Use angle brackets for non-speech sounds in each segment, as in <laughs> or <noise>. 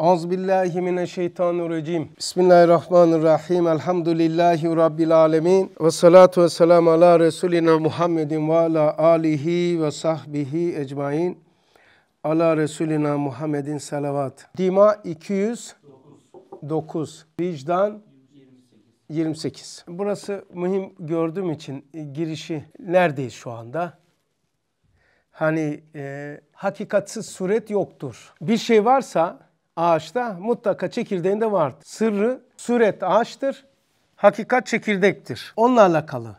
Azbillahimineşşeytanirracim. Bismillahirrahmanirrahim. Elhamdülillahi Rabbil alemin. Ve salatu ve selamu ala Resulina Muhammedin ve ala alihi ve sahbihi ecmain. Ala Resulina Muhammedin salavat. Dima 209. Vicdan 28. Burası mühim gördüğüm için e, girişi neredeyiz şu anda? Hani e, hakikatsiz suret yoktur. Bir şey varsa ağaçta mutlaka çekirdeğinde vardır. Sırrı suret ağaçtır, hakikat çekirdektir. Onunla alakalı.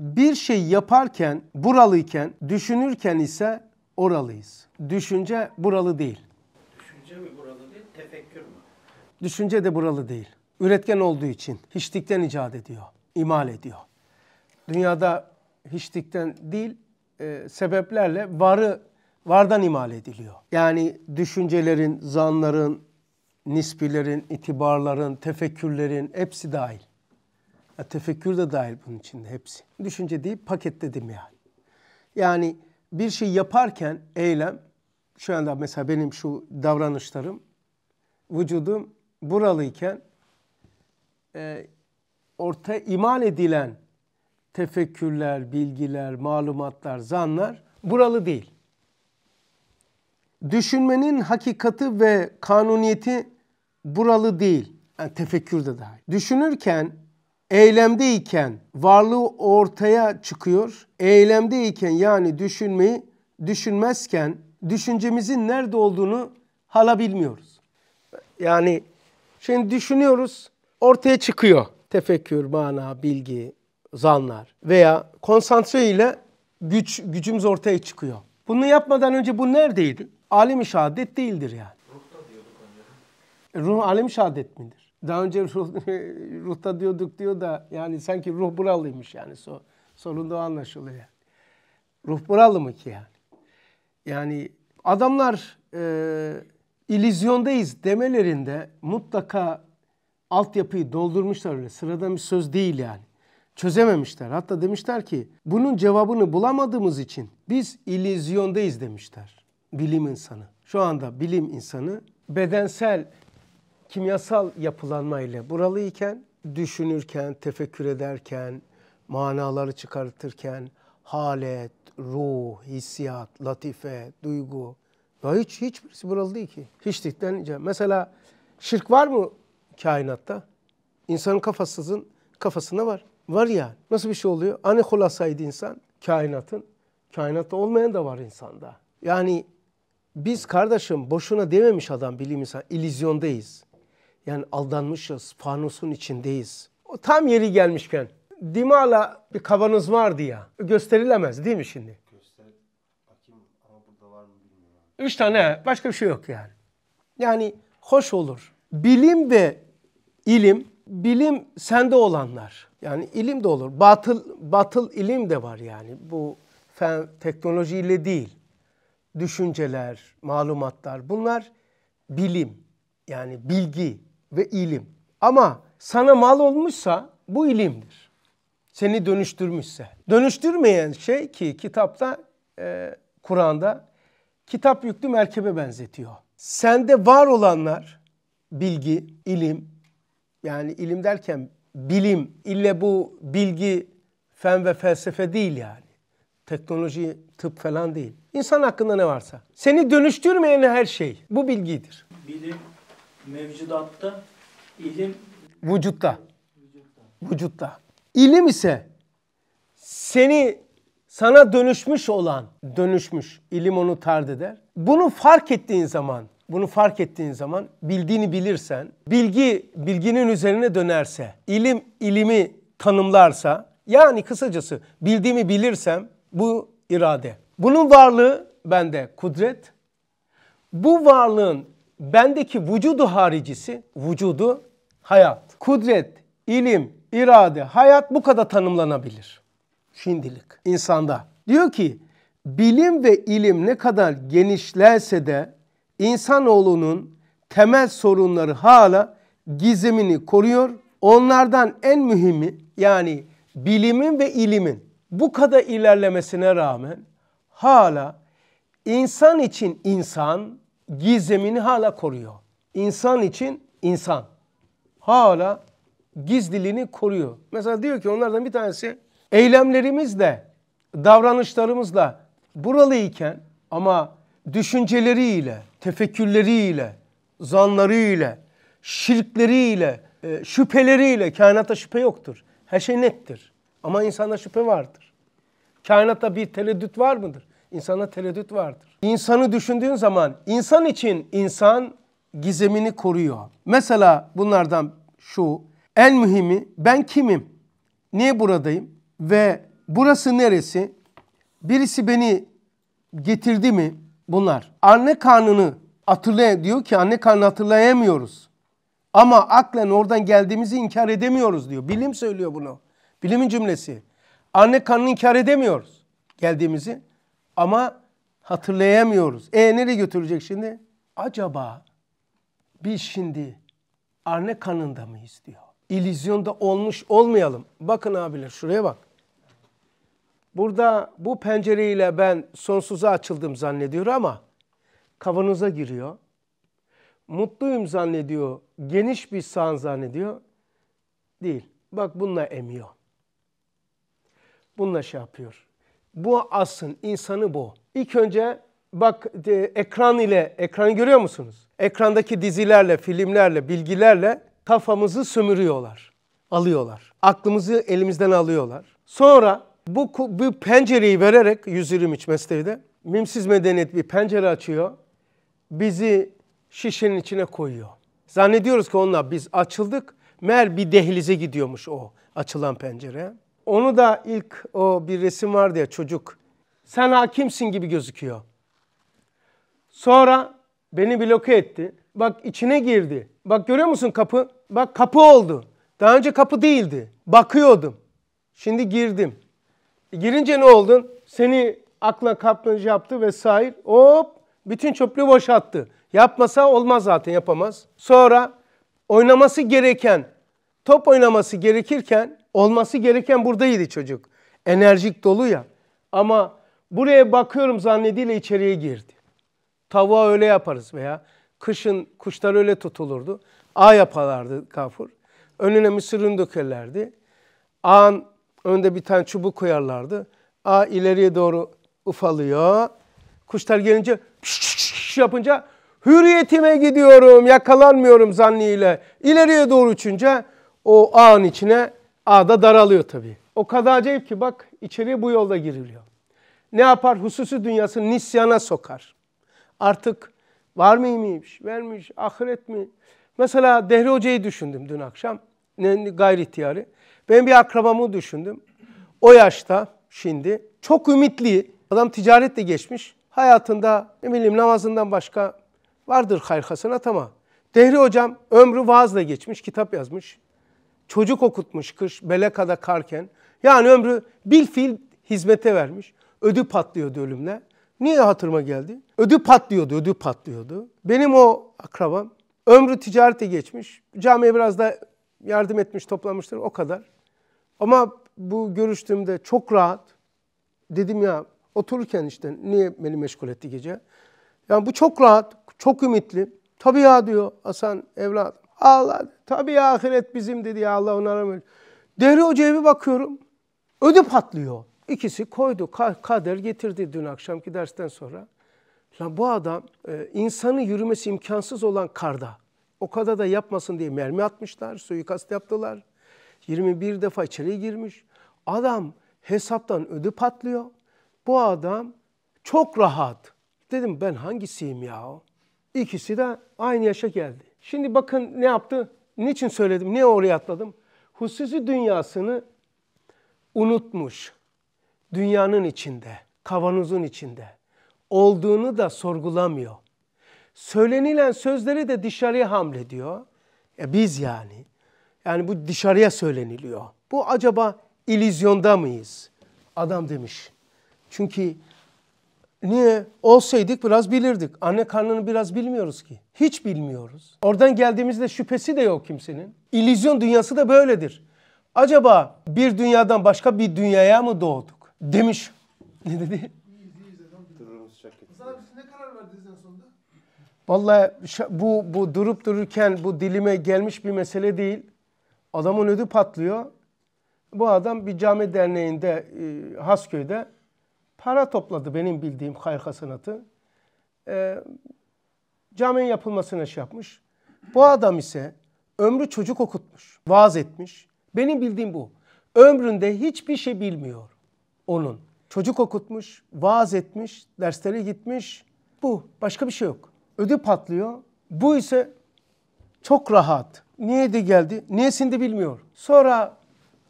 Bir şey yaparken buralıyken, düşünürken ise oralıyız. Düşünce buralı değil. Düşünce mi buralı değil, tefekkür mü? Düşünce de buralı değil. Üretken olduğu için hiçlikten icat ediyor, imal ediyor. Dünyada hiçlikten değil, e, sebeplerle varı vardan imal ediliyor. Yani düşüncelerin, zanların, nispilerin, itibarların, tefekkürlerin hepsi dahil. Ya tefekkür de dahil bunun içinde hepsi. Düşünce değil paketledim yani. Yani bir şey yaparken eylem, şu anda mesela benim şu davranışlarım, vücudum buralıyken e, orta imal edilen tefekkürler, bilgiler, malumatlar, zanlar buralı değil. Düşünmenin hakikati ve kanuniyeti buralı değil. Yani tefekkür de Düşünürken, eylemdeyken varlığı ortaya çıkıyor. Eylemdeyken yani düşünmeyi düşünmezken düşüncemizin nerede olduğunu hala bilmiyoruz. Yani şimdi düşünüyoruz ortaya çıkıyor. Tefekkür, mana, bilgi, zanlar veya konsantre ile güç gücümüz ortaya çıkıyor. Bunu yapmadan önce bu neredeydi? alemi şehadet değildir yani. Ruhta diyorduk önce. Ruh alemi şehadet midir? Daha önce ruh, <laughs> ruhta diyorduk diyor da yani sanki ruh buralıymış yani. So, sonunda o anlaşılıyor yani. Ruh buralı mı ki yani? Yani adamlar e, ilizyondayız demelerinde mutlaka altyapıyı doldurmuşlar öyle. Sıradan bir söz değil yani. Çözememişler. Hatta demişler ki bunun cevabını bulamadığımız için biz ilizyondayız demişler bilim insanı. Şu anda bilim insanı bedensel kimyasal yapılanma ile buralıyken düşünürken, tefekkür ederken, manaları çıkartırken halet, ruh, hissiyat, latife, duygu ya hiç hiçbirisi buralı değil ki. Hiçlik denince mesela şirk var mı kainatta? İnsanın kafasızın kafasında var. Var ya. Nasıl bir şey oluyor? Hani hulasaydı insan kainatın? Kainatta olmayan da var insanda. Yani biz kardeşim boşuna dememiş adam bilim insan ilizyondayız. Yani aldanmışız, fanusun içindeyiz. O tam yeri gelmişken dimala bir kavanoz vardı ya. Gösterilemez değil mi şimdi? Üç tane başka bir şey yok yani. Yani hoş olur. Bilim ve ilim, bilim sende olanlar. Yani ilim de olur. Batıl, batıl ilim de var yani. Bu fen teknolojiyle değil düşünceler, malumatlar bunlar bilim yani bilgi ve ilim. Ama sana mal olmuşsa bu ilimdir. Seni dönüştürmüşse. Dönüştürmeyen şey ki kitapta, e, Kur'an'da kitap yüklü merkebe benzetiyor. Sende var olanlar bilgi, ilim yani ilim derken bilim ille bu bilgi, fen ve felsefe değil yani teknoloji, tıp falan değil. İnsan hakkında ne varsa. Seni dönüştürmeyen her şey. Bu bilgidir. Bilim mevcudatta, ilim vücutta. Vücutta. İlim ise seni sana dönüşmüş olan, dönüşmüş, ilim onu tard eder. Bunu fark ettiğin zaman, bunu fark ettiğin zaman bildiğini bilirsen, bilgi bilginin üzerine dönerse, ilim ilimi tanımlarsa, yani kısacası bildiğimi bilirsem bu irade. Bunun varlığı bende kudret. Bu varlığın bendeki vücudu haricisi, vücudu hayat. Kudret, ilim, irade, hayat bu kadar tanımlanabilir. Şimdilik insanda. Diyor ki bilim ve ilim ne kadar genişlerse de insanoğlunun temel sorunları hala gizemini koruyor. Onlardan en mühimi yani bilimin ve ilimin bu kadar ilerlemesine rağmen hala insan için insan gizemini hala koruyor. İnsan için insan hala gizliliğini koruyor. Mesela diyor ki onlardan bir tanesi eylemlerimizle, davranışlarımızla buralıyken ama düşünceleriyle, tefekkürleriyle, zanlarıyla, şirkleriyle, e, şüpheleriyle kainata şüphe yoktur. Her şey nettir. Ama insana şüphe vardır. Kainata bir tereddüt var mıdır? İnsana tereddüt vardır. İnsanı düşündüğün zaman insan için insan gizemini koruyor. Mesela bunlardan şu en mühimi ben kimim? Niye buradayım? Ve burası neresi? Birisi beni getirdi mi? Bunlar. Anne karnını hatırlay diyor ki anne karnını hatırlayamıyoruz. Ama aklen oradan geldiğimizi inkar edemiyoruz diyor. Bilim söylüyor bunu. Bilimin cümlesi. Anne kanını inkar edemiyoruz geldiğimizi ama hatırlayamıyoruz. E nereye götürecek şimdi? Acaba biz şimdi anne kanında mıyız diyor. İllüzyonda olmuş olmayalım. Bakın abiler şuraya bak. Burada bu pencereyle ben sonsuza açıldım zannediyor ama kavanoza giriyor. Mutluyum zannediyor. Geniş bir sahan zannediyor. Değil. Bak bununla emiyor bununla şey yapıyor. Bu asın insanı bu. İlk önce bak de, ekran ile ekranı görüyor musunuz? Ekrandaki dizilerle, filmlerle, bilgilerle kafamızı sömürüyorlar, alıyorlar. Aklımızı elimizden alıyorlar. Sonra bu, bu pencereyi vererek 123 mesleğinde mimsiz medeniyet bir pencere açıyor. Bizi şişenin içine koyuyor. Zannediyoruz ki onunla biz açıldık. Mer bir dehlize gidiyormuş o açılan pencere. Onu da ilk o bir resim vardı ya çocuk. Sen hakimsin gibi gözüküyor. Sonra beni bloke etti. Bak içine girdi. Bak görüyor musun kapı? Bak kapı oldu. Daha önce kapı değildi. Bakıyordum. Şimdi girdim. E girince ne oldun? Seni akla kaplıcı yaptı vesaire. Hop bütün çöplüğü boşalttı. Yapmasa olmaz zaten yapamaz. Sonra oynaması gereken, top oynaması gerekirken Olması gereken buradaydı çocuk. Enerjik dolu ya. Ama buraya bakıyorum zannediyle içeriye girdi. Tavuğa öyle yaparız veya kışın kuşlar öyle tutulurdu. A yaparlardı kafur. Önüne mısırın dökerlerdi. A'nın önde bir tane çubuk koyarlardı. A ileriye doğru ufalıyor. Kuşlar gelince pşşş yapınca hürriyetime gidiyorum, yakalanmıyorum zanniyle. İleriye doğru uçunca o ağın içine ağda daralıyor tabii. O kadar acayip ki bak içeriye bu yolda giriliyor. Ne yapar? Hususi dünyası nisyana sokar. Artık var mıymış, vermiş, ahiret mi? Mesela Dehri Hoca'yı düşündüm dün akşam. Gayri ihtiyarı. Ben bir akrabamı düşündüm. O yaşta şimdi çok ümitli. Adam ticaretle geçmiş. Hayatında ne bileyim namazından başka vardır hayrhasına ama Dehri hocam ömrü vaazla geçmiş, kitap yazmış. Çocuk okutmuş kış Beleka'da karken. Yani ömrü bir fiil hizmete vermiş. Ödü patlıyordu ölümle. Niye hatırıma geldi? Ödü patlıyordu, ödü patlıyordu. Benim o akrabam ömrü ticarete geçmiş. Camiye biraz da yardım etmiş, toplamıştır o kadar. Ama bu görüştüğümde çok rahat. Dedim ya otururken işte niye beni meşgul etti gece? Yani bu çok rahat, çok ümitli. Tabii ya diyor Hasan evlat Ağladı. Tabii ahiret bizim dedi ya Allah onlara mı? Deri hocaya bir bakıyorum. Ödü patlıyor. İkisi koydu. Kader getirdi dün akşamki dersten sonra. Lan bu adam e, insanın yürümesi imkansız olan karda. O kadar da yapmasın diye mermi atmışlar, suikast yaptılar. 21 defa içeri girmiş. Adam hesaptan ödü patlıyor. Bu adam çok rahat. Dedim ben hangisiyim ya? İkisi de aynı yaşa geldi. Şimdi bakın ne yaptı? Niçin söyledim? Niye oraya atladım? Hususi dünyasını unutmuş. Dünyanın içinde, kavanozun içinde. Olduğunu da sorgulamıyor. Söylenilen sözleri de dışarıya hamlediyor. E biz yani. Yani bu dışarıya söyleniliyor. Bu acaba ilizyonda mıyız? Adam demiş. Çünkü Niye? Olsaydık biraz bilirdik. Anne karnını biraz bilmiyoruz ki. Hiç bilmiyoruz. Oradan geldiğimizde şüphesi de yok kimsenin. İllüzyon dünyası da böyledir. Acaba bir dünyadan başka bir dünyaya mı doğduk? Demiş. <laughs> Ne dedi? Vallahi bu, bu durup dururken bu dilime gelmiş bir mesele değil. Adamın ödü patlıyor. Bu adam bir cami derneğinde e, Hasköy'de para topladı benim bildiğim hayka sanatı. E, ee, caminin yapılmasına şey yapmış. Bu adam ise ömrü çocuk okutmuş, vaaz etmiş. Benim bildiğim bu. Ömründe hiçbir şey bilmiyor onun. Çocuk okutmuş, vaaz etmiş, derslere gitmiş. Bu. Başka bir şey yok. Ödü patlıyor. Bu ise çok rahat. Niye de geldi? Niyesini de bilmiyor. Sonra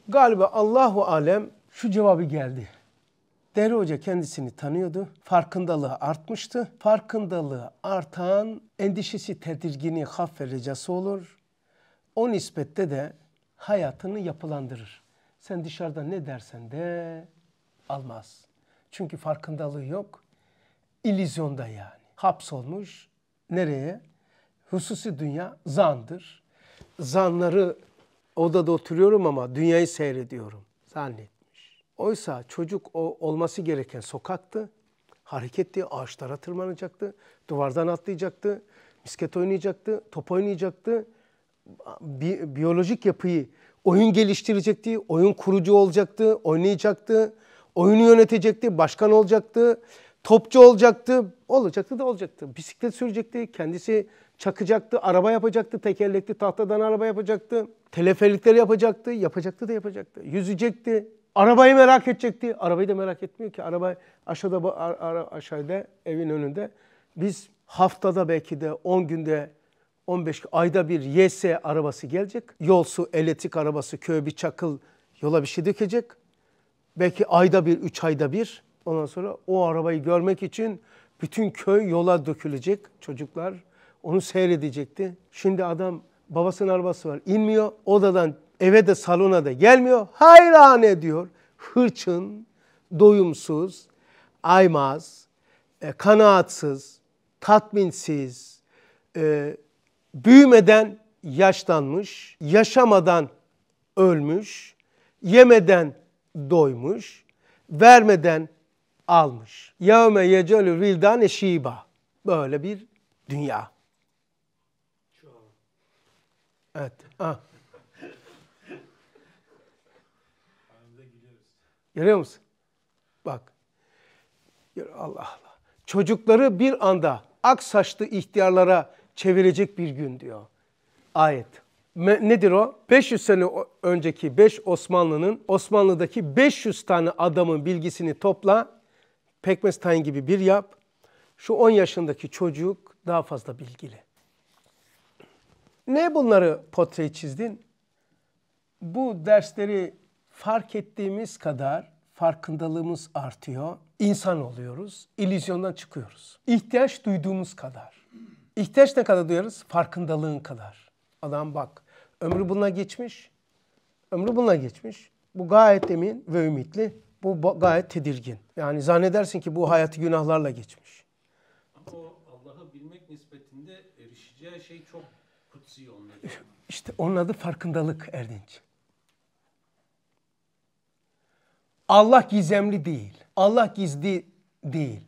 galiba Allahu alem şu cevabı geldi. Dere Hoca kendisini tanıyordu. Farkındalığı artmıştı. Farkındalığı artan endişesi, tedirgini, haf ve recası olur. O nispette de hayatını yapılandırır. Sen dışarıda ne dersen de almaz. Çünkü farkındalığı yok. İllüzyonda yani. Hapsolmuş. Nereye? Hususi dünya zandır. Zanları odada oturuyorum ama dünyayı seyrediyorum zannet. Oysa çocuk o olması gereken sokaktı. hareketli ağaçlara tırmanacaktı, duvardan atlayacaktı, misket oynayacaktı, top oynayacaktı. Bi biyolojik yapıyı, oyun geliştirecekti, oyun kurucu olacaktı, oynayacaktı, oyunu yönetecekti, başkan olacaktı, topçu olacaktı, olacaktı da olacaktı. Bisiklet sürecekti, kendisi çakacaktı, araba yapacaktı, tekerlekli tahtadan araba yapacaktı, teleferikleri yapacaktı, yapacaktı da yapacaktı, yüzecekti, Arabayı merak edecekti. Arabayı da merak etmiyor ki. Araba aşağıda aşağıda evin önünde. Biz haftada belki de 10 günde 15 ayda bir YS arabası gelecek. Yolsu, elektrik arabası, köy bir çakıl yola bir şey dökecek. Belki ayda bir, üç ayda bir. Ondan sonra o arabayı görmek için bütün köy yola dökülecek çocuklar. Onu seyredecekti. Şimdi adam babasının arabası var. İnmiyor. Odadan eve de salona da gelmiyor. Hayran ediyor. Hırçın, doyumsuz, aymaz, e, kanaatsız, tatminsiz, e, büyümeden yaşlanmış, yaşamadan ölmüş, yemeden doymuş, vermeden almış. Yevme yecelü vildane şiba Böyle bir dünya. Evet. Ah. Görüyor musun? Bak. Allah Allah. Çocukları bir anda ak saçlı ihtiyarlara çevirecek bir gün diyor. Ayet. Nedir o? 500 sene önceki 5 Osmanlı'nın Osmanlı'daki 500 tane adamın bilgisini topla. Pekmez tayin gibi bir yap. Şu 10 yaşındaki çocuk daha fazla bilgili. Ne bunları portre çizdin? Bu dersleri fark ettiğimiz kadar farkındalığımız artıyor, insan oluyoruz, illüzyondan çıkıyoruz. İhtiyaç duyduğumuz kadar. İhtiyaç ne kadar duyarız? Farkındalığın kadar. Adam bak, ömrü buna geçmiş, ömrü buna geçmiş. Bu gayet emin ve ümitli, bu gayet tedirgin. Yani zannedersin ki bu hayatı günahlarla geçmiş. Ama o Allah'ı bilmek nispetinde erişeceği şey çok kutsi onun adı. İşte onun adı farkındalık Erdinç. Allah gizemli değil. Allah gizli değil.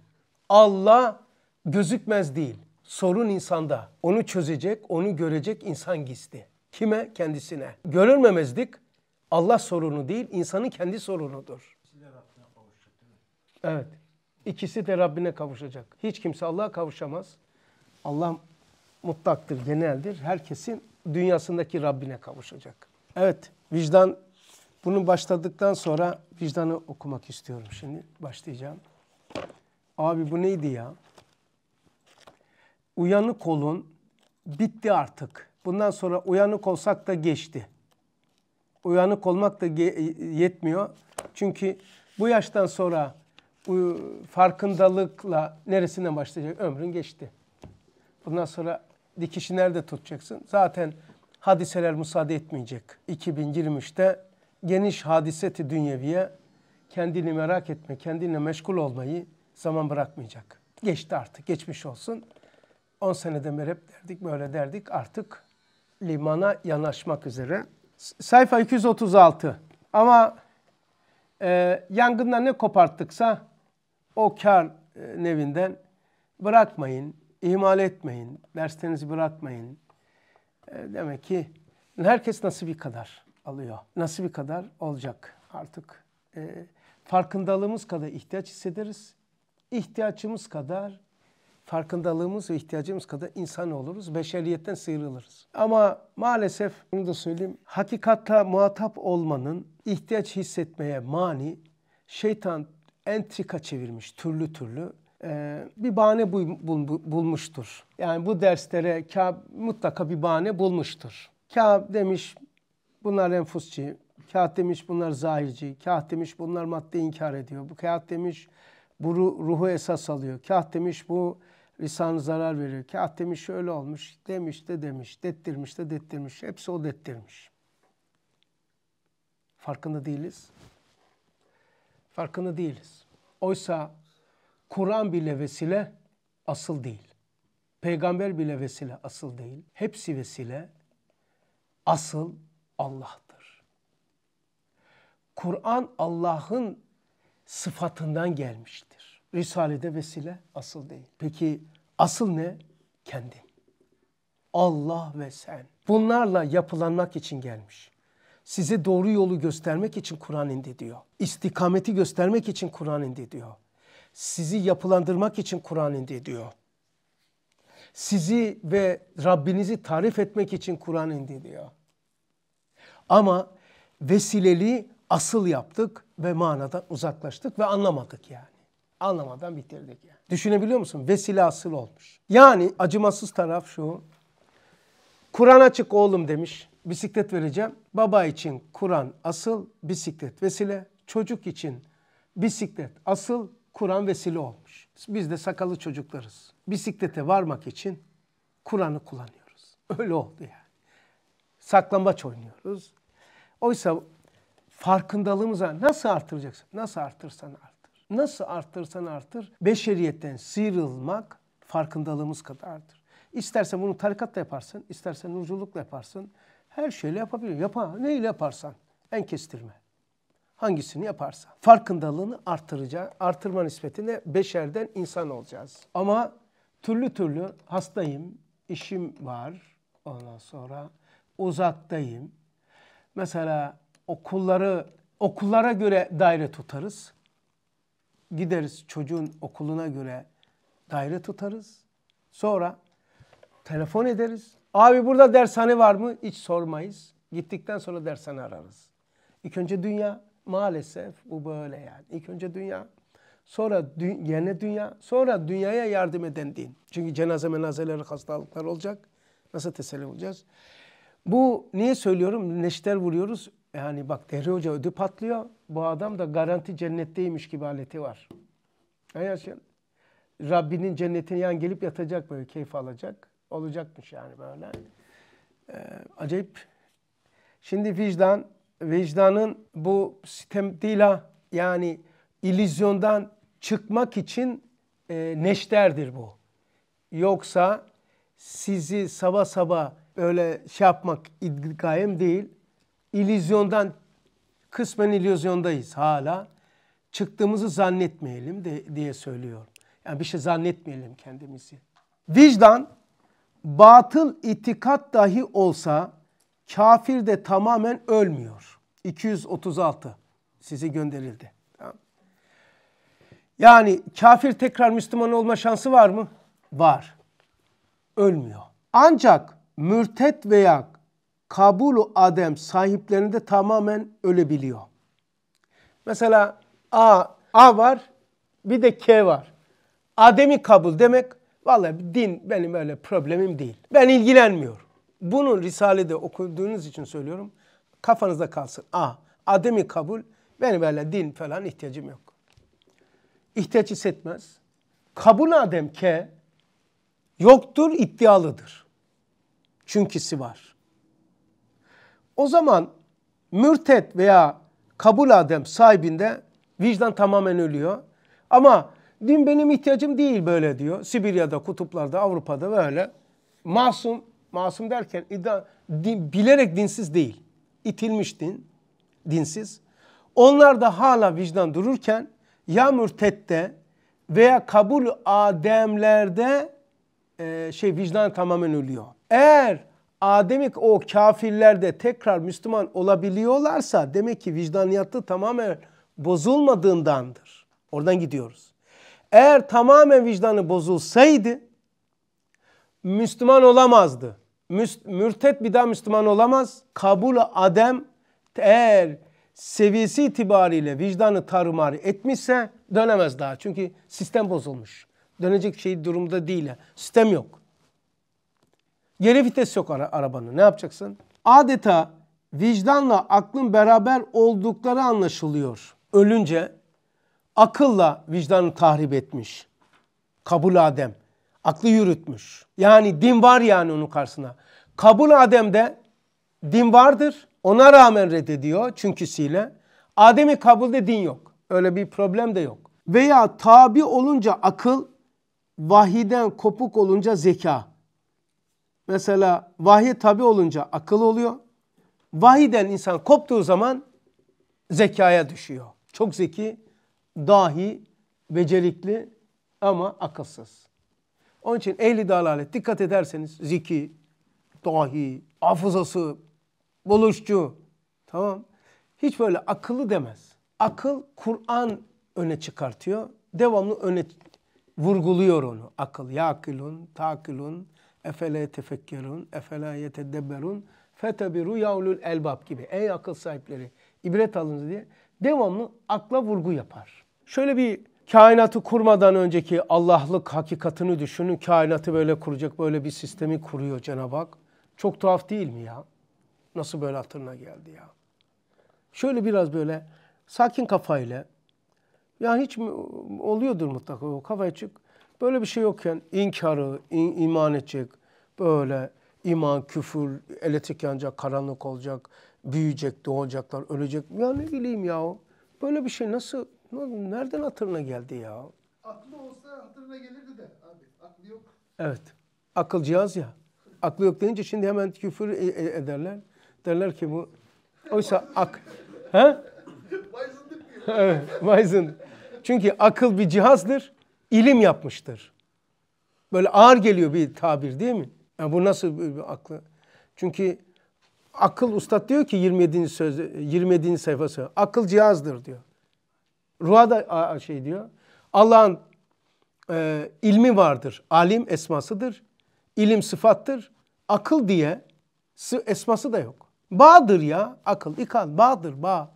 Allah gözükmez değil. Sorun insanda. Onu çözecek, onu görecek insan gizli. Kime? Kendisine. Görülmemezlik Allah sorunu değil, insanın kendi sorunudur. Evet. İkisi de Rabbine kavuşacak. Hiç kimse Allah'a kavuşamaz. Allah mutlaktır, geneldir. Herkesin dünyasındaki Rabbine kavuşacak. Evet, vicdan bunu başladıktan sonra vicdanı okumak istiyorum şimdi. Başlayacağım. Abi bu neydi ya? Uyanık olun. Bitti artık. Bundan sonra uyanık olsak da geçti. Uyanık olmak da yetmiyor. Çünkü bu yaştan sonra farkındalıkla neresinden başlayacak? Ömrün geçti. Bundan sonra dikişi nerede tutacaksın? Zaten hadiseler müsaade etmeyecek. 2023'te geniş hadiseti dünyeviye kendini merak etme, kendinle meşgul olmayı zaman bırakmayacak. Geçti artık, geçmiş olsun. 10 seneden beri hep derdik, böyle derdik. Artık limana yanaşmak üzere. Sayfa 236. Ama e, yangından ne koparttıksa o kar e, nevinden bırakmayın, ihmal etmeyin, derslerinizi bırakmayın. E, demek ki herkes nasibi kadar alıyor. Nasibi kadar olacak artık. E, farkındalığımız kadar ihtiyaç hissederiz. İhtiyacımız kadar farkındalığımız ve ihtiyacımız kadar insan oluruz. Beşeriyetten sıyrılırız. Ama maalesef bunu da söyleyeyim. Hakikatta muhatap olmanın ihtiyaç hissetmeye mani şeytan entrika çevirmiş türlü türlü. Ee, bir bahane bu, bu, bulmuştur. Yani bu derslere Kâb mutlaka bir bahane bulmuştur. Kâb demiş bunlar enfusçi, kağıt demiş bunlar zahirci, kağıt demiş bunlar madde inkar ediyor, bu kağıt demiş bu ruhu esas alıyor, kağıt demiş bu lisanı zarar veriyor, kağıt demiş şöyle olmuş, demiş de demiş, dettirmiş de dettirmiş, hepsi o dettirmiş. Farkında değiliz. Farkında değiliz. Oysa Kur'an bile vesile asıl değil. Peygamber bile vesile asıl değil. Hepsi vesile. Asıl Allah'tır. Kur'an Allah'ın sıfatından gelmiştir. Risale'de vesile asıl değil. Peki asıl ne? Kendi. Allah ve sen. Bunlarla yapılanmak için gelmiş. Size doğru yolu göstermek için Kur'an indi diyor. İstikameti göstermek için Kur'an indi diyor. Sizi yapılandırmak için Kur'an indi diyor. Sizi ve Rabbinizi tarif etmek için Kur'an indi diyor. Ama vesileli asıl yaptık ve manadan uzaklaştık ve anlamadık yani. Anlamadan bitirdik yani. Düşünebiliyor musun? Vesile asıl olmuş. Yani acımasız taraf şu. Kur'an açık oğlum demiş. Bisiklet vereceğim. Baba için Kur'an asıl, bisiklet vesile. Çocuk için bisiklet asıl, Kur'an vesile olmuş. Biz de sakalı çocuklarız. Bisiklete varmak için Kur'an'ı kullanıyoruz. Öyle oldu yani saklambaç oynuyoruz. Oysa farkındalığımızı nasıl artıracaksın? Nasıl artırsan artır. Nasıl artırsan artır. Beşeriyetten sıyrılmak farkındalığımız kadardır. İstersen bunu tarikatla yaparsın, istersen nurculukla yaparsın. Her şeyle yapabiliyorsun. Yapa, neyle yaparsan. En kestirme. Hangisini yaparsan. Farkındalığını artıracağı, artırma nispetine beşerden insan olacağız. Ama türlü türlü hastayım, işim var. Ondan sonra uzaktayım. Mesela okulları okullara göre daire tutarız. Gideriz çocuğun okuluna göre daire tutarız. Sonra telefon ederiz. Abi burada dershane var mı? Hiç sormayız. Gittikten sonra dershane ararız. İlk önce dünya maalesef bu böyle yani. İlk önce dünya sonra dü yeni dünya sonra dünyaya yardım eden din. Çünkü cenaze menazeleri hastalıklar olacak. Nasıl teselli olacağız? Bu niye söylüyorum? Neşter vuruyoruz. Yani bak Dehri Hoca ödü patlıyor. Bu adam da garanti cennetteymiş gibi aleti var. Yani Rabbinin cennetine yan gelip yatacak böyle keyif alacak. Olacakmış yani böyle. Ee, acayip. Şimdi vicdan, vicdanın bu sistemdila yani illüzyondan çıkmak için e, neşterdir bu. Yoksa sizi sabah sabah böyle şey yapmak gayem değil. İllüzyondan kısmen illüzyondayız hala. Çıktığımızı zannetmeyelim de, diye söylüyorum. Yani bir şey zannetmeyelim kendimizi. Vicdan batıl itikat dahi olsa kafir de tamamen ölmüyor. 236 sizi gönderildi. Yani kafir tekrar Müslüman olma şansı var mı? Var. Ölmüyor. Ancak mürtet veya kabulu adem sahiplerini de tamamen ölebiliyor. Mesela A, A var bir de K var. Ademi kabul demek vallahi din benim öyle problemim değil. Ben ilgilenmiyorum. Bunu Risale'de okuduğunuz için söylüyorum. Kafanızda kalsın. A, ademi kabul benim öyle din falan ihtiyacım yok. İhtiyaç hissetmez. Kabul adem K yoktur iddialıdır çünküsü var. O zaman mürtet veya kabul adem sahibinde vicdan tamamen ölüyor. Ama din benim ihtiyacım değil böyle diyor. Sibirya'da, kutuplarda, Avrupa'da böyle. Masum, masum derken iddia, din, bilerek dinsiz değil. İtilmiş din, dinsiz. Onlar da hala vicdan dururken ya mürtette veya kabul ademlerde e, şey vicdan tamamen ölüyor. Eğer Ademik o kafirler de tekrar Müslüman olabiliyorlarsa demek ki vicdaniyatı tamamen bozulmadığındandır. Oradan gidiyoruz. Eğer tamamen vicdanı bozulsaydı Müslüman olamazdı. mürtet bir daha Müslüman olamaz. Kabul adem eğer seviyesi itibariyle vicdanı tarumar etmişse dönemez daha. Çünkü sistem bozulmuş. Dönecek şey durumda değil. Sistem yok. Geri vites yok ara arabanın. Ne yapacaksın? Adeta vicdanla aklın beraber oldukları anlaşılıyor. Ölünce akılla vicdanı tahrip etmiş. Kabul Adem. Aklı yürütmüş. Yani din var yani onun karşısına. Kabul Adem'de din vardır. Ona rağmen reddediyor çünküsüyle. Adem'i kabulde din yok. Öyle bir problem de yok. Veya tabi olunca akıl, vahiden kopuk olunca zeka mesela vahiy tabi olunca akıl oluyor. Vahiden insan koptuğu zaman zekaya düşüyor. Çok zeki, dahi, becerikli ama akılsız. Onun için ehli dalalet dikkat ederseniz zeki, dahi, hafızası, buluşçu tamam. Hiç böyle akıllı demez. Akıl Kur'an öne çıkartıyor. Devamlı öne vurguluyor onu. Akıl, ya akılun, takilun, Efele tefekkerun, efela yetedebberun, fetebiru yaulul elbab gibi. Ey akıl sahipleri ibret alınız diye devamlı akla vurgu yapar. Şöyle bir kainatı kurmadan önceki Allah'lık hakikatini düşünün. Kainatı böyle kuracak, böyle bir sistemi kuruyor Cenab-ı Hak. Çok tuhaf değil mi ya? Nasıl böyle hatırına geldi ya? Şöyle biraz böyle sakin kafayla, yani hiç oluyordur mutlaka o kafaya çık. Böyle bir şey yokken inkarı, in, iman edecek, böyle iman, küfür, elektrik yanacak, karanlık olacak, büyüyecek, doğacaklar, ölecek. Ya ne bileyim ya. Böyle bir şey nasıl, nereden hatırına geldi ya? Aklı olsa hatırına gelirdi de abi. Aklı yok. Evet. Akıl cihaz ya. Aklı yok deyince şimdi hemen küfür e- e- ederler. Derler ki bu oysa ak ha <laughs> Vay Çünkü akıl bir cihazdır ilim yapmıştır. Böyle ağır geliyor bir tabir değil mi? Yani bu nasıl bir aklı? Çünkü akıl ustad diyor ki 27. söz 27. sayfası akıl cihazdır diyor. Ruha da şey diyor. Allah'ın e, ilmi vardır. Alim esmasıdır. İlim sıfattır. Akıl diye esması da yok. Bağdır ya akıl, ikan, bağdır, bağ.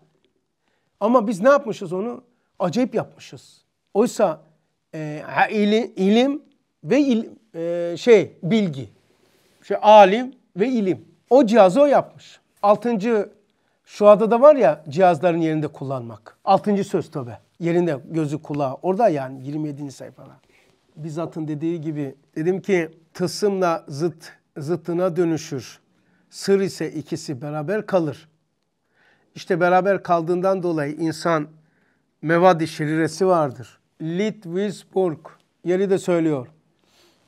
Ama biz ne yapmışız onu? Acayip yapmışız. Oysa e, ilim, ilim ve il, e, şey bilgi. Şey, alim ve ilim. O cihazı o yapmış. Altıncı şu adada da var ya cihazların yerinde kullanmak. Altıncı söz tövbe. Yerinde gözü kulağı. Orada yani 27. sayfada. Bizat'ın dediği gibi dedim ki tısımla zıt zıtına dönüşür. Sır ise ikisi beraber kalır. İşte beraber kaldığından dolayı insan mevadi şeriresi vardır. Litvisburg yeri de söylüyor.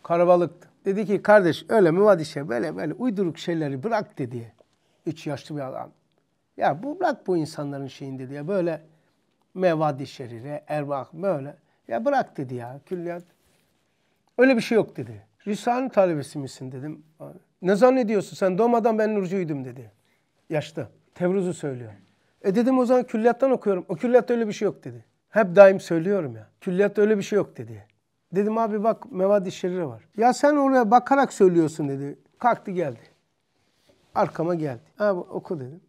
Karabalıktı. Dedi ki kardeş öyle müvadişe böyle böyle uyduruk şeyleri bırak dedi. Üç yaşlı bir adam. Ya bu bırak bu insanların şeyini dedi ya böyle mevadi şerire, erbak böyle. Ya bırak dedi ya külliyat. Öyle bir şey yok dedi. Risale talebesi misin dedim. Ne zannediyorsun sen doğmadan ben nurcuydum dedi. Yaşta. Tevruz'u söylüyor. E dedim o zaman külliyattan okuyorum. O külliyatta öyle bir şey yok dedi. Hep daim söylüyorum ya. Külliyatta öyle bir şey yok dedi. Dedim abi bak mevadi şerire var. Ya sen oraya bakarak söylüyorsun dedi. Kalktı geldi. Arkama geldi. Abi oku dedim.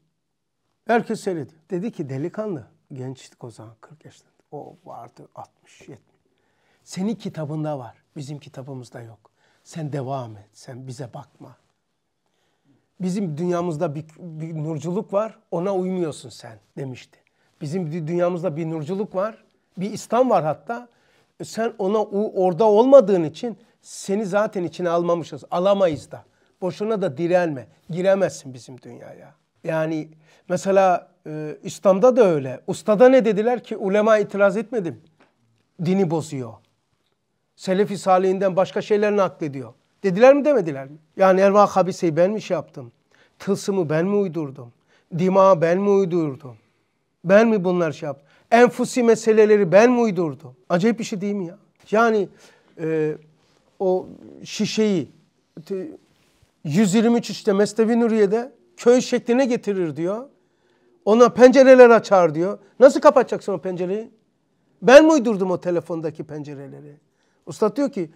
Herkes seyrediyor. Dedi ki delikanlı. Gençlik o zaman 40 yaşında. O vardı 60 70. Senin kitabında var. Bizim kitabımızda yok. Sen devam et. Sen bize bakma. Bizim dünyamızda bir, bir nurculuk var. Ona uymuyorsun sen demişti. Bizim dünyamızda bir nurculuk var. Bir İslam var hatta. E, sen ona orada olmadığın için seni zaten içine almamışız. Alamayız da. Boşuna da direnme. Giremezsin bizim dünyaya. Yani mesela e, İslam'da da öyle. Ustada ne dediler ki ulema itiraz etmedim. Dini bozuyor. Selefi salihinden başka şeyler naklediyor. Dediler mi demediler mi? Yani erva habiseyi ben mi şey yaptım? Tılsımı ben mi uydurdum? Dimağı ben mi uydurdum? Ben mi bunlar şey yaptım? Enfusi meseleleri ben mi uydurdum? Acayip bir şey değil mi ya? Yani e, o şişeyi 123 işte Mestevi Nuriye'de köy şekline getirir diyor. Ona pencereler açar diyor. Nasıl kapatacaksın o pencereyi? Ben mi uydurdum o telefondaki pencereleri? Usta diyor ki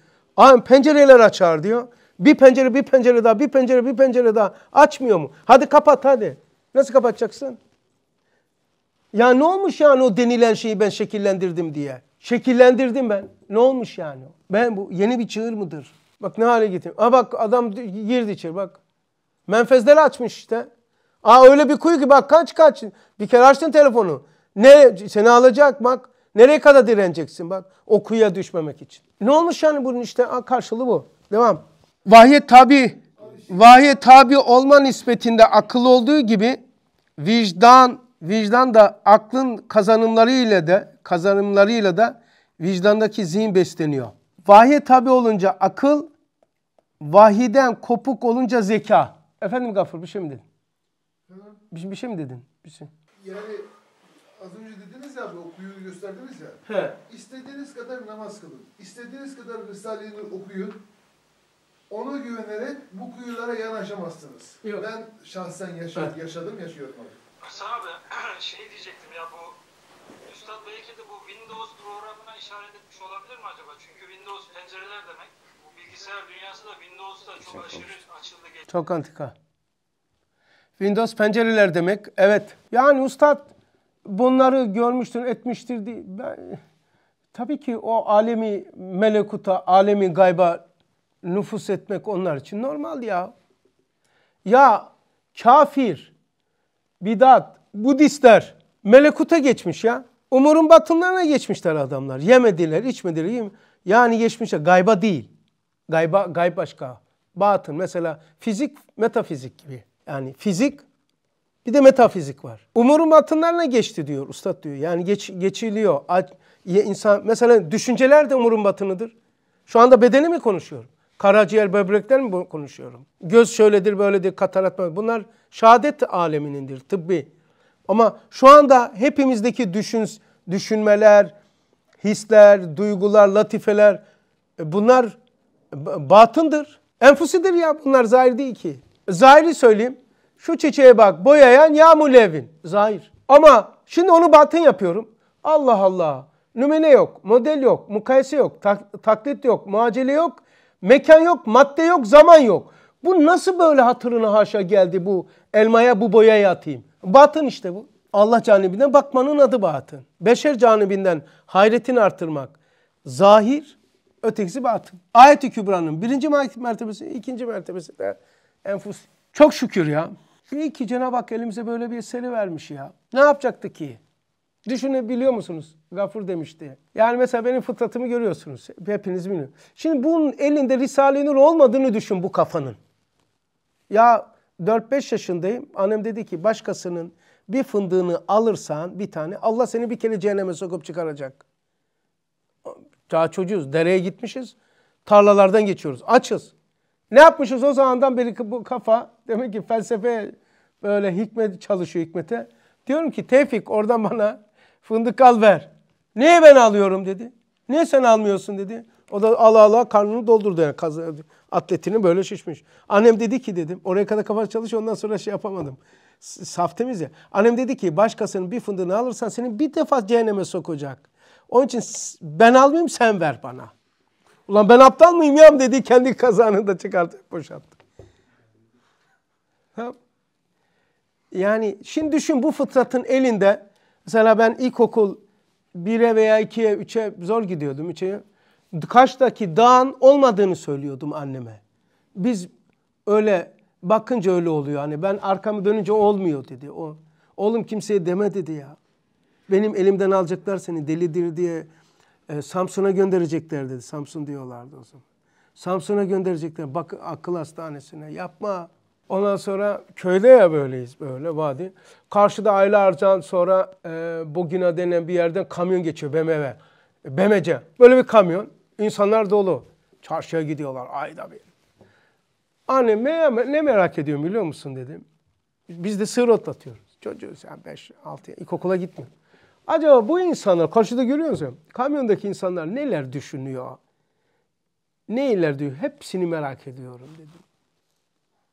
pencereler açar diyor. Bir pencere bir pencere daha bir pencere bir pencere daha açmıyor mu? Hadi kapat hadi. Nasıl kapatacaksın? Ya ne olmuş yani o denilen şeyi ben şekillendirdim diye. Şekillendirdim ben. Ne olmuş yani? Ben bu yeni bir çığır mıdır? Bak ne hale getirdim. Aa bak adam girdi içeri bak. Menfezleri açmış işte. Aa öyle bir kuyu ki bak kaç kaç. Bir kere açtın telefonu. Ne seni alacak bak. Nereye kadar direneceksin bak o kuyuya düşmemek için. Ne olmuş yani bunun işte Aa, karşılığı bu. Devam. Vahye tabi, vahye tabi olma nispetinde akıl olduğu gibi vicdan vicdan da aklın kazanımları ile de kazanımlarıyla da vicdandaki zihin besleniyor. Vahye tabi olunca akıl, vahiden kopuk olunca zeka. Efendim Gafur bir şey mi dedin? Bir, şey, bir şey mi dedin? Bir şey. Yani az önce dediniz ya okuyu gösterdiniz ya. He. İstediğiniz kadar namaz kılın. İstediğiniz kadar Risale'yi okuyun. Ona güvenerek bu kuyulara yanaşamazsınız. Yok. Ben şahsen yaşadım, yaşadım yaşıyorum Hasan abi <clears throat> şey diyecektim ya bu Üstad belki de bu Windows programına işaret etmiş olabilir mi acaba? Çünkü Windows pencereler demek. Bu bilgisayar dünyası da Windows'da çok aşırı açıldı. Geçti. Çok antika. Windows pencereler demek. Evet. Yani Üstad bunları görmüştür, etmiştir diye. Ben, tabii ki o alemi melekuta, alemi gayba nüfus etmek onlar için normal ya. Ya kafir, bidat, Budistler melekuta geçmiş ya. Umurun batınlarına geçmişler adamlar. Yemediler, içmediler. yani geçmişler. Gayba değil. Gayba, gayb başka. Batın mesela fizik, metafizik gibi. Yani fizik bir de metafizik var. Umurun batınlarına geçti diyor ustad diyor. Yani geç, geçiliyor. insan mesela düşünceler de umurun batınıdır. Şu anda bedeni mi konuşuyorum? Karaciğer böbrekler mi konuşuyorum? Göz şöyledir böyledir katarat böyle. Bunlar şehadet aleminindir tıbbi. Ama şu anda hepimizdeki düşün, düşünmeler, hisler, duygular, latifeler e, bunlar batındır. Enfusidir ya bunlar zahir değil ki. Zahiri söyleyeyim. Şu çiçeğe bak boyayan ya mulevin. Zahir. Ama şimdi onu batın yapıyorum. Allah Allah. Nümene yok, model yok, mukayese yok, tak taklit yok, muacele yok mekan yok, madde yok, zaman yok. Bu nasıl böyle hatırına haşa geldi bu elmaya bu boyaya atayım? Batın işte bu. Allah canibinden bakmanın adı batın. Beşer canibinden hayretini artırmak. Zahir, ötekisi batın. Ayet-i Kübra'nın birinci mertebesi, ikinci mertebesi de enfus. Çok şükür ya. İyi iki Cenab-ı Hak elimize böyle bir eseri vermiş ya. Ne yapacaktı ki? Düşünebiliyor musunuz? Gafur demişti. Yani mesela benim fıtratımı görüyorsunuz. Hepiniz biliyor. Şimdi bunun elinde Risale-i Nur olmadığını düşün bu kafanın. Ya 4-5 yaşındayım. Annem dedi ki başkasının bir fındığını alırsan bir tane Allah seni bir kere cehenneme sokup çıkaracak. Daha çocuğuz. Dereye gitmişiz. Tarlalardan geçiyoruz. Açız. Ne yapmışız o zamandan beri bu kafa? Demek ki felsefe böyle hikmet çalışıyor hikmete. Diyorum ki Tevfik oradan bana Fındık al ver. Niye ben alıyorum dedi. Niye sen almıyorsun dedi. O da ala ala karnını doldurdu yani. Kaz, atletini böyle şişmiş. Annem dedi ki dedim. Oraya kadar kafa çalış ondan sonra şey yapamadım. Saftemiz ya. Annem dedi ki başkasının bir fındığını alırsan seni bir defa cehenneme sokacak. Onun için ben almayayım sen ver bana. Ulan ben aptal mıyım ya dedi kendi kazanını da çıkartıp boşalttı. Yani şimdi düşün bu fıtratın elinde Mesela ben ilkokul 1'e veya 2'ye, 3'e zor gidiyordum 3'e. Kaş'taki dağın olmadığını söylüyordum anneme. Biz öyle bakınca öyle oluyor. Hani ben arkamı dönünce olmuyor dedi. O, oğlum kimseye deme dedi ya. Benim elimden alacaklar seni delidir diye e, Samsun'a gönderecekler dedi. Samsun diyorlardı o zaman. Samsun'a gönderecekler. Bak akıl hastanesine yapma. Ondan sonra köyde ya böyleyiz böyle vadi. Karşıda aylarca sonra e, Bogina denen bir yerden kamyon geçiyor BMW. Bemece. Böyle bir kamyon. İnsanlar dolu. Çarşıya gidiyorlar ayda bir. Anne me ne merak ediyorum biliyor musun dedim. Biz de sığır otlatıyoruz. Çocuğuz yani 5 6 ilkokula gitmiyor. Acaba bu insanlar karşıda görüyor musun? Kamyondaki insanlar neler düşünüyor? Neyler diyor? Hepsini merak ediyorum dedim.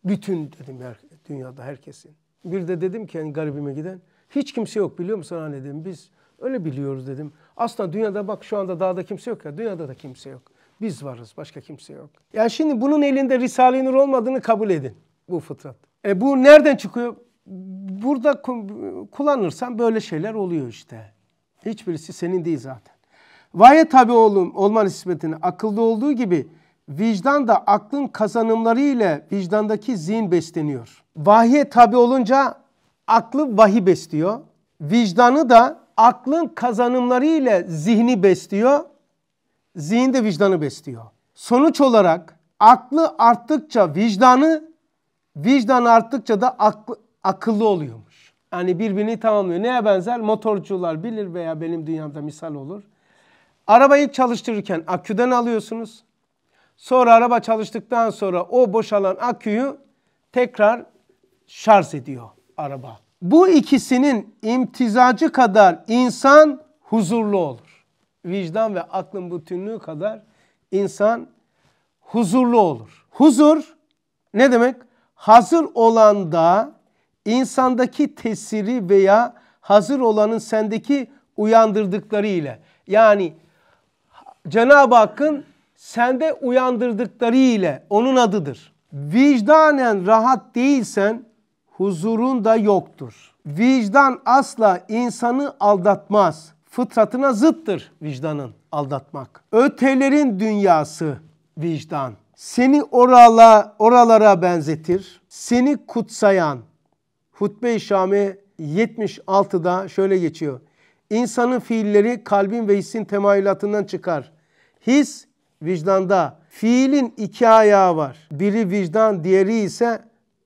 Bütün dedim her, dünyada herkesin. Bir de dedim ki yani garibime giden hiç kimse yok biliyor musun anne hani dedim biz öyle biliyoruz dedim. Aslında dünyada bak şu anda dağda kimse yok ya dünyada da kimse yok. Biz varız başka kimse yok. Yani şimdi bunun elinde Risale-i Nur olmadığını kabul edin bu fıtrat. E bu nereden çıkıyor? Burada kullanırsan böyle şeyler oluyor işte. Hiçbirisi senin değil zaten. Vahye tabi oğlum, olman nispetini akılda olduğu gibi vicdan da aklın kazanımları ile vicdandaki zihin besleniyor. Vahye tabi olunca aklı vahi besliyor. Vicdanı da aklın kazanımları ile zihni besliyor. Zihin de vicdanı besliyor. Sonuç olarak aklı arttıkça vicdanı, vicdan arttıkça da aklı, akıllı oluyormuş. Yani birbirini tamamlıyor. Neye benzer? Motorcular bilir veya benim dünyamda misal olur. Arabayı çalıştırırken aküden alıyorsunuz. Sonra araba çalıştıktan sonra o boşalan aküyü tekrar şarj ediyor araba. Bu ikisinin imtizacı kadar insan huzurlu olur. Vicdan ve aklın bütünlüğü kadar insan huzurlu olur. Huzur ne demek? Hazır olanda insandaki tesiri veya hazır olanın sendeki uyandırdıkları ile. Yani Cenab-ı Hakk'ın sende uyandırdıkları ile onun adıdır. Vicdanen rahat değilsen huzurun da yoktur. Vicdan asla insanı aldatmaz. Fıtratına zıttır vicdanın aldatmak. Ötelerin dünyası vicdan. Seni orala, oralara benzetir. Seni kutsayan. Hutbe-i Şami 76'da şöyle geçiyor. İnsanın fiilleri kalbin ve hissin temayülatından çıkar. His vicdanda fiilin iki ayağı var. Biri vicdan, diğeri ise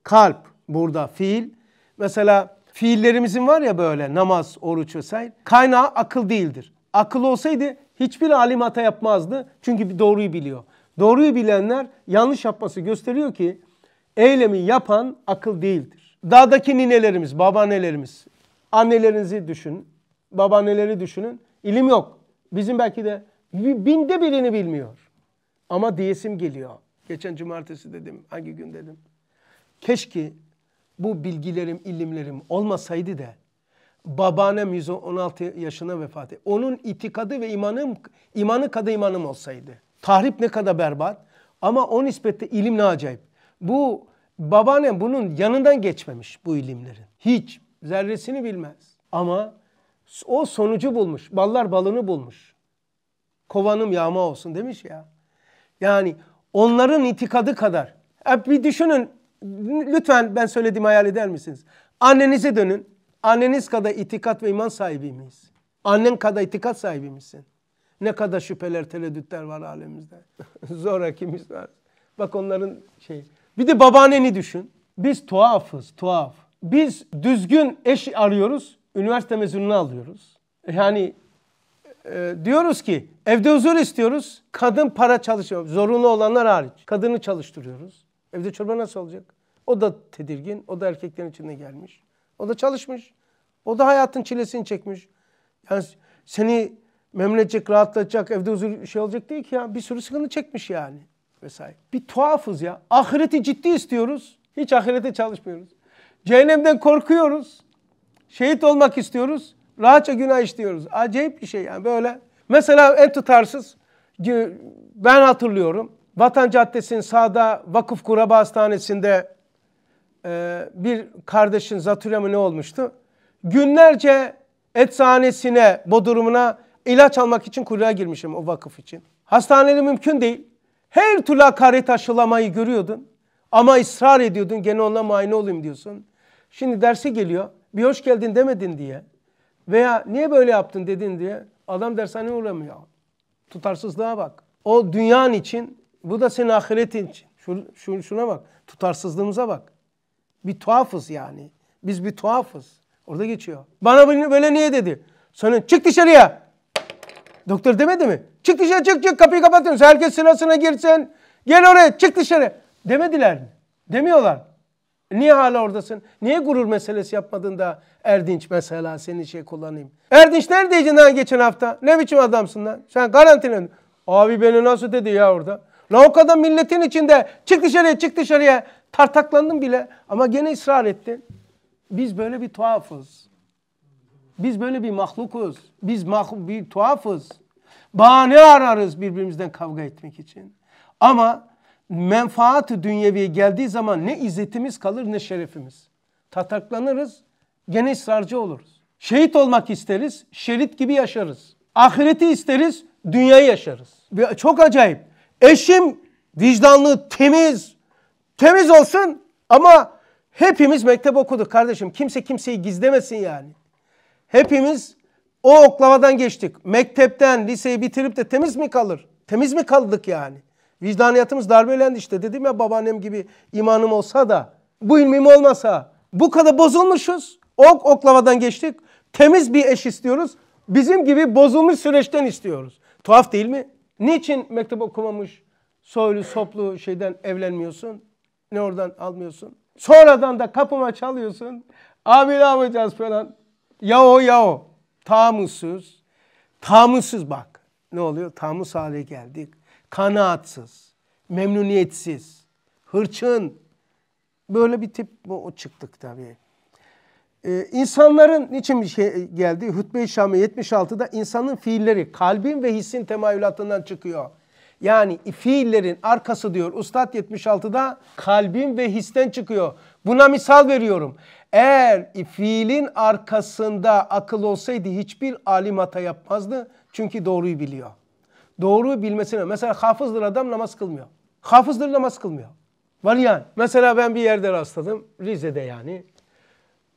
kalp burada fiil. Mesela fiillerimizin var ya böyle namaz, oruç vesaire. Kaynağı akıl değildir. Akıl olsaydı hiçbir alim hata yapmazdı. Çünkü doğruyu biliyor. Doğruyu bilenler yanlış yapması gösteriyor ki eylemi yapan akıl değildir. Dağdaki ninelerimiz, babaannelerimiz, annelerinizi düşün, babaanneleri düşünün. İlim yok. Bizim belki de binde birini bilmiyor. Ama diyesim geliyor. Geçen cumartesi dedim, hangi gün dedim. Keşke bu bilgilerim, ilimlerim olmasaydı da babaannem 116 yaşına vefat etti. Onun itikadı ve imanım, imanı kadar imanım olsaydı. Tahrip ne kadar berbat ama o nispette ilim ne acayip. Bu babaannem bunun yanından geçmemiş bu ilimlerin. Hiç zerresini bilmez. Ama o sonucu bulmuş. Ballar balını bulmuş. Kovanım yağma olsun demiş ya. Yani onların itikadı kadar. E bir düşünün lütfen ben söylediğimi hayal eder misiniz? Annenize dönün. Anneniz kadar itikat ve iman sahibi miyiz? Annen kadar itikat sahibi misin? Ne kadar şüpheler, tereddütler var alemimizde. <laughs> Zor hakimiz var. Bak onların şey. Bir de babaanneni düşün. Biz tuhafız, tuhaf. Biz düzgün eş arıyoruz, üniversite mezununu alıyoruz. Yani e, diyoruz ki Evde huzur istiyoruz. Kadın para çalışıyor. Zorunlu olanlar hariç. Kadını çalıştırıyoruz. Evde çorba nasıl olacak? O da tedirgin. O da erkeklerin içinde gelmiş. O da çalışmış. O da hayatın çilesini çekmiş. Yani seni memnun rahatlatacak, evde huzur şey olacak değil ki ya. Bir sürü sıkıntı çekmiş yani vesaire. Bir tuhafız ya. Ahireti ciddi istiyoruz. Hiç ahirete çalışmıyoruz. Cehennemden korkuyoruz. Şehit olmak istiyoruz. Rahatça günah işliyoruz. Acayip bir şey yani böyle. Mesela en tutarsız ben hatırlıyorum. Vatan Caddesi'nin sağda Vakıf Kuraba Hastanesi'nde e, bir kardeşin zatürre mi ne olmuştu? Günlerce eczanesine, bodrumuna ilaç almak için kuyruğa girmişim o vakıf için. Hastanede mümkün değil. Her türlü hakaret aşılamayı görüyordun. Ama ısrar ediyordun gene ona muayene olayım diyorsun. Şimdi derse geliyor. Bir hoş geldin demedin diye. Veya niye böyle yaptın dedin diye. Adam dershane uğramıyor. Tutarsızlığa bak. O dünyan için, bu da senin ahiretin için. Şu, şu, şuna bak, tutarsızlığımıza bak. Bir tuhafız yani. Biz bir tuhafız. Orada geçiyor. Bana böyle niye dedi? Sana çık dışarıya. Doktor demedi mi? Çık dışarı çık çık kapıyı kapatıyorsun. Herkes sırasına girsin. Gel oraya çık dışarı. Demediler mi? Demiyorlar. Niye hala oradasın? Niye gurur meselesi yapmadın da Erdinç mesela seni şey kullanayım. Erdinç neredeydin ha geçen hafta? Ne biçim adamsın lan? Sen garantilen. Abi beni nasıl dedi ya orada? La o kadar milletin içinde çık dışarıya çık dışarıya tartaklandın bile ama gene ısrar ettin. Biz böyle bir tuhafız. Biz böyle bir mahlukuz. Biz mahluk, bir tuhafız. Bahane ararız birbirimizden kavga etmek için. Ama menfaat dünyevi geldiği zaman ne izzetimiz kalır ne şerefimiz. Tataklanırız, gene ısrarcı oluruz. Şehit olmak isteriz, şerit gibi yaşarız. Ahireti isteriz, dünyayı yaşarız. Ve çok acayip. Eşim vicdanlı, temiz, temiz olsun ama hepimiz mektep okuduk kardeşim. Kimse kimseyi gizlemesin yani. Hepimiz o oklavadan geçtik. Mektepten liseyi bitirip de temiz mi kalır? Temiz mi kaldık yani? Vicdaniyatımız darbelendi işte. Dedim ya babaannem gibi imanım olsa da bu ilmim olmasa bu kadar bozulmuşuz. Ok oklavadan geçtik. Temiz bir eş istiyoruz. Bizim gibi bozulmuş süreçten istiyoruz. Tuhaf değil mi? Niçin mektup okumamış soylu soplu şeyden evlenmiyorsun? Ne oradan almıyorsun? Sonradan da kapıma çalıyorsun. Abi ne yapacağız falan. Ya o ya o. Tahammülsüz. Tahammülsüz bak. Ne oluyor? Tahammülsüz hale geldik kanaatsız, memnuniyetsiz, hırçın böyle bir tip o çıktık tabii. Ee, insanların niçin bir şey geldi? Hutbe-i Şam'ı 76'da insanın fiilleri kalbin ve hissin temayülatından çıkıyor. Yani fiillerin arkası diyor Ustad 76'da kalbin ve histen çıkıyor. Buna misal veriyorum. Eğer fiilin arkasında akıl olsaydı hiçbir alim hata yapmazdı. Çünkü doğruyu biliyor. Doğru bilmesine. Mesela hafızdır adam namaz kılmıyor. Hafızdır namaz kılmıyor. Var yani. Mesela ben bir yerde rastladım. Rize'de yani.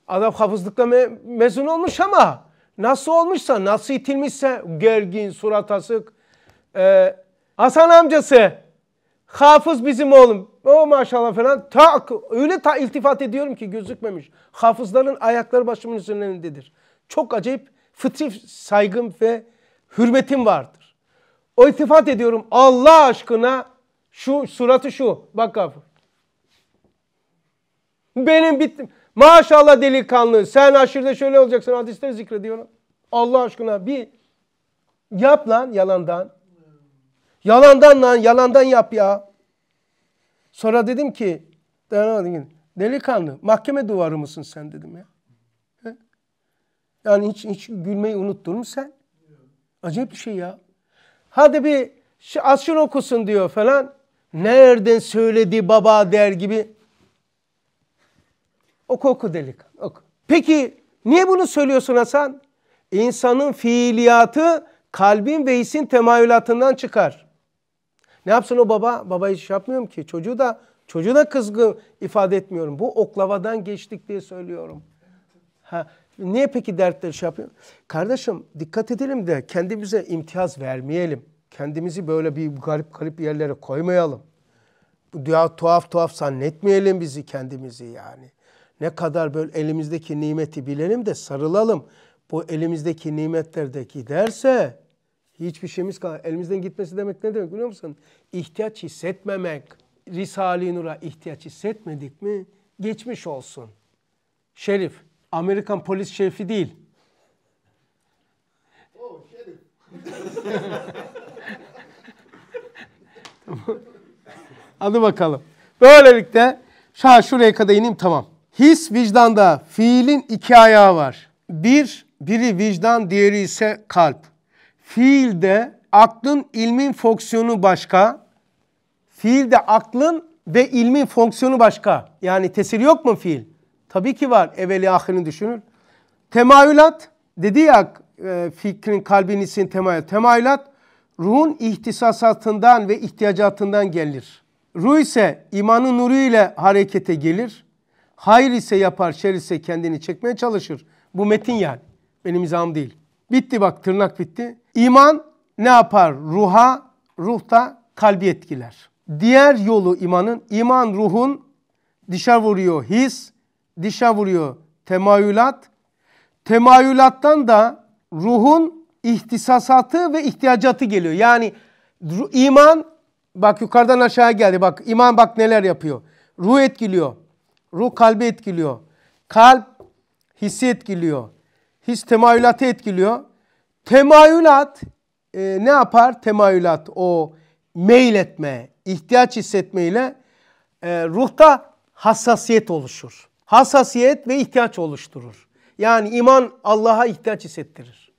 Adam hafızlıkla me mezun olmuş ama nasıl olmuşsa, nasıl itilmişse gergin, surat asık. Ee, Hasan amcası hafız bizim oğlum. O maşallah falan. Tak, öyle ta iltifat ediyorum ki gözükmemiş. Hafızların ayakları başımın üzerindedir. Çok acayip fıtri saygım ve hürmetim vardı. O iltifat ediyorum Allah aşkına şu suratı şu. Bak Gafur. Benim bittim. Maşallah delikanlı sen aşırıda şöyle olacaksın hadiste zikrediyorum. Allah aşkına bir yap lan yalandan. Yalandan lan yalandan yap ya. Sonra dedim ki Delikanlı mahkeme duvarı mısın sen dedim ya. Yani hiç, hiç gülmeyi unuttun mu sen? Acayip bir şey ya. Hadi bir aşın okusun diyor falan. Nereden söyledi baba der gibi. Oku oku delikanlı oku. Peki niye bunu söylüyorsun Hasan? İnsanın fiiliyatı kalbin ve hisin temayülatından çıkar. Ne yapsın o baba? Baba hiç şey yapmıyorum ki. Çocuğu da çocuğu da kızgın ifade etmiyorum. Bu oklavadan geçtik diye söylüyorum. Ha, Niye peki dertleri şey yapıyor? Kardeşim dikkat edelim de kendimize imtiyaz vermeyelim. Kendimizi böyle bir garip garip yerlere koymayalım. Dünya tuhaf tuhaf zannetmeyelim bizi kendimizi yani. Ne kadar böyle elimizdeki nimeti bilelim de sarılalım. Bu elimizdeki nimetler de giderse hiçbir şeyimiz kalmaz. Elimizden gitmesi demek ne demek biliyor musun? İhtiyaç hissetmemek. Risale-i Nur'a ihtiyaç hissetmedik mi? Geçmiş olsun. Şerif Amerikan polis şefi değil. Oh, Hadi bakalım. Böylelikle ha şuraya kadar ineyim tamam. His vicdanda fiilin iki ayağı var. Bir, biri vicdan, diğeri ise kalp. Fiilde aklın, ilmin fonksiyonu başka. Fiilde aklın ve ilmin fonksiyonu başka. Yani tesir yok mu fiil? Tabii ki var. Evveli ahirini düşünür. Temayülat dedi ya e, fikrin kalbin için temayülat. Temayülat ruhun ihtisasatından ve ihtiyacatından gelir. Ruh ise imanın nuru ile harekete gelir. Hayır ise yapar, şer ise kendini çekmeye çalışır. Bu metin yani. Benim izahım değil. Bitti bak tırnak bitti. İman ne yapar? Ruha, ruhta, kalbi etkiler. Diğer yolu imanın, iman ruhun dışarı vuruyor his, dişe vuruyor temayülat. Temayülattan da ruhun ihtisasatı ve ihtiyacatı geliyor. Yani iman bak yukarıdan aşağıya geldi. Bak iman bak neler yapıyor. Ruh etkiliyor. Ruh kalbi etkiliyor. Kalp hissi etkiliyor. His temayülatı etkiliyor. Temayülat e, ne yapar? Temayülat o etme, ihtiyaç hissetmeyle e, ruhta hassasiyet oluşur hassasiyet ve ihtiyaç oluşturur. Yani iman Allah'a ihtiyaç hissettirir.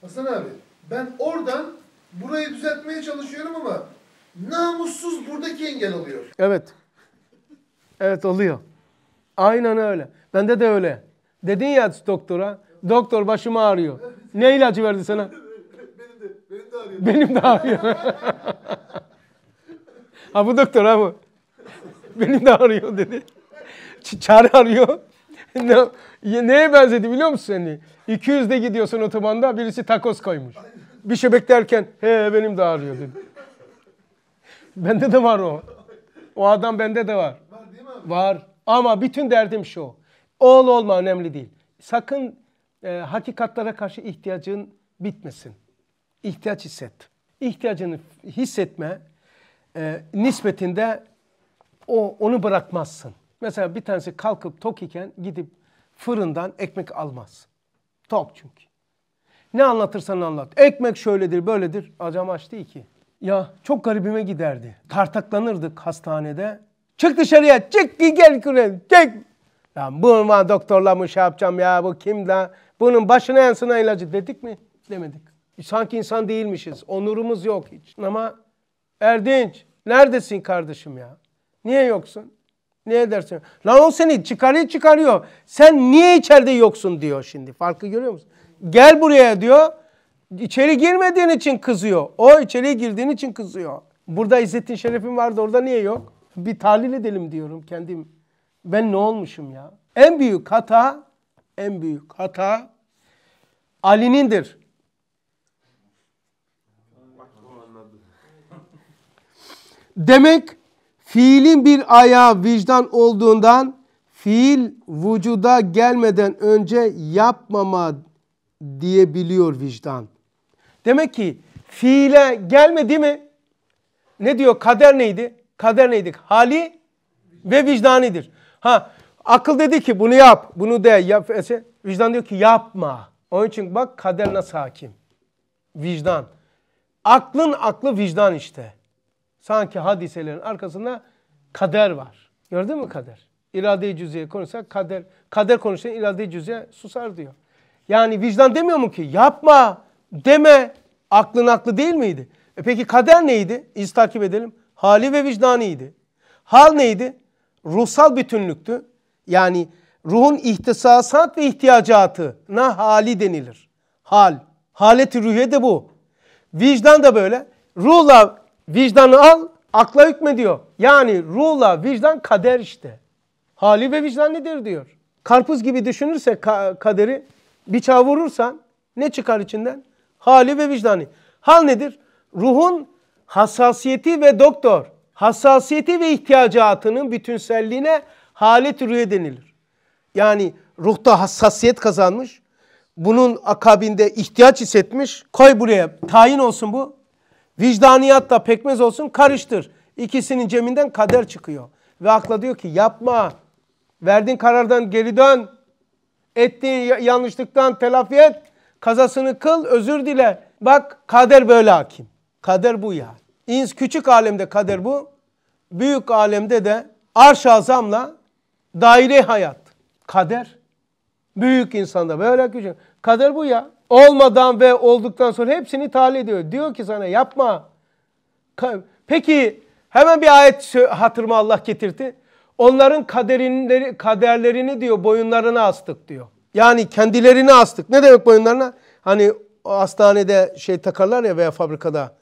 Hasan abi ben oradan burayı düzeltmeye çalışıyorum ama namussuz buradaki engel oluyor. Evet. Evet oluyor. Aynen öyle. Bende de öyle. Dedin ya doktora. Doktor başım ağrıyor. Ne ilacı verdi sana? Benim de, benim de ağrıyor. Benim de ağrıyor. <laughs> ha bu doktor ha bu. Benim de ağrıyor dedi çare arıyor. <laughs> Neye benzedi biliyor musun hani? 200'de gidiyorsun otobanda birisi takos koymuş. Bir şey beklerken he benim de ağrıyor dedi. bende de var o. O adam bende de var. Var değil mi abi? Var. Ama bütün derdim şu. Oğul olma önemli değil. Sakın e, hakikatlara karşı ihtiyacın bitmesin. İhtiyaç hisset. İhtiyacını hissetme e, nispetinde o onu bırakmazsın. Mesela bir tanesi kalkıp tok iken gidip fırından ekmek almaz. Tok çünkü. Ne anlatırsan anlat. Ekmek şöyledir böyledir. Acam aç değil ki. Ya çok garibime giderdi. Tartaklanırdık hastanede. Çık dışarıya çık gel kure çık. Ya bunu var doktorla mı şey yapacağım ya bu kim la? Bunun başına yansına ilacı dedik mi? Demedik. Sanki insan değilmişiz. Onurumuz yok hiç. Ama Erdinç neredesin kardeşim ya? Niye yoksun? Ne dersin? Lan o seni çıkarıyor çıkarıyor. Sen niye içeride yoksun diyor şimdi. Farkı görüyor musun? Gel buraya diyor. İçeri girmediğin için kızıyor. O içeri girdiğin için kızıyor. Burada İzzettin Şeref'in vardı orada niye yok? Bir tahlil edelim diyorum kendim. Ben ne olmuşum ya? En büyük hata, en büyük hata Ali'nindir. Demek Fiilin bir ayağı vicdan olduğundan fiil vücuda gelmeden önce yapmama diyebiliyor vicdan. Demek ki fiile gelmedi mi? Ne diyor? Kader neydi? Kader neydi? Hali ve vicdanidir. Ha akıl dedi ki bunu yap, bunu de. Yap. E, şey, vicdan diyor ki yapma. Onun için bak kader nasıl hakim. Vicdan. Aklın aklı vicdan işte. Sanki hadiselerin arkasında kader var. Gördün mü kader? İrade-i cüziye konuşsak kader. Kader konuşan irade-i cüziye susar diyor. Yani vicdan demiyor mu ki yapma deme aklın aklı değil miydi? E peki kader neydi? İz takip edelim. Hali ve vicdanıydı Hal neydi? Ruhsal bütünlüktü. Yani ruhun ihtisasat ve ihtiyacatına hali denilir. Hal. Haleti rühiye de bu. Vicdan da böyle. Ruhla Vicdanı al, akla hükme diyor. Yani ruhla vicdan kader işte. Hali ve vicdan nedir diyor. Karpuz gibi düşünürse ka kaderi bıçağı vurursan ne çıkar içinden? Hali ve vicdanı. Hal nedir? Ruhun hassasiyeti ve doktor. Hassasiyeti ve ihtiyacatının bütünselliğine halet rüye denilir. Yani ruhta hassasiyet kazanmış. Bunun akabinde ihtiyaç hissetmiş. Koy buraya tayin olsun bu. Vicdaniyatla pekmez olsun karıştır. İkisinin ceminden kader çıkıyor. Ve akla diyor ki yapma. Verdiğin karardan geri dön. Ettiğin yanlışlıktan telafi et. Kazasını kıl, özür dile. Bak kader böyle hakim. Kader bu ya. İns küçük alemde kader bu. Büyük alemde de arş azamla daire hayat. Kader. Büyük insanda böyle küçük. Kader bu ya olmadan ve olduktan sonra hepsini tali ediyor. Diyor ki sana yapma. Peki hemen bir ayet hatırıma Allah getirdi. Onların kaderleri, kaderlerini diyor boyunlarına astık diyor. Yani kendilerini astık. Ne demek boyunlarına? Hani hastanede şey takarlar ya veya fabrikada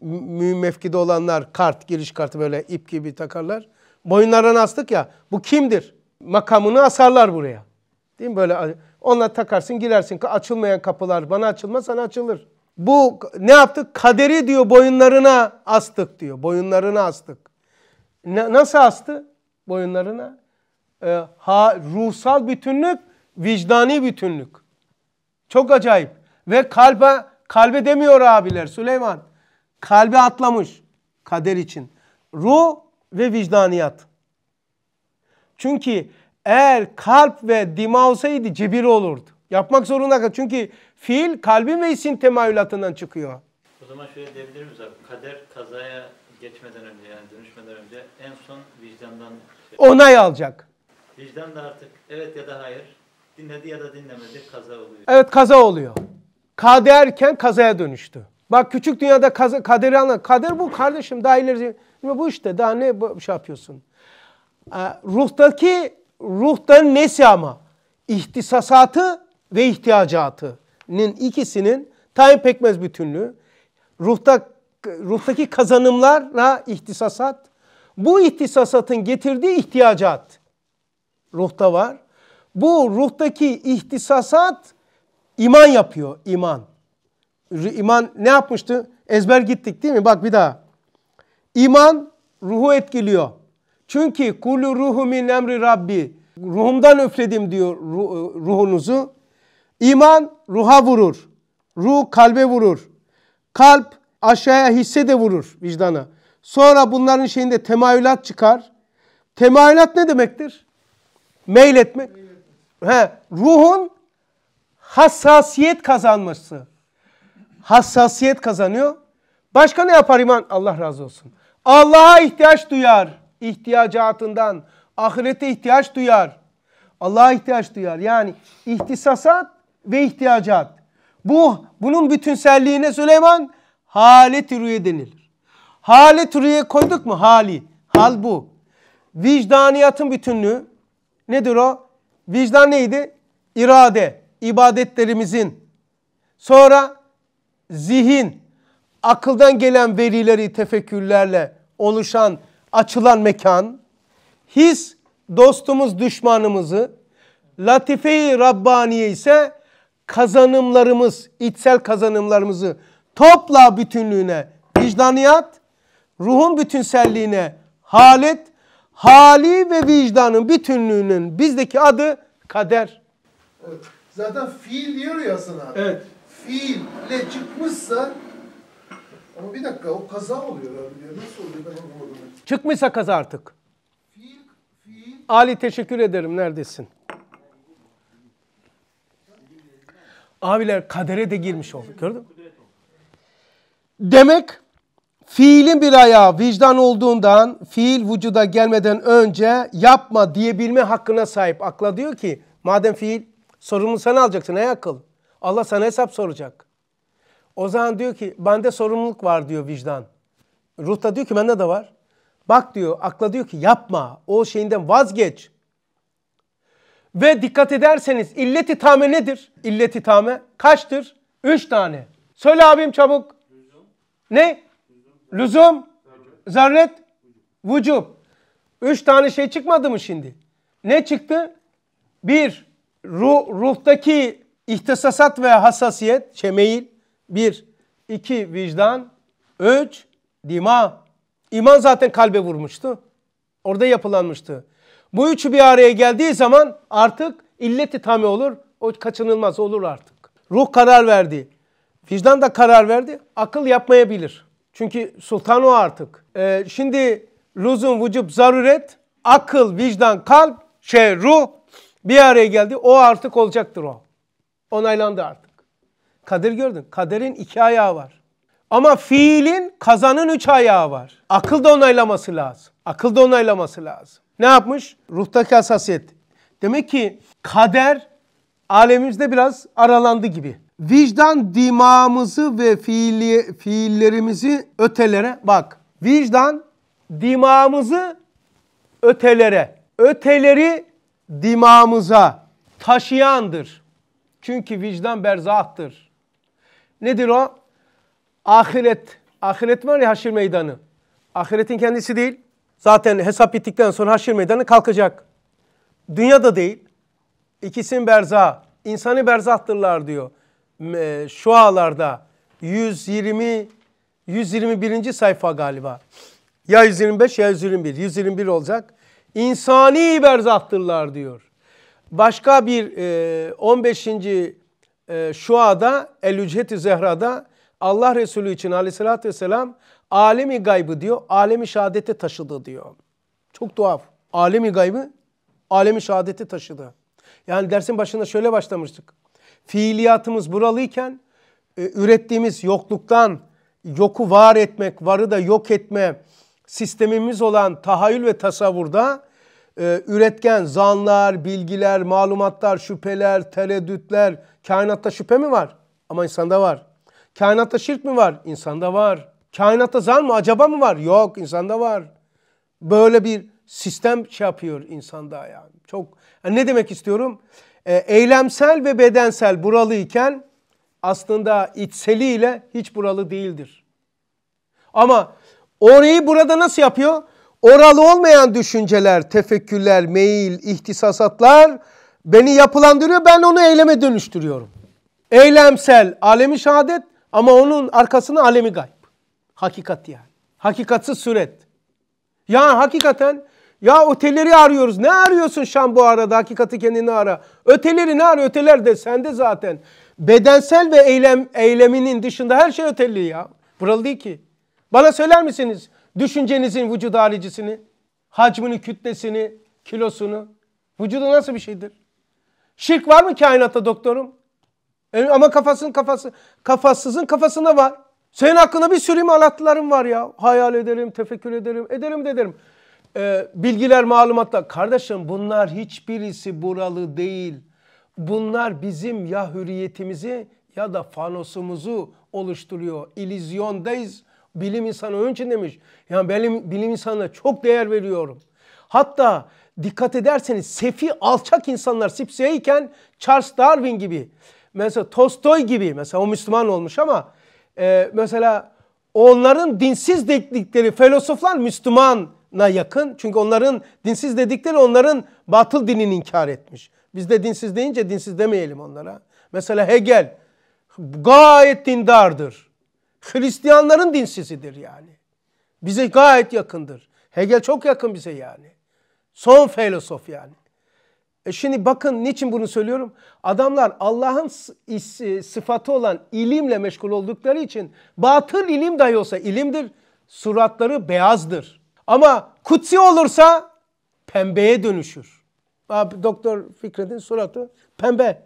mühim mevkide olanlar kart, giriş kartı böyle ip gibi takarlar. Boyunlarına astık ya bu kimdir? Makamını asarlar buraya. Değil mi böyle hani ona takarsın girersin. Açılmayan kapılar bana açılmaz sana açılır. Bu ne yaptık? Kaderi diyor boyunlarına astık diyor. Boyunlarına astık. Ne, nasıl astı? Boyunlarına. Ee, ha, ruhsal bütünlük, vicdani bütünlük. Çok acayip. Ve kalbe, kalbe demiyor abiler Süleyman. Kalbe atlamış kader için. Ruh ve vicdaniyat. Çünkü eğer kalp ve dima olsaydı cebir olurdu. Yapmak zorunda kal. Çünkü fiil kalbin ve isim temayülatından çıkıyor. O zaman şöyle diyebilir miyiz abi? Kader kazaya geçmeden önce yani dönüşmeden önce en son vicdandan şey, onay alacak. Vicdan da artık evet ya da hayır dinledi ya da dinlemedi kaza oluyor. Evet kaza oluyor. Kaderken kazaya dönüştü. Bak küçük dünyada kaza, kaderi anlat. Kader bu kardeşim daha ileri. Bu işte daha ne şey yapıyorsun. Ee, ruhtaki ruhtan nesi ama ihtisasatı ve ihtiyacatının ikisinin tayin pekmez bütünlüğü. Ruhta, ruhtaki kazanımlarla ihtisasat. Bu ihtisasatın getirdiği ihtiyacat ruhta var. Bu ruhtaki ihtisasat iman yapıyor, iman. İman ne yapmıştı? Ezber gittik değil mi? Bak bir daha. İman ruhu etkiliyor. Çünkü kulu ruhu min emri rabbi. Ruhumdan üfledim diyor e, ruhunuzu. İman ruha vurur. Ruh kalbe vurur. Kalp aşağıya hisse de vurur vicdana. Sonra bunların şeyinde temayülat çıkar. Temayülat ne demektir? Meyletmek. He, ruhun hassasiyet kazanması. Hassasiyet kazanıyor. Başka ne yapar iman? Allah razı olsun. Allah'a ihtiyaç duyar ihtiyacatından, ahirete ihtiyaç duyar. Allah'a ihtiyaç duyar. Yani ihtisasat ve ihtiyacat. Bu bunun bütünselliğine Süleyman halet-i rüye denilir. Halet-i rüye koyduk mu? Hali. Hal bu. Vicdaniyatın bütünlüğü nedir o? Vicdan neydi? İrade, ibadetlerimizin. Sonra zihin, akıldan gelen verileri tefekkürlerle oluşan açılan mekan, his dostumuz düşmanımızı, latife-i Rabbaniye ise kazanımlarımız, içsel kazanımlarımızı topla bütünlüğüne vicdaniyat, ruhun bütünselliğine halet, hali ve vicdanın bütünlüğünün bizdeki adı kader. Zaten fiil diyor ya sana. Evet. Fiille çıkmışsa ama bir dakika o kaza oluyor Nasıl oluyor ben anlamadım. Çıkmışsa kaz artık. Fiil, fiil. Ali teşekkür ederim. Neredesin? Abiler kadere de girmiş oldu. Gördün mü? Demek fiilin bir ayağı vicdan olduğundan fiil vücuda gelmeden önce yapma diyebilme hakkına sahip. Akla diyor ki madem fiil sorumlu sen alacaksın ey akıl. Allah sana hesap soracak. O zaman diyor ki bende sorumluluk var diyor vicdan. Ruh da diyor ki bende de var. Bak diyor akla diyor ki yapma o şeyinden vazgeç. Ve dikkat ederseniz illeti tame nedir? İlleti tame kaçtır? Üç tane. Söyle abim çabuk. Ne? Lüzum. Zarret. Vücub. Üç tane şey çıkmadı mı şimdi? Ne çıktı? Bir, ruh, ruhtaki ihtisasat ve hassasiyet, şey meyil. Bir, iki vicdan. Üç, dima. İman zaten kalbe vurmuştu. Orada yapılanmıştı. Bu üçü bir araya geldiği zaman artık illeti tami olur. O kaçınılmaz olur artık. Ruh karar verdi. Vicdan da karar verdi. Akıl yapmayabilir. Çünkü sultan o artık. Ee, şimdi lüzum, vücub, zaruret, akıl, vicdan, kalp, şey, ruh bir araya geldi. O artık olacaktır o. Onaylandı artık. Kadir gördün. Kaderin iki ayağı var. Ama fiilin kazanın üç ayağı var. Akıl da onaylaması lazım. Akıl da onaylaması lazım. Ne yapmış? Ruhtaki hassasiyet. Demek ki kader alemimizde biraz aralandı gibi. Vicdan dimağımızı ve fiili, fiillerimizi ötelere bak. Vicdan dimağımızı ötelere, öteleri dimağımıza taşıyandır. Çünkü vicdan berzahtır. Nedir o? ahiret, ahiret var ya haşir meydanı. Ahiretin kendisi değil. Zaten hesap bittikten sonra haşir meydanı kalkacak. Dünya da değil. İkisin berza, insanı berzahtırlar diyor. Şualarda 120 121. sayfa galiba. Ya 125 ya 121. 121 olacak. İnsani berzahtırlar diyor. Başka bir 15. E, e, Şua'da El Üchet-i Zehra'da Allah Resulü için aleyhissalatü vesselam alemi gaybı diyor, alemi şehadete taşıdı diyor. Çok tuhaf. Alemi gaybı, alemi şehadeti taşıdı. Yani dersin başında şöyle başlamıştık. Fiiliyatımız buralıyken e, ürettiğimiz yokluktan yoku var etmek, varı da yok etme sistemimiz olan tahayyül ve tasavvurda e, üretken zanlar, bilgiler, malumatlar, şüpheler, tereddütler, kainatta şüphe mi var? Ama insanda var. Kainatta şirk mi var? İnsanda var. Kainatta zan mı acaba mı var? Yok insanda var. Böyle bir sistem şey yapıyor insanda yani. Çok yani ne demek istiyorum? E, eylemsel ve bedensel buralı iken aslında içseliyle hiç buralı değildir. Ama orayı burada nasıl yapıyor? Oralı olmayan düşünceler, tefekkürler, meyil, ihtisasatlar beni yapılandırıyor. Ben onu eyleme dönüştürüyorum. Eylemsel, alemi şehadet, ama onun arkasına alemi gayb. Hakikat yani. hakikatsız suret. Ya hakikaten ya öteleri arıyoruz. Ne arıyorsun Şam bu arada? Hakikati kendini ara. Öteleri ne arıyor? Öteler de sende zaten. Bedensel ve eylem, eyleminin dışında her şey öteli ya. Buralı değil ki. Bana söyler misiniz düşüncenizin vücut haricisini, hacmini, kütlesini, kilosunu? Vücudu nasıl bir şeydir? Şirk var mı kainatta doktorum? E, ama kafasının kafası, kafasızın kafasına var. Senin hakkında bir sürü imalatlarım var ya. Hayal ederim, tefekkür ederim, ederim de edelim. E, bilgiler, malumatlar. Kardeşim bunlar hiçbirisi buralı değil. Bunlar bizim ya hürriyetimizi ya da fanosumuzu oluşturuyor. İllüzyondayız. Bilim insanı onun için demiş. Yani benim bilim insanına çok değer veriyorum. Hatta dikkat ederseniz sefi alçak insanlar sipseyken Charles Darwin gibi mesela Tolstoy gibi mesela o Müslüman olmuş ama e, mesela onların dinsiz dedikleri filozoflar Müslümana yakın. Çünkü onların dinsiz dedikleri onların batıl dinini inkar etmiş. Biz de dinsiz deyince dinsiz demeyelim onlara. Mesela Hegel gayet dindardır. Hristiyanların dinsizidir yani. Bize gayet yakındır. Hegel çok yakın bize yani. Son filozof yani. E şimdi bakın niçin bunu söylüyorum? Adamlar Allah'ın e, sıfatı olan ilimle meşgul oldukları için batıl ilim dahi olsa ilimdir. Suratları beyazdır. Ama kutsi olursa pembeye dönüşür. Abi, Doktor Fikret'in suratı pembe.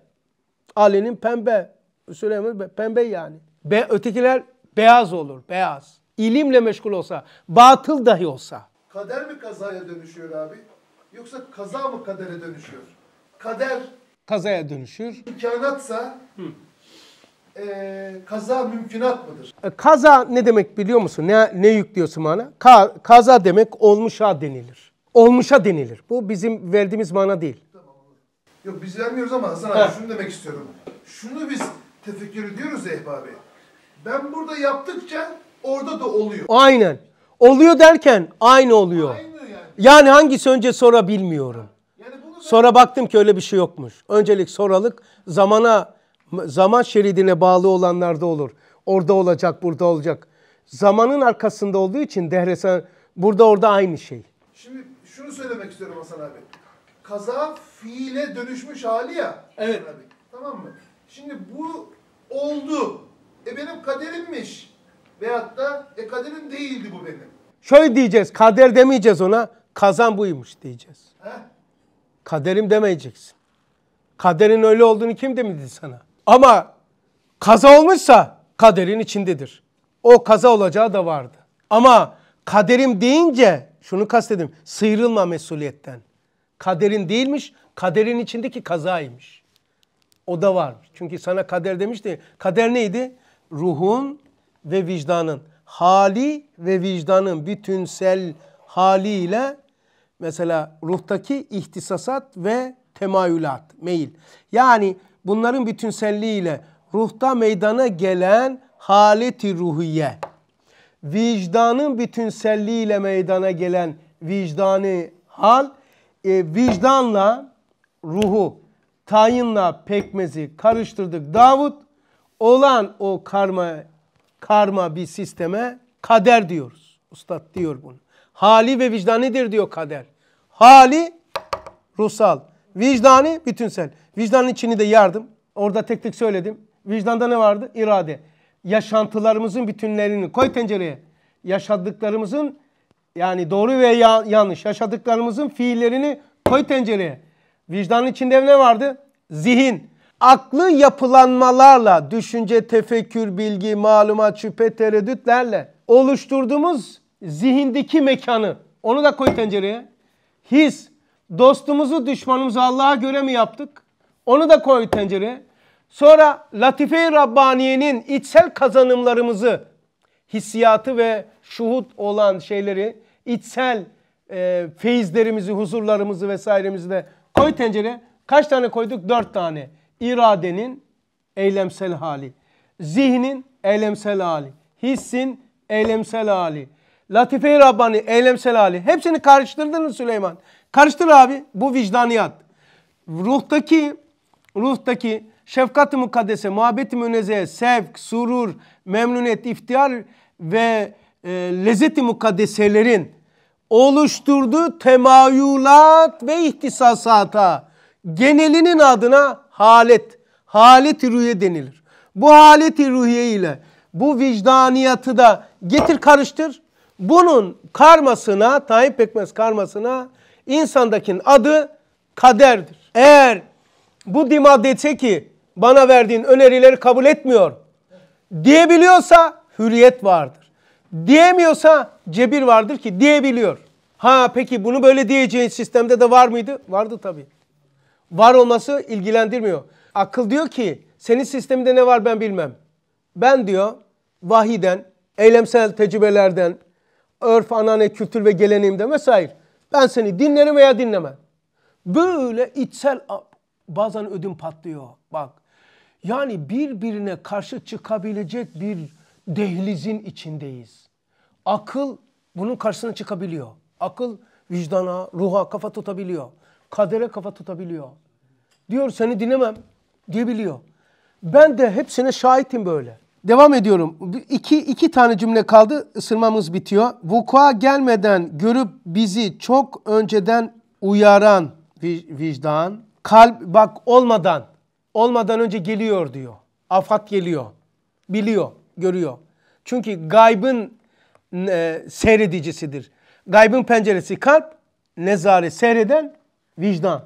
Ali'nin pembe. Süleyman pembe yani. Be, ötekiler beyaz olur, beyaz. İlimle meşgul olsa, batıl dahi olsa. Kader mi kazaya dönüşüyor abi? yoksa kaza mı kadere dönüşüyor? Kader kazaya dönüşür. imkanatsa e, kaza mümkünat mıdır? E, kaza ne demek biliyor musun? Ne, ne yüklüyorsun mana? Ka, kaza demek olmuşa denilir. Olmuşa denilir. Bu bizim verdiğimiz mana değil. Yok biz vermiyoruz ama Hasan abi şunu demek istiyorum. Şunu biz tefekkür ediyoruz ya abi. Ben burada yaptıkça orada da oluyor. Aynen. Oluyor derken aynı oluyor. Aynı yani hangisi önce sonra bilmiyorum. Sonra baktım ki öyle bir şey yokmuş. Öncelik soralık zamana zaman şeridine bağlı olanlarda olur. Orada olacak, burada olacak. Zamanın arkasında olduğu için dehresen burada orada aynı şey. Şimdi şunu söylemek istiyorum Hasan abi. Kaza fiile dönüşmüş hali ya. Evet. Abi, tamam mı? Şimdi bu oldu. E benim kaderimmiş. Veyahut da e kaderim değildi bu benim. Şöyle diyeceğiz, kader demeyeceğiz ona kazan buymuş diyeceğiz. Kaderim demeyeceksin. Kaderin öyle olduğunu kim demedi sana? Ama kaza olmuşsa kaderin içindedir. O kaza olacağı da vardı. Ama kaderim deyince şunu kastedim. Sıyrılma mesuliyetten. Kaderin değilmiş, kaderin içindeki kazaymış. O da var. Çünkü sana kader demişti. Kader neydi? Ruhun ve vicdanın. Hali ve vicdanın bütünsel haliyle Mesela ruhtaki ihtisasat ve temayülat, meyil. Yani bunların bütünselliğiyle ruhta meydana gelen haleti ruhiye, vicdanın bütünselliğiyle meydana gelen vicdani hal, e, vicdanla ruhu, tayinla pekmezi karıştırdık Davut, olan o karma, karma bir sisteme kader diyoruz. Ustad diyor bunu. Hali ve vicdanidir diyor kader. Hali ruhsal. Vicdani bütünsel. Vicdanın içini de yardım. Orada tek tek söyledim. Vicdanda ne vardı? İrade. Yaşantılarımızın bütünlerini koy tencereye. Yaşadıklarımızın yani doğru ve ya yanlış yaşadıklarımızın fiillerini koy tencereye. Vicdanın içinde ne vardı? Zihin. Aklı yapılanmalarla, düşünce, tefekkür, bilgi, malumat, şüphe, tereddütlerle oluşturduğumuz zihindeki mekanı onu da koy tencereye. His dostumuzu düşmanımızı Allah'a göre mi yaptık? Onu da koy tencereye. Sonra Latife-i Rabbaniye'nin içsel kazanımlarımızı, hissiyatı ve şuhut olan şeyleri, içsel e, feyizlerimizi, huzurlarımızı vesairemizi de koy tencereye. Kaç tane koyduk? Dört tane. İradenin eylemsel hali, zihnin eylemsel hali, hissin eylemsel hali, Latife-i Rabbani, Eylemsel Hali. Hepsini karıştırdın mı Süleyman? Karıştır abi. Bu vicdaniyat. Ruhtaki, ruhtaki şefkat-ı mukaddese, muhabbet-i münezzeye, sevk, surur, memnuniyet, iftihar ve e, lezzet-i mukaddeselerin oluşturduğu temayulat ve ihtisasata genelinin adına halet, halet-i ruhiye denilir. Bu halet-i ruhiye ile bu vicdaniyatı da getir karıştır. Bunun karmasına, Tayyip Pekmez karmasına insandakinin adı kaderdir. Eğer bu dima dese ki bana verdiğin önerileri kabul etmiyor diyebiliyorsa hürriyet vardır. Diyemiyorsa cebir vardır ki diyebiliyor. Ha peki bunu böyle diyeceğin sistemde de var mıydı? Vardı tabii. Var olması ilgilendirmiyor. Akıl diyor ki senin sisteminde ne var ben bilmem. Ben diyor vahiden, eylemsel tecrübelerden, örf, anane, kültür ve geleneğimden vesaire. Ben seni dinlerim veya dinlemem. Böyle içsel bazen ödüm patlıyor. Bak yani birbirine karşı çıkabilecek bir dehlizin içindeyiz. Akıl bunun karşısına çıkabiliyor. Akıl vicdana, ruha kafa tutabiliyor. Kadere kafa tutabiliyor. Diyor seni dinlemem diyebiliyor. Ben de hepsine şahitim böyle. Devam ediyorum. İki, iki tane cümle kaldı. Isırmamız bitiyor. Vukua gelmeden görüp bizi çok önceden uyaran vicdan, kalp bak olmadan, olmadan önce geliyor diyor. Afat geliyor. Biliyor, görüyor. Çünkü gaybın e, seyredicisidir. Gaybın penceresi kalp, nezare seyreden vicdan.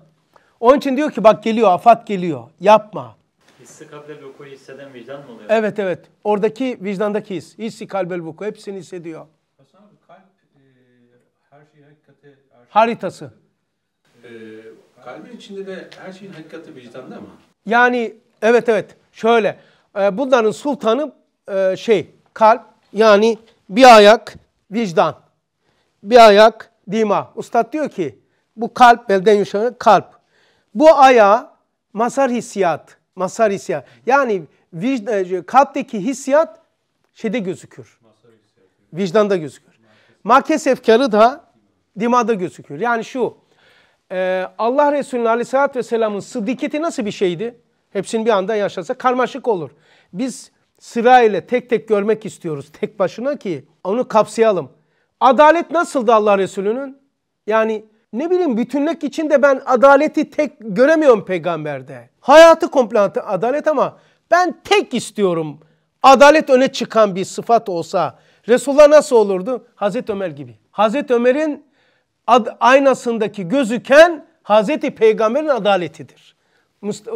Onun için diyor ki bak geliyor, afat geliyor. Yapma. Hissi kalbel vuku hisseden vicdan mı oluyor? Evet evet. Oradaki vicdandaki his. Hissi kalbel vuku. Hepsini hissediyor. Hasan abi kalp e, her şeyi hakikate... Her şey... Haritası. E, kalbin içinde de her şeyin hakikati vicdanda mı? Yani evet evet. Şöyle. E, bunların sultanı e, şey kalp yani bir ayak vicdan. Bir ayak dima. Ustad diyor ki bu kalp belden yumuşak kalp. Bu ayağı masar hissiyat. Masar hissiyat. Yani vicdan, e, kalpteki hissiyat şeyde gözükür. Vicdanda gözükür. Makes efkarı da dimada gözükür. Yani şu e, Allah Resulü Aleyhisselatü Vesselam'ın sıddıkiyeti nasıl bir şeydi? Hepsini bir anda yaşarsa karmaşık olur. Biz sırayla tek tek görmek istiyoruz tek başına ki onu kapsayalım. Adalet nasıldı Allah Resulü'nün? Yani ne bileyim bütünlük içinde ben adaleti tek göremiyorum peygamberde. Hayatı komple adalet ama ben tek istiyorum. Adalet öne çıkan bir sıfat olsa Resulullah nasıl olurdu? Hazreti Ömer gibi. Hazreti Ömer'in aynasındaki gözüken Hazreti Peygamber'in adaletidir.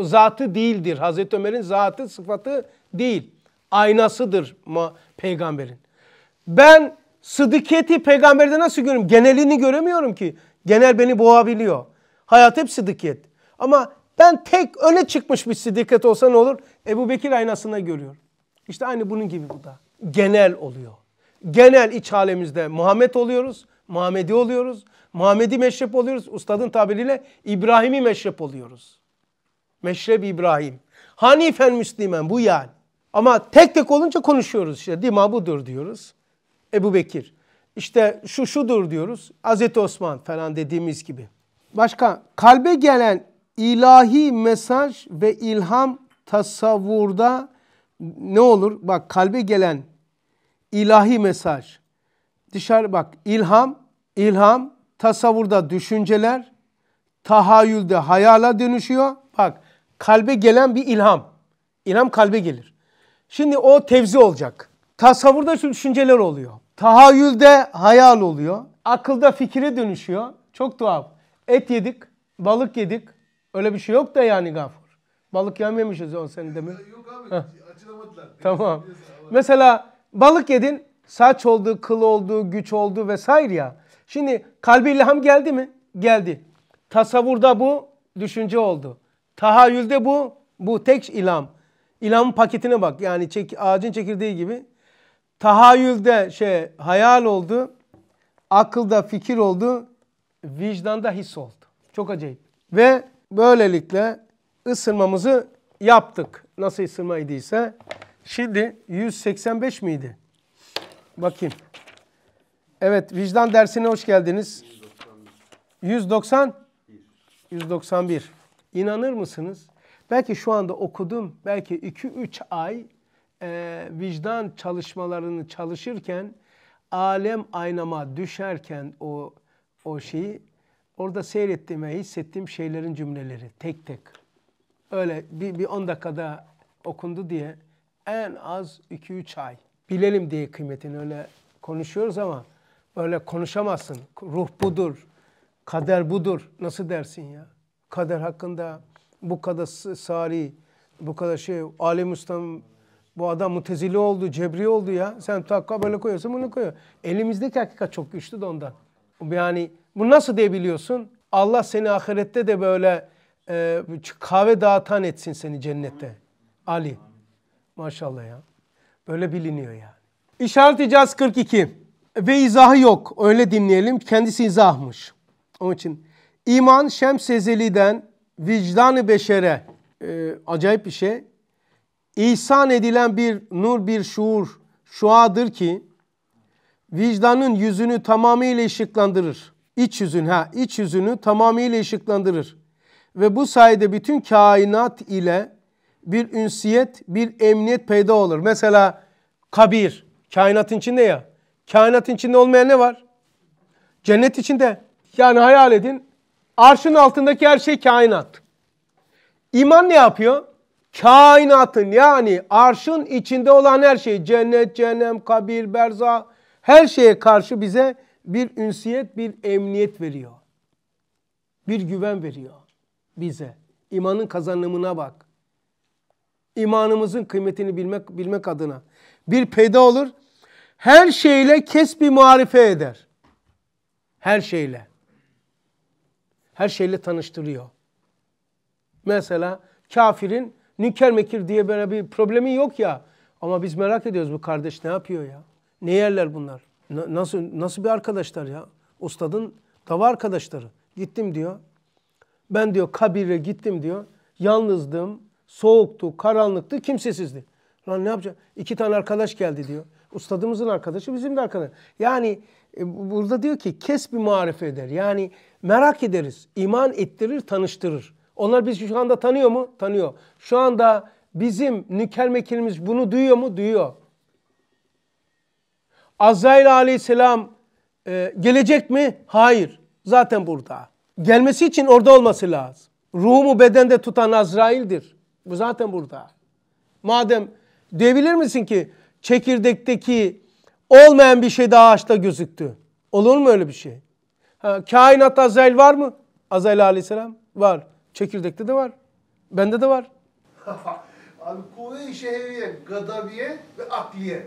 Zatı değildir. Hazreti Ömer'in zatı sıfatı değil. Aynasıdır peygamberin. Ben sıdikiyeti peygamberde nasıl görüyorum? Genelini göremiyorum ki. Genel beni boğabiliyor. Hayat hep sidiket. Ama ben tek öne çıkmış bir sidiket olsa ne olur? Ebu Bekir aynasında görüyor. İşte aynı bunun gibi bu da. Genel oluyor. Genel iç halimizde Muhammed oluyoruz. Muhammedi oluyoruz. Muhammedi meşrep oluyoruz. Ustadın tabiriyle İbrahim'i meşrep oluyoruz. Meşrep İbrahim. Hanifen Müslüman bu yani. Ama tek tek olunca konuşuyoruz işte. Dima budur diyoruz. Ebu Bekir. İşte şu şudur diyoruz. Hazreti Osman falan dediğimiz gibi. Başka kalbe gelen ilahi mesaj ve ilham tasavvurda ne olur? Bak kalbe gelen ilahi mesaj. Dışarı bak ilham, ilham tasavvurda düşünceler, tahayyülde hayala dönüşüyor. Bak kalbe gelen bir ilham. İlham kalbe gelir. Şimdi o tevzi olacak. Tasavvurda düşünceler oluyor. Tahayyülde hayal oluyor. Akılda fikri dönüşüyor. Çok tuhaf. Et yedik, balık yedik. Öyle bir şey yok da yani gafur. Balık yememişiz 10 senede mi? Yok abi açılamadılar. Tamam. Mesela balık yedin saç oldu, kıl oldu, güç oldu vesaire ya. Şimdi kalbi ilham geldi mi? Geldi. Tasavvurda bu düşünce oldu. Tahayyülde bu, bu tek ilham. İlhamın paketine bak. Yani çek, ağacın çekirdeği gibi Tahayyülde şey hayal oldu. Akılda fikir oldu. Vicdanda his oldu. Çok acayip. Ve böylelikle ısırmamızı yaptık. Nasıl ısırmaydıysa. Şimdi 185 miydi? Bakayım. Evet vicdan dersine hoş geldiniz. 190 191. İnanır mısınız? Belki şu anda okudum. Belki 2-3 ay e, vicdan çalışmalarını çalışırken alem aynama düşerken o o şeyi orada seyrettiğim ve hissettiğim şeylerin cümleleri tek tek. Öyle bir, bir 10 dakikada okundu diye en az 2-3 ay. Bilelim diye kıymetini öyle konuşuyoruz ama böyle konuşamazsın. Ruh budur, kader budur. Nasıl dersin ya? Kader hakkında bu kadar sari, bu kadar şey, alem ustam bu adam mutezili oldu, cebri oldu ya. Sen takka böyle koyuyorsun bunu koyuyor. Elimizdeki hakikat çok güçlü de ondan. Yani bu nasıl diyebiliyorsun? Allah seni ahirette de böyle e, kahve dağıtan etsin seni cennette. Ali. Maşallah ya. Böyle biliniyor yani. İşaret icaz 42. Ve izahı yok. Öyle dinleyelim. Kendisi izahmış. Onun için iman Şems Ezeli'den vicdanı beşere e, acayip bir şey. İhsan edilen bir nur bir şuur şuadır ki vicdanın yüzünü tamamıyla ışıklandırır. İç yüzün ha iç yüzünü tamamıyla ışıklandırır. Ve bu sayede bütün kainat ile bir ünsiyet, bir emniyet peyda olur. Mesela kabir kainatın içinde ya. Kainatın içinde olmayan ne var? Cennet içinde. Yani hayal edin. Arşın altındaki her şey kainat. İman ne yapıyor? kainatın yani arşın içinde olan her şey cennet, cehennem, kabir, berza her şeye karşı bize bir ünsiyet, bir emniyet veriyor. Bir güven veriyor bize. İmanın kazanımına bak. İmanımızın kıymetini bilmek, bilmek adına. Bir peyda olur. Her şeyle kes bir marife eder. Her şeyle. Her şeyle tanıştırıyor. Mesela kafirin Nüker mekir diye böyle bir problemi yok ya. Ama biz merak ediyoruz bu kardeş ne yapıyor ya? Ne yerler bunlar? Na, nasıl nasıl bir arkadaşlar ya? Ustadın tava arkadaşları. Gittim diyor. Ben diyor kabire gittim diyor. Yalnızdım, soğuktu, karanlıktı, kimsesizdi. Lan ne yapacağım? İki tane arkadaş geldi diyor. Ustadımızın arkadaşı bizim de arkadaş. Yani e, burada diyor ki kes bir marife eder. Yani merak ederiz. iman ettirir, tanıştırır. Onlar bizi şu anda tanıyor mu? Tanıyor. Şu anda bizim nükel mekilimiz bunu duyuyor mu? Duyuyor. Azrail aleyhisselam e, gelecek mi? Hayır. Zaten burada. Gelmesi için orada olması lazım. Ruhumu bedende tutan Azrail'dir. Bu zaten burada. Madem diyebilir misin ki çekirdekteki olmayan bir şey daha ağaçta gözüktü. Olur mu öyle bir şey? Ha, kainat Azrail var mı? Azrail aleyhisselam var. Çekirdekte de var. Bende de var. <laughs> Abi kuvve-i şehriye, gadabiye ve akliye.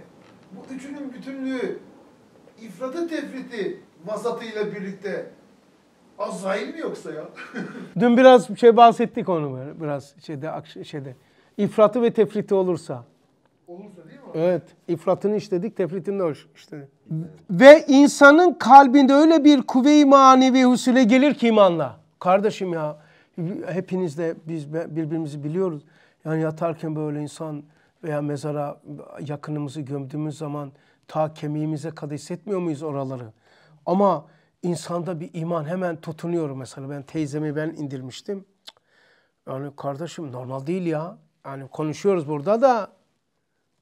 Bu üçünün bütünlüğü ifratı tefriti vasatıyla birlikte Azrail mi yoksa ya? <laughs> Dün biraz şey bahsettik onu böyle biraz şeyde şeyde. İfratı ve tefriti olursa. Olursa değil mi? Abi? Evet. İfratını işledik, tefritini de işledik. Evet. Ve insanın kalbinde öyle bir kuvve-i manevi husule gelir ki imanla. Kardeşim ya hepiniz de biz birbirimizi biliyoruz. Yani yatarken böyle insan veya mezara yakınımızı gömdüğümüz zaman ta kemiğimize kadar hissetmiyor muyuz oraları? Ama insanda bir iman hemen tutunuyor mesela. Ben teyzemi ben indirmiştim. Yani kardeşim normal değil ya. Yani konuşuyoruz burada da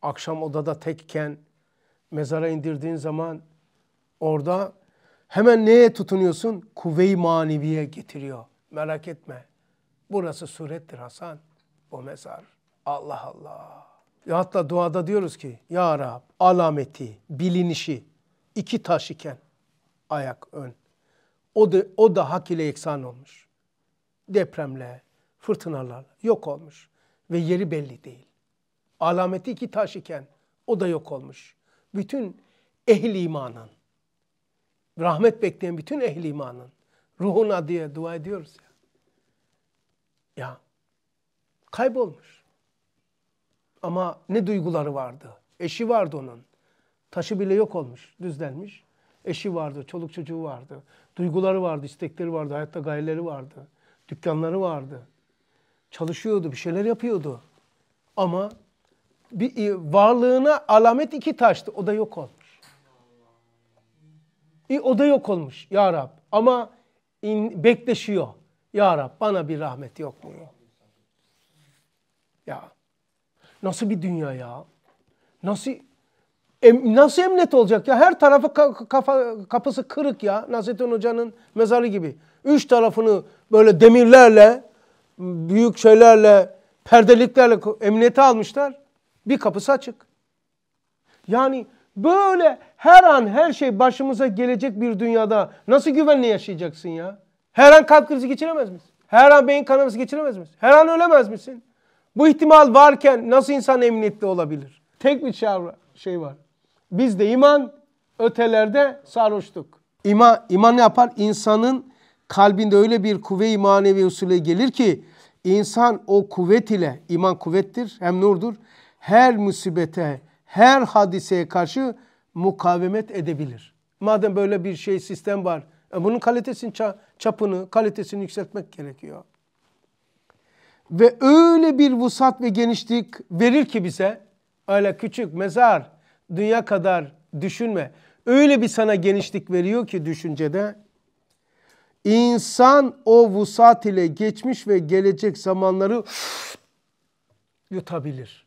akşam odada tekken mezara indirdiğin zaman orada hemen neye tutunuyorsun? Kuvve-i maneviye getiriyor. Merak etme. Burası surettir Hasan. Bu mezar. Allah Allah. Ya hatta duada diyoruz ki Ya Rab alameti, bilinişi iki taş iken ayak ön. O da, o da hak ile yeksan olmuş. Depremle, fırtınalarla yok olmuş. Ve yeri belli değil. Alameti iki taş iken o da yok olmuş. Bütün ehli imanın, rahmet bekleyen bütün ehli imanın ruhuna diye dua ediyoruz ya. Ya kaybolmuş. Ama ne duyguları vardı. Eşi vardı onun. Taşı bile yok olmuş, düzlenmiş. Eşi vardı, çoluk çocuğu vardı. Duyguları vardı, istekleri vardı, hayatta gayeleri vardı. Dükkanları vardı. Çalışıyordu, bir şeyler yapıyordu. Ama bir e, varlığına alamet iki taştı. O da yok olmuş. E, o da yok olmuş ya Rab. Ama in, bekleşiyor. Ya Rab bana bir rahmet yok mu? Ya nasıl bir dünya ya? Nasıl em, nasıl emnet olacak ya? Her tarafı ka, kafa, kapısı kırık ya. Nasrettin Hoca'nın mezarı gibi. Üç tarafını böyle demirlerle, büyük şeylerle, perdeliklerle emniyete almışlar. Bir kapısı açık. Yani Böyle her an her şey başımıza gelecek bir dünyada nasıl güvenli yaşayacaksın ya? Her an kalp krizi geçiremez misin? Her an beyin kanaması geçiremez misin? Her an ölemez misin? Bu ihtimal varken nasıl insan emniyetli olabilir? Tek bir çavra şey var. Bizde iman, ötelerde sarhoşluk. İma, iman ne yapar? İnsanın kalbinde öyle bir kuvve-i manevi usule gelir ki insan o kuvvet ile, iman kuvvettir hem nurdur, her musibete, her hadiseye karşı mukavemet edebilir. Madem böyle bir şey sistem var, e, bunun kalitesini çapını, kalitesini yükseltmek gerekiyor. Ve öyle bir vusat ve genişlik verir ki bize, öyle küçük mezar, dünya kadar düşünme. Öyle bir sana genişlik veriyor ki düşüncede, insan o vusat ile geçmiş ve gelecek zamanları yutabilir.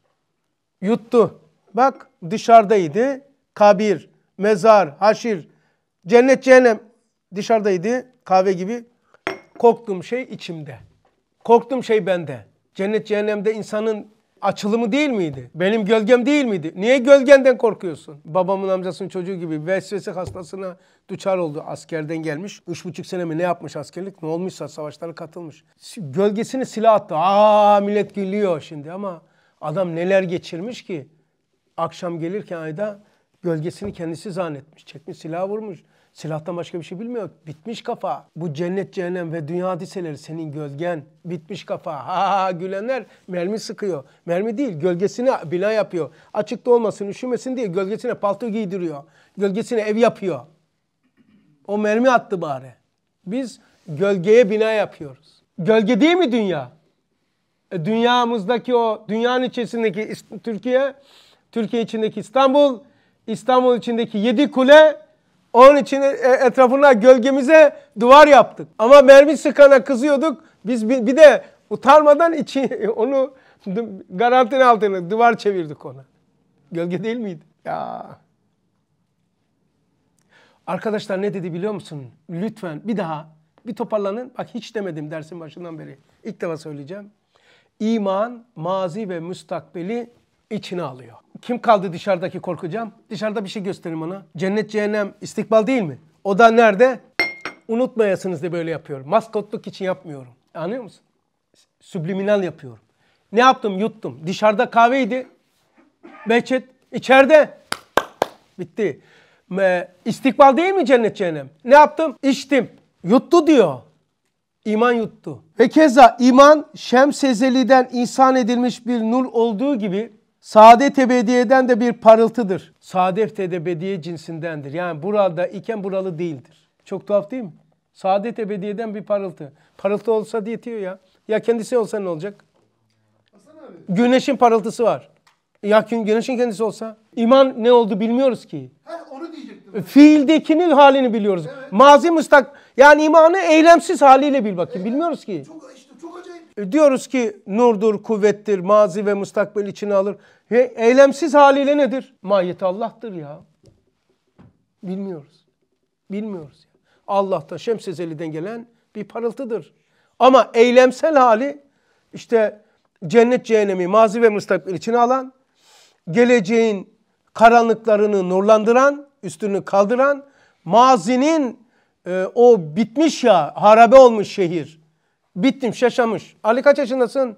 Yuttu. Bak dışarıdaydı. Kabir, mezar, haşir, cennet, cehennem dışarıdaydı. Kahve gibi. Korktuğum şey içimde. Korktuğum şey bende. Cennet, cehennemde insanın açılımı değil miydi? Benim gölgem değil miydi? Niye gölgenden korkuyorsun? Babamın amcasının çocuğu gibi vesvese hastasına duçar oldu. Askerden gelmiş. Üç buçuk sene mi ne yapmış askerlik? Ne olmuşsa savaşlara katılmış. Gölgesini silah attı. Aa millet gülüyor şimdi ama adam neler geçirmiş ki? akşam gelirken ayda gölgesini kendisi zannetmiş. Çekmiş silah vurmuş. Silahtan başka bir şey bilmiyor. Bitmiş kafa. Bu cennet cehennem ve dünya hadiseleri senin gölgen. Bitmiş kafa. Ha ha gülenler mermi sıkıyor. Mermi değil gölgesine bina yapıyor. Açıkta olmasın üşümesin diye gölgesine palto giydiriyor. Gölgesine ev yapıyor. O mermi attı bari. Biz gölgeye bina yapıyoruz. Gölge değil mi dünya? E, dünyamızdaki o dünyanın içerisindeki Türkiye Türkiye içindeki İstanbul, İstanbul içindeki yedi kule, onun için e, etrafına gölgemize duvar yaptık. Ama mermi sıkana kızıyorduk. Biz bir de utanmadan içi <laughs> onu garantinin altına duvar çevirdik ona. Gölge değil miydi? Ya. Arkadaşlar ne dedi biliyor musun? Lütfen bir daha bir toparlanın. Bak hiç demedim dersin başından beri. İlk defa söyleyeceğim. İman mazi ve müstakbeli içine alıyor. Kim kaldı dışarıdaki korkacağım? Dışarıda bir şey göstereyim ona. Cennet cehennem istikbal değil mi? O da nerede? Unutmayasınız diye böyle yapıyorum. Maskotluk için yapmıyorum. Anlıyor musun? Subliminal yapıyorum. Ne yaptım? Yuttum. Dışarıda kahveydi. Behçet içeride. Bitti. İstikbal değil mi cennet cehennem? Ne yaptım? İçtim. Yuttu diyor. İman yuttu. Ve keza iman Şemsezeli'den insan edilmiş bir nur olduğu gibi Saadet ebediyeden de bir parıltıdır. Saadet ebediye cinsindendir. Yani burada iken buralı değildir. Çok tuhaf değil mi? Saadet ebediyeden bir parıltı. Parıltı olsa diye ya. Ya kendisi olsa ne olacak? Güneşin parıltısı var. Ya güneşin kendisi olsa. İman ne oldu bilmiyoruz ki. Ha, onu diyecektim. Fiildekinin halini biliyoruz. Evet. Mazi müstak yani imanı eylemsiz haliyle bil bakayım. Evet. Bilmiyoruz ki. Çok e, diyoruz ki nurdur, kuvvettir, mazi ve mustakbel içine alır. Ve eylemsiz haliyle nedir? Mahiyeti Allah'tır ya. Bilmiyoruz. Bilmiyoruz. Ya. Allah'ta Şemsezeli'den gelen bir parıltıdır. Ama eylemsel hali işte cennet cehennemi mazi ve müstakbel içine alan, geleceğin karanlıklarını nurlandıran, üstünü kaldıran, mazinin e, o bitmiş ya harabe olmuş şehir, Bittim şaşamış. Ali kaç yaşındasın?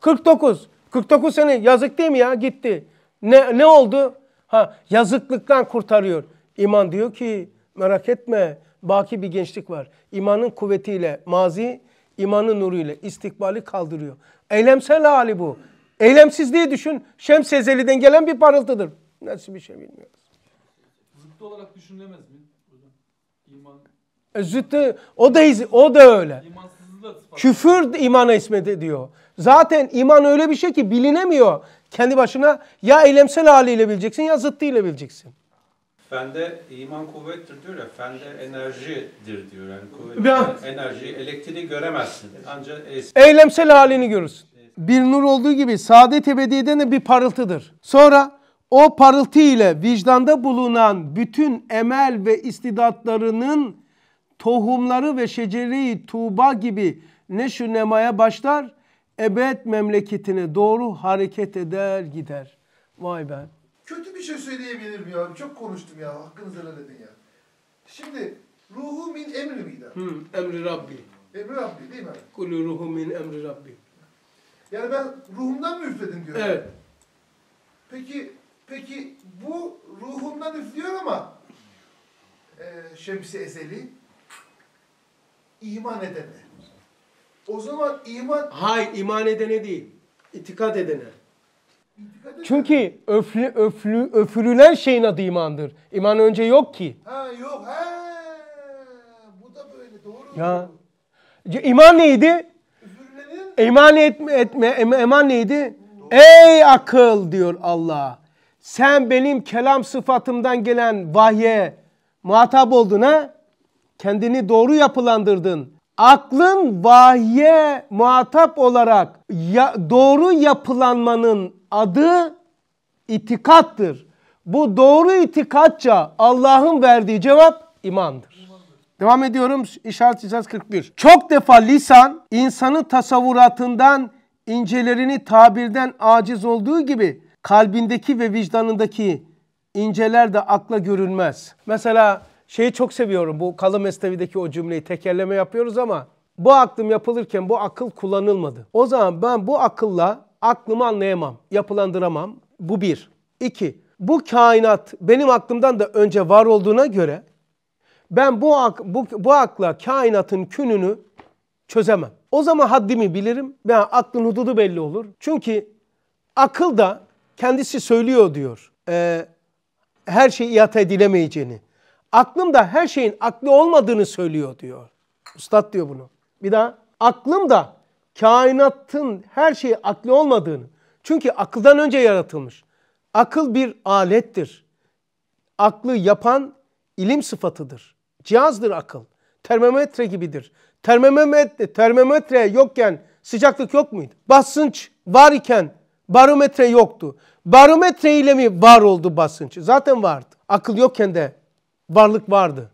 49. 49. 49 sene yazık değil mi ya gitti. Ne, ne oldu? Ha yazıklıktan kurtarıyor. İman diyor ki merak etme baki bir gençlik var. İmanın kuvvetiyle mazi, imanın nuruyla istikbali kaldırıyor. Eylemsel hali bu. Eylemsizliği düşün. Şem Sezeli'den gelen bir parıltıdır. Nasıl bir şey bilmiyoruz. Zıttı olarak düşünülemez mi? İman e, züttü o da o da öyle. Küfür imana ismet ediyor. Zaten iman öyle bir şey ki bilinemiyor. Kendi başına ya eylemsel haliyle bileceksin ya zıttıyla bileceksin. Fende iman kuvvettir diyor ya, fende enerjidir diyor. Yani kuvvet, ben, enerjiyi, elektriği göremezsin. Ancak eylemsel halini görürsün. Bir nur olduğu gibi saadet ebediyeden de bir parıltıdır. Sonra o parıltı ile vicdanda bulunan bütün emel ve istidatlarının tohumları ve şeceri tuğba gibi neşü nemaya başlar, ebed memleketine doğru hareket eder gider. Vay be. Kötü bir şey söyleyebilir miyim abi? Çok konuştum ya. Hakkınızı helal edin ya. Şimdi ruhu min emri miydi? Hı, emri Rabbi. Emri Rabbi değil mi? Kulü ruhu min emri Rabbi. Yani ben ruhumdan mı üfledim diyor. Evet. Peki peki bu ruhumdan üflüyor ama e, şemsi ezeli iman edene. O zaman iman... Hayır iman edene değil. İtikad edene. Çünkü öflü, öflü, öfürülen şeyin adı imandır. İman önce yok ki. Ha yok he. Bu da böyle doğru. Ya. İman neydi? Öfürülenin... İman etme, etme, iman neydi? Doğru. Ey akıl diyor Allah. Sen benim kelam sıfatımdan gelen vahye muhatap oldun ha? kendini doğru yapılandırdın. Aklın vahye muhatap olarak ya, doğru yapılanmanın adı itikattır. Bu doğru itikatça Allah'ın verdiği cevap imandır. Devam ediyorum işaret 41. Çok defa lisan insanı tasavvuratından incelerini tabirden aciz olduğu gibi kalbindeki ve vicdanındaki inceler de akla görünmez. Mesela Şeyi çok seviyorum bu kalın mesnevideki o cümleyi tekerleme yapıyoruz ama bu aklım yapılırken bu akıl kullanılmadı. O zaman ben bu akılla aklımı anlayamam, yapılandıramam. Bu bir. İki, bu kainat benim aklımdan da önce var olduğuna göre ben bu, ak bu, bu akla kainatın kününü çözemem. O zaman haddimi bilirim. Ben aklın hududu belli olur. Çünkü akıl da kendisi söylüyor diyor. E, her şey ihata edilemeyeceğini. Aklım da her şeyin akli olmadığını söylüyor diyor. Ustad diyor bunu. Bir daha aklım da kainatın her şeyi akli olmadığını. Çünkü akıldan önce yaratılmış. Akıl bir alettir. Aklı yapan ilim sıfatıdır. Cihazdır akıl. Termometre gibidir. Termometre, termometre yokken sıcaklık yok muydu? Basınç var iken barometre yoktu. Barometre ile mi var oldu basınç? Zaten vardı. Akıl yokken de varlık vardı.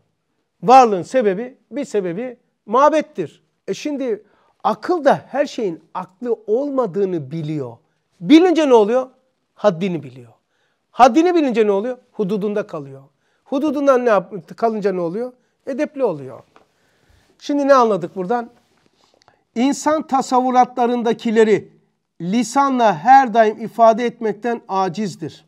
Varlığın sebebi bir sebebi mabettir. E şimdi akıl da her şeyin aklı olmadığını biliyor. Bilince ne oluyor? Haddini biliyor. Haddini bilince ne oluyor? Hududunda kalıyor. Hududundan ne yap kalınca ne oluyor? Edepli oluyor. Şimdi ne anladık buradan? İnsan tasavvuratlarındakileri lisanla her daim ifade etmekten acizdir.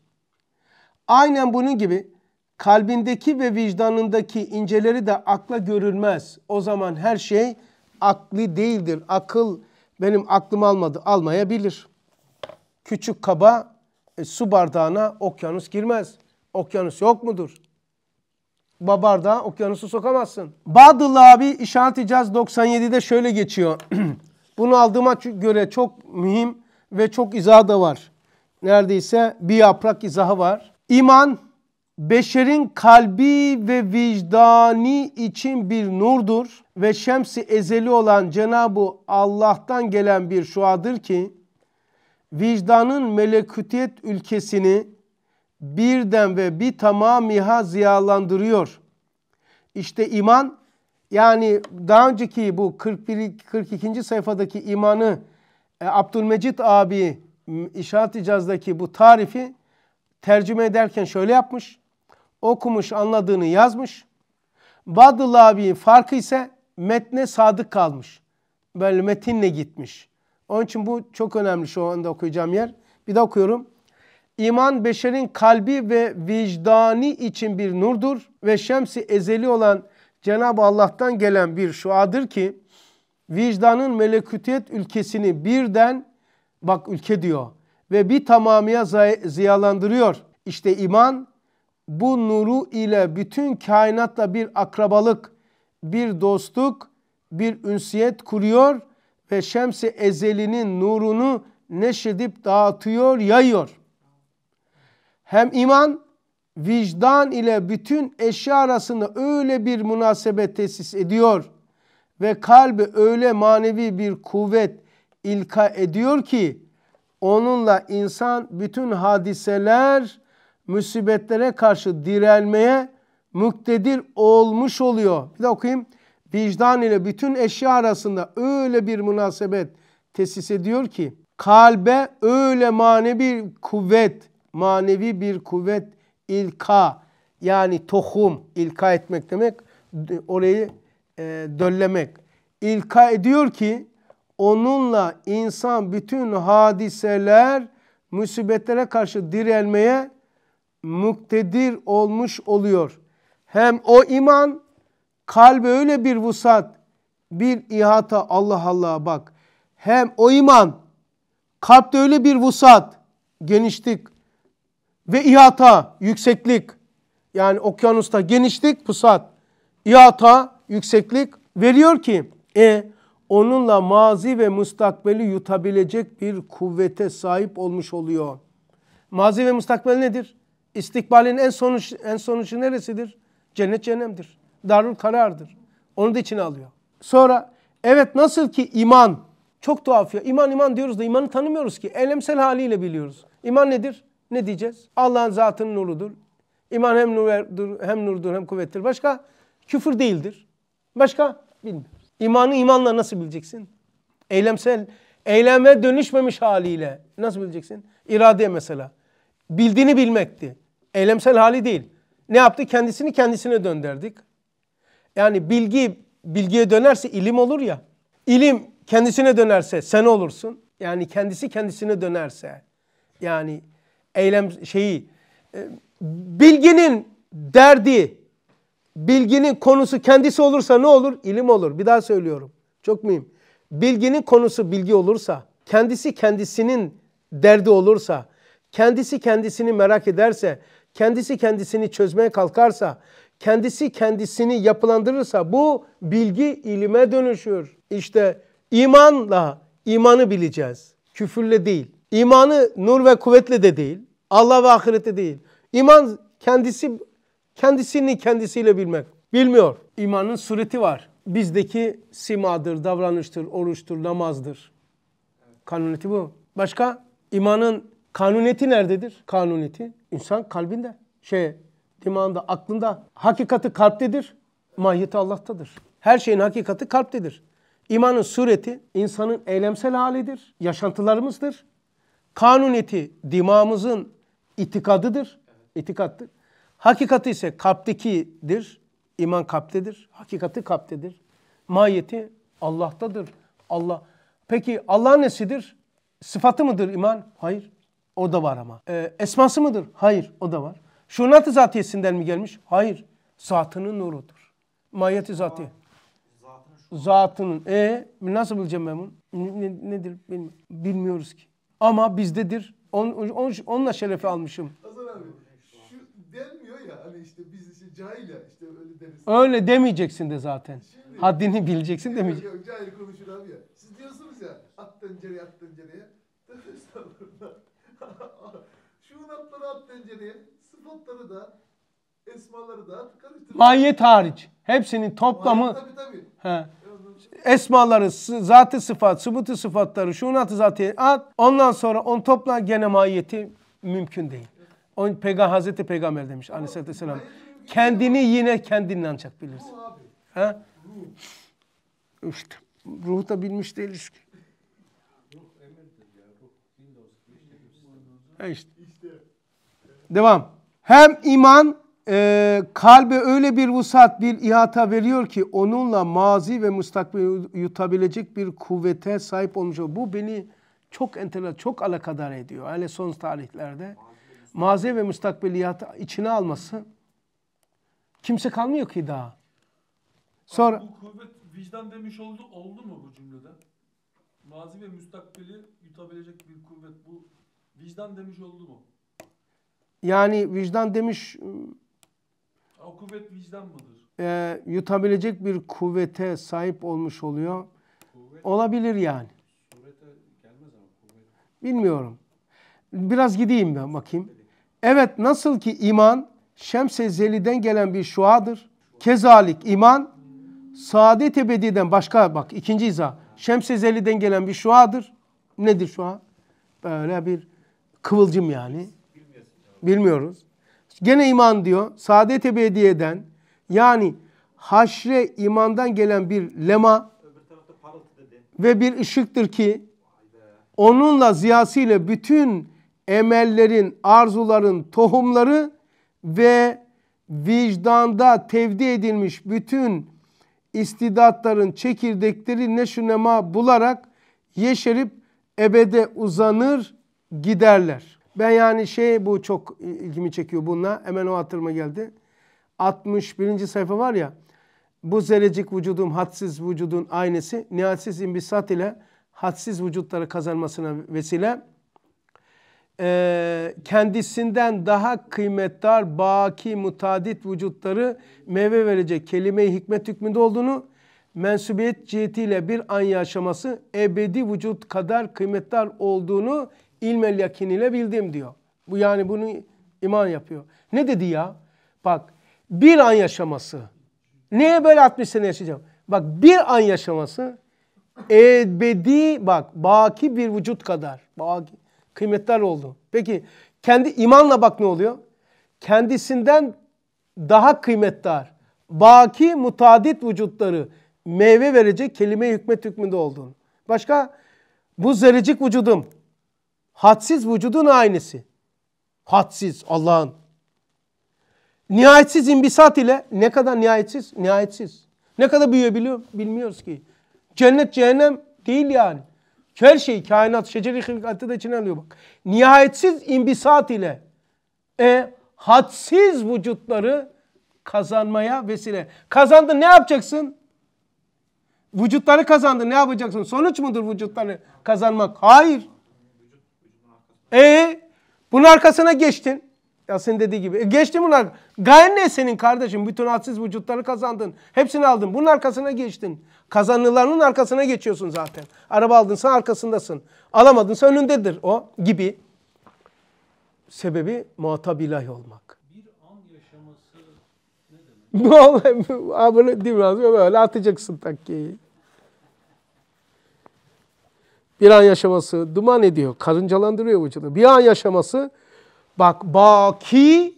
Aynen bunun gibi kalbindeki ve vicdanındaki inceleri de akla görülmez. O zaman her şey akli değildir. Akıl benim aklım almadı, almayabilir. Küçük kaba e, su bardağına okyanus girmez. Okyanus yok mudur? Babarda okyanusu sokamazsın. Badıl abi İşaret-i Caz 97'de şöyle geçiyor. <clears throat> Bunu aldığıma göre çok mühim ve çok izah da var. Neredeyse bir yaprak izahı var. İman beşerin kalbi ve vicdani için bir nurdur ve şemsi ezeli olan Cenab-ı Allah'tan gelen bir şuadır ki vicdanın melekutiyet ülkesini birden ve bir tamamiha ziyalandırıyor. İşte iman yani daha önceki bu 41 42. sayfadaki imanı e, Abdülmecit abi işaret İcaz'daki bu tarifi tercüme ederken şöyle yapmış okumuş, anladığını yazmış. Badıl farkı ise metne sadık kalmış. Böyle metinle gitmiş. Onun için bu çok önemli şu anda okuyacağım yer. Bir de okuyorum. İman beşerin kalbi ve vicdani için bir nurdur ve şemsi ezeli olan Cenab-ı Allah'tan gelen bir şuadır ki vicdanın melekutiyet ülkesini birden bak ülke diyor ve bir tamamıya ziyalandırıyor. İşte iman bu nuru ile bütün kainatla bir akrabalık, bir dostluk, bir ünsiyet kuruyor ve şemsi ezelinin nurunu neşedip dağıtıyor, yayıyor. Hem iman, vicdan ile bütün eşya arasında öyle bir münasebet tesis ediyor ve kalbe öyle manevi bir kuvvet ilka ediyor ki onunla insan bütün hadiseler musibetlere karşı direnmeye muktedir olmuş oluyor. Bir de okuyayım. Vicdan ile bütün eşya arasında öyle bir münasebet tesis ediyor ki kalbe öyle manevi bir kuvvet, manevi bir kuvvet ilka yani tohum ilka etmek demek orayı e, döllemek. İlka ediyor ki onunla insan bütün hadiseler musibetlere karşı direnmeye muktedir olmuş oluyor. Hem o iman kalbe öyle bir vusat, bir ihata Allah Allah'a bak. Hem o iman kalpte öyle bir vusat, genişlik ve ihata, yükseklik. Yani okyanusta genişlik, pusat, ihata, yükseklik veriyor ki e onunla mazi ve mustakbeli yutabilecek bir kuvvete sahip olmuş oluyor. Mazi ve mustakbel nedir? İstikbalin en sonuç en sonucu neresidir? Cennet cehennemdir. darul karardır. Onu da içine alıyor. Sonra evet nasıl ki iman çok tuhaf ya. İman iman diyoruz da imanı tanımıyoruz ki. elemsel haliyle biliyoruz. İman nedir? Ne diyeceğiz? Allah'ın zatının nurudur. İman hem nurdur, hem nurdur hem kuvvettir. Başka? Küfür değildir. Başka? Bilmiyoruz. İmanı imanla nasıl bileceksin? Eylemsel, eyleme dönüşmemiş haliyle nasıl bileceksin? İrade mesela. Bildiğini bilmekti. Eylemsel hali değil. Ne yaptı? Kendisini kendisine döndürdük. Yani bilgi bilgiye dönerse ilim olur ya. İlim kendisine dönerse sen olursun. Yani kendisi kendisine dönerse yani eylem şeyi e, bilginin derdi bilginin konusu kendisi olursa ne olur? İlim olur. Bir daha söylüyorum. Çok mühim. Bilginin konusu bilgi olursa, kendisi kendisinin derdi olursa, kendisi kendisini merak ederse, kendisi kendisini çözmeye kalkarsa, kendisi kendisini yapılandırırsa bu bilgi ilime dönüşür. İşte imanla imanı bileceğiz. Küfürle değil. İmanı nur ve kuvvetle de değil. Allah ve ahirette değil. İman kendisi kendisini kendisiyle bilmek. Bilmiyor. İmanın sureti var. Bizdeki simadır, davranıştır, oruçtur, namazdır. Kanuneti bu. Başka? İmanın Kanuniyeti nerededir? Kanuniyeti insan kalbinde. Şey, dimağında, aklında. Hakikati kalptedir. Mahiyeti Allah'tadır. Her şeyin hakikati kalptedir. İmanın sureti insanın eylemsel halidir, yaşantılarımızdır. Kanuniyeti dimağımızın itikadıdır, itikattır. Hakikati ise kalptekidir, İman kalptedir, hakikati kalptedir. Mahiyeti Allah'tadır, Allah. Peki Allah nesidir? Sıfatı mıdır iman? Hayır. O da var ama. E, esması mıdır? Hayır. O da var. Şunat-ı zatiyesinden mi gelmiş? Hayır. Zatının nurudur. Mahiyet-i Zatının. E nasıl bileceğim ben bunu? Ne, nedir bilmiyorum. Bilmiyoruz ki. Ama bizdedir. On, on, onunla şerefi almışım. Hasan abi şu denmiyor ya hani işte biz işte cahil ya işte öyle deriz. Öyle demeyeceksin de zaten. Şimdi, Haddini bileceksin demeyeceksin. Yok, yok cahil konuşur abi ya. Siz diyorsunuz ya at tencereye at sıfatları da esmaları da karıştırıyor. Mahiyet hariç. Hepsinin toplamı. Mahiyet, tabii tabii. He. Esmaları, zatı sıfat, sıbutu sıfatları, şunatı zatı at. Ondan sonra on topla gene mahiyeti mümkün değil. Evet. On pega Hazreti Peygamber demiş tamam. Aleyhisselatü Vesselam. Kendini yine kendinle ancak bilirsin. Ha? Ruh. İşte ruhu da bilmiş değiliz ki. Ruh ya. Ruh. Windows. İşte. Devam. Hem iman e, kalbe öyle bir vusat, bir ihata veriyor ki onunla mazi ve mustakbeli yutabilecek bir kuvvete sahip olmuş oluyor. Bu beni çok enteresan, çok alakadar ediyor. Hele son tarihlerde. Mazi ve ihata içine alması kimse kalmıyor ki daha. Sonra... bu kuvvet vicdan demiş oldu, oldu mu bu cümlede? Mazi ve müstakbeli yutabilecek bir kuvvet bu vicdan demiş oldu mu? Yani vicdan demiş... Akubet vicdan mıdır? E, yutabilecek bir kuvvete sahip olmuş oluyor. Kuvvet, Olabilir yani. Kuvvete gelmez ama kuvvet. Bilmiyorum. Biraz gideyim ben bakayım. Evet nasıl ki iman Şems-i Zeli'den gelen bir şuadır. Kezalik iman saadet ebediden başka bak ikinci izah. Şems-i Zeli'den gelen bir şuadır. Nedir şua? Böyle bir kıvılcım yani. Bilmiyoruz. Gene iman diyor. Saadet ebediyeden yani haşre imandan gelen bir lema ve bir ışıktır ki onunla ziyasıyla bütün emellerin, arzuların, tohumları ve vicdanda tevdi edilmiş bütün istidatların çekirdekleri neşünema bularak yeşerip ebede uzanır giderler. Ben yani şey bu çok ilgimi çekiyor bununla. Hemen o hatırıma geldi. 61. sayfa var ya. Bu zerrecik vücudum hadsiz vücudun aynesi nihayetsiz imbisat ile hadsiz vücutları kazanmasına vesile. Ee, kendisinden daha kıymetdar baki mutadit vücutları meyve verecek kelime-i hikmet hükmünde olduğunu mensubiyet cihetiyle bir an yaşaması ebedi vücut kadar kıymetdar olduğunu İlmel yakin ile bildim diyor. Bu yani bunu iman yapıyor. Ne dedi ya? Bak bir an yaşaması. Neye böyle 60 sene yaşayacağım? Bak bir an yaşaması ebedi bak baki bir vücut kadar. Baki, kıymetler oldu. Peki kendi imanla bak ne oluyor? Kendisinden daha kıymetdar, baki mutadit vücutları meyve verecek kelime hükmet hükmünde olduğunu. Başka bu zerrecik vücudum hadsiz vücudun aynesi. Hadsiz Allah'ın. Nihayetsiz imbisat ile ne kadar nihayetsiz? Nihayetsiz. Ne kadar büyüyor biliyor, bilmiyoruz ki. Cennet cehennem değil yani. Her şey kainat şeceri hılkatı da içine alıyor bak. Nihayetsiz imbisat ile e, hadsiz vücutları kazanmaya vesile. Kazandı ne yapacaksın? Vücutları kazandı ne yapacaksın? Sonuç mudur vücutları kazanmak? Hayır. E bunun arkasına geçtin. Yasin dediği gibi. E, geçtin bunlar. Gayen ne senin kardeşim? Bütün hadsiz vücutları kazandın. Hepsini aldın. Bunun arkasına geçtin. Kazanılanın arkasına geçiyorsun zaten. Araba aldın, sen arkasındasın. Alamadın, sen önündedir o gibi. Sebebi muhatap ilahi olmak. Bir an yaşaması ne demek? <laughs> böyle değil mi? Böyle atacaksın takkeyi. Bir an yaşaması duman ediyor, karıncalandırıyor vücudu. Bir an yaşaması bak baki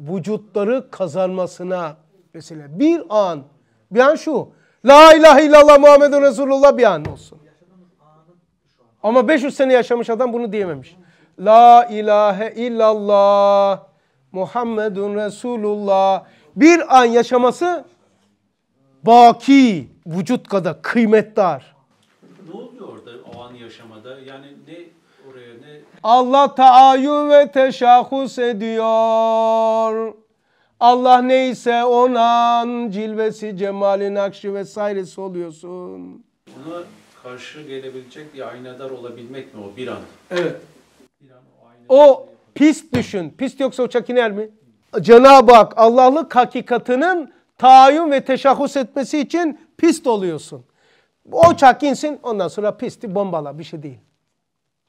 vücutları kazanmasına mesela bir an bir an şu La ilahe illallah Muhammedun Resulullah bir an olsun. Ama 500 sene yaşamış adam bunu diyememiş. La ilahe illallah Muhammedun Resulullah bir an yaşaması baki vücut kadar kıymetdar. Ne oluyor anı yaşamada yani ne oraya ne... Allah taayyün ve teşahhus ediyor. Allah neyse onan cilvesi, cemali, nakşi vesairesi oluyorsun. Buna karşı gelebilecek bir aynadar olabilmek mi o bir an? Evet. Bir an o, aynadar... o pis düşün. Pist yoksa uçak iner mi? Cenab-ı Hak Allah'lık hakikatının tayin ve teşahhus etmesi için pist oluyorsun. O uçak insin ondan sonra pisti bombala bir şey değil.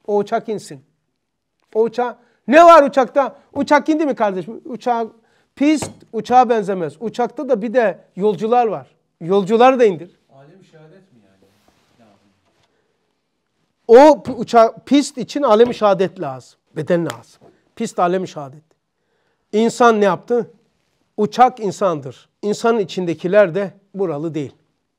O uçak insin. O uçağa ne var uçakta? Uçak indi mi kardeşim? Uçağa pist uçağa benzemez. Uçakta da bir de yolcular var. Yolcular da indir. Alem şehadet mi yani? O uçak pist için alem şehadet lazım. Beden lazım. Pist alem şehadet. İnsan ne yaptı? Uçak insandır. İnsanın içindekiler de buralı değil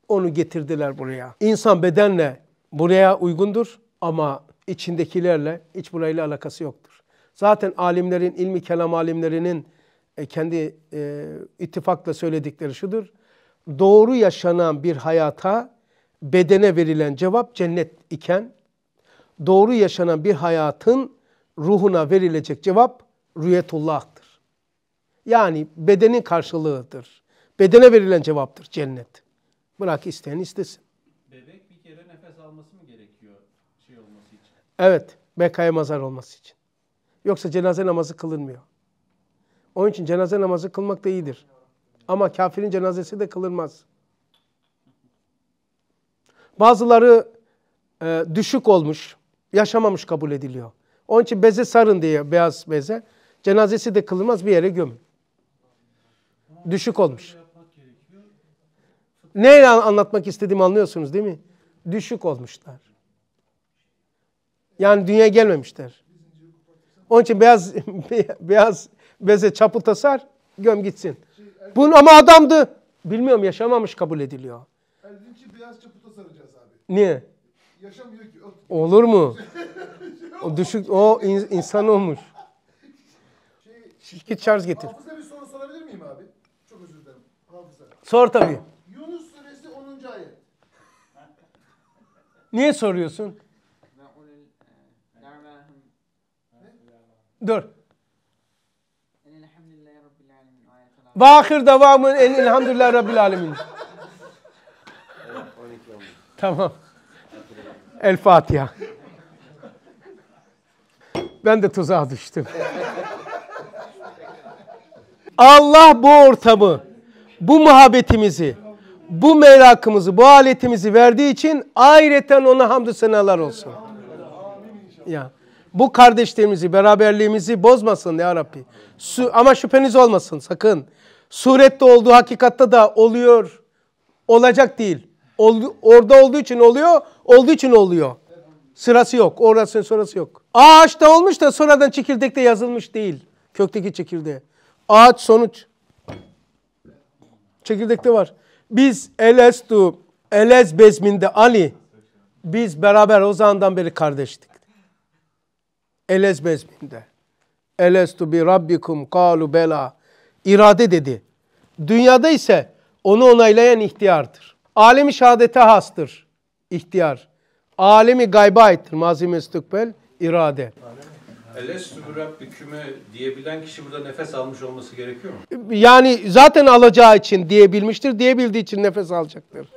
onu getirdiler buraya. İnsan bedenle buraya uygundur ama içindekilerle hiç burayla alakası yoktur. Zaten alimlerin, ilmi kelam alimlerinin e, kendi e, ittifakla söyledikleri şudur. Doğru yaşanan bir hayata bedene verilen cevap cennet iken doğru yaşanan bir hayatın ruhuna verilecek cevap rüyetullah'tır. Yani bedenin karşılığıdır. Bedene verilen cevaptır cennet. Bırak isteyen istesin. Bebek bir kere nefes alması mı gerekiyor şey olması için? Evet. Bekaya mazar olması için. Yoksa cenaze namazı kılınmıyor. Onun için cenaze namazı kılmak da iyidir. Ama kafirin cenazesi de kılınmaz. Bazıları e, düşük olmuş, yaşamamış kabul ediliyor. Onun için beze sarın diye beyaz beze. Cenazesi de kılınmaz bir yere gömün. Düşük olmuş neyle anlatmak istediğimi anlıyorsunuz değil mi? Düşük olmuşlar. Yani dünya gelmemişler. Onun için beyaz <laughs> beyaz beze çapı tasar, göm gitsin. Şey, Bunun ama adamdı. Bilmiyorum yaşamamış kabul ediliyor. Elvinç'i beyaz çapı tasaracağız abi. Niye? Yaşamıyor ki. Olur mu? <laughs> o düşük, o in, insan olmuş. Şey, Git şarj getir. Hafıza bir soru sorabilir miyim abi? Çok özür dilerim. Hafıza. Sor tabii. Niye soruyorsun? Dur. Ve ahir en ilhamdülillah rabbil alemin. tamam. El Fatiha. Ben de tuzağa düştüm. Allah bu ortamı, bu muhabbetimizi bu merakımızı, bu aletimizi verdiği için ayreten ona hamdü senalar olsun. Ya bu kardeşliğimizi, beraberliğimizi bozmasın ya Rabbi. Su, ama şüpheniz olmasın sakın. Surette olduğu hakikatte da oluyor. Olacak değil. Ol, orada olduğu için oluyor, olduğu için oluyor. Sırası yok, orasının sonrası yok. Ağaç da olmuş da sonradan çekirdekte yazılmış değil. Kökteki çekirdeğe. Ağaç sonuç. Çekirdekte var. Biz Elestu, Elez bezminde Ali. Biz beraber o zamandan beri kardeştik. Elez bezminde. Elestu bi rabbikum kalu bela. İrade dedi. Dünyada ise onu onaylayan ihtiyardır. Alemi şehadete hastır ihtiyar. Alemi gayba aittir. mazim mestukbel irade. Alem. Elestü rabbiküme diyebilen kişi burada nefes almış olması gerekiyor mu? Yani zaten alacağı için diyebilmiştir. Diyebildiği için nefes alacaktır.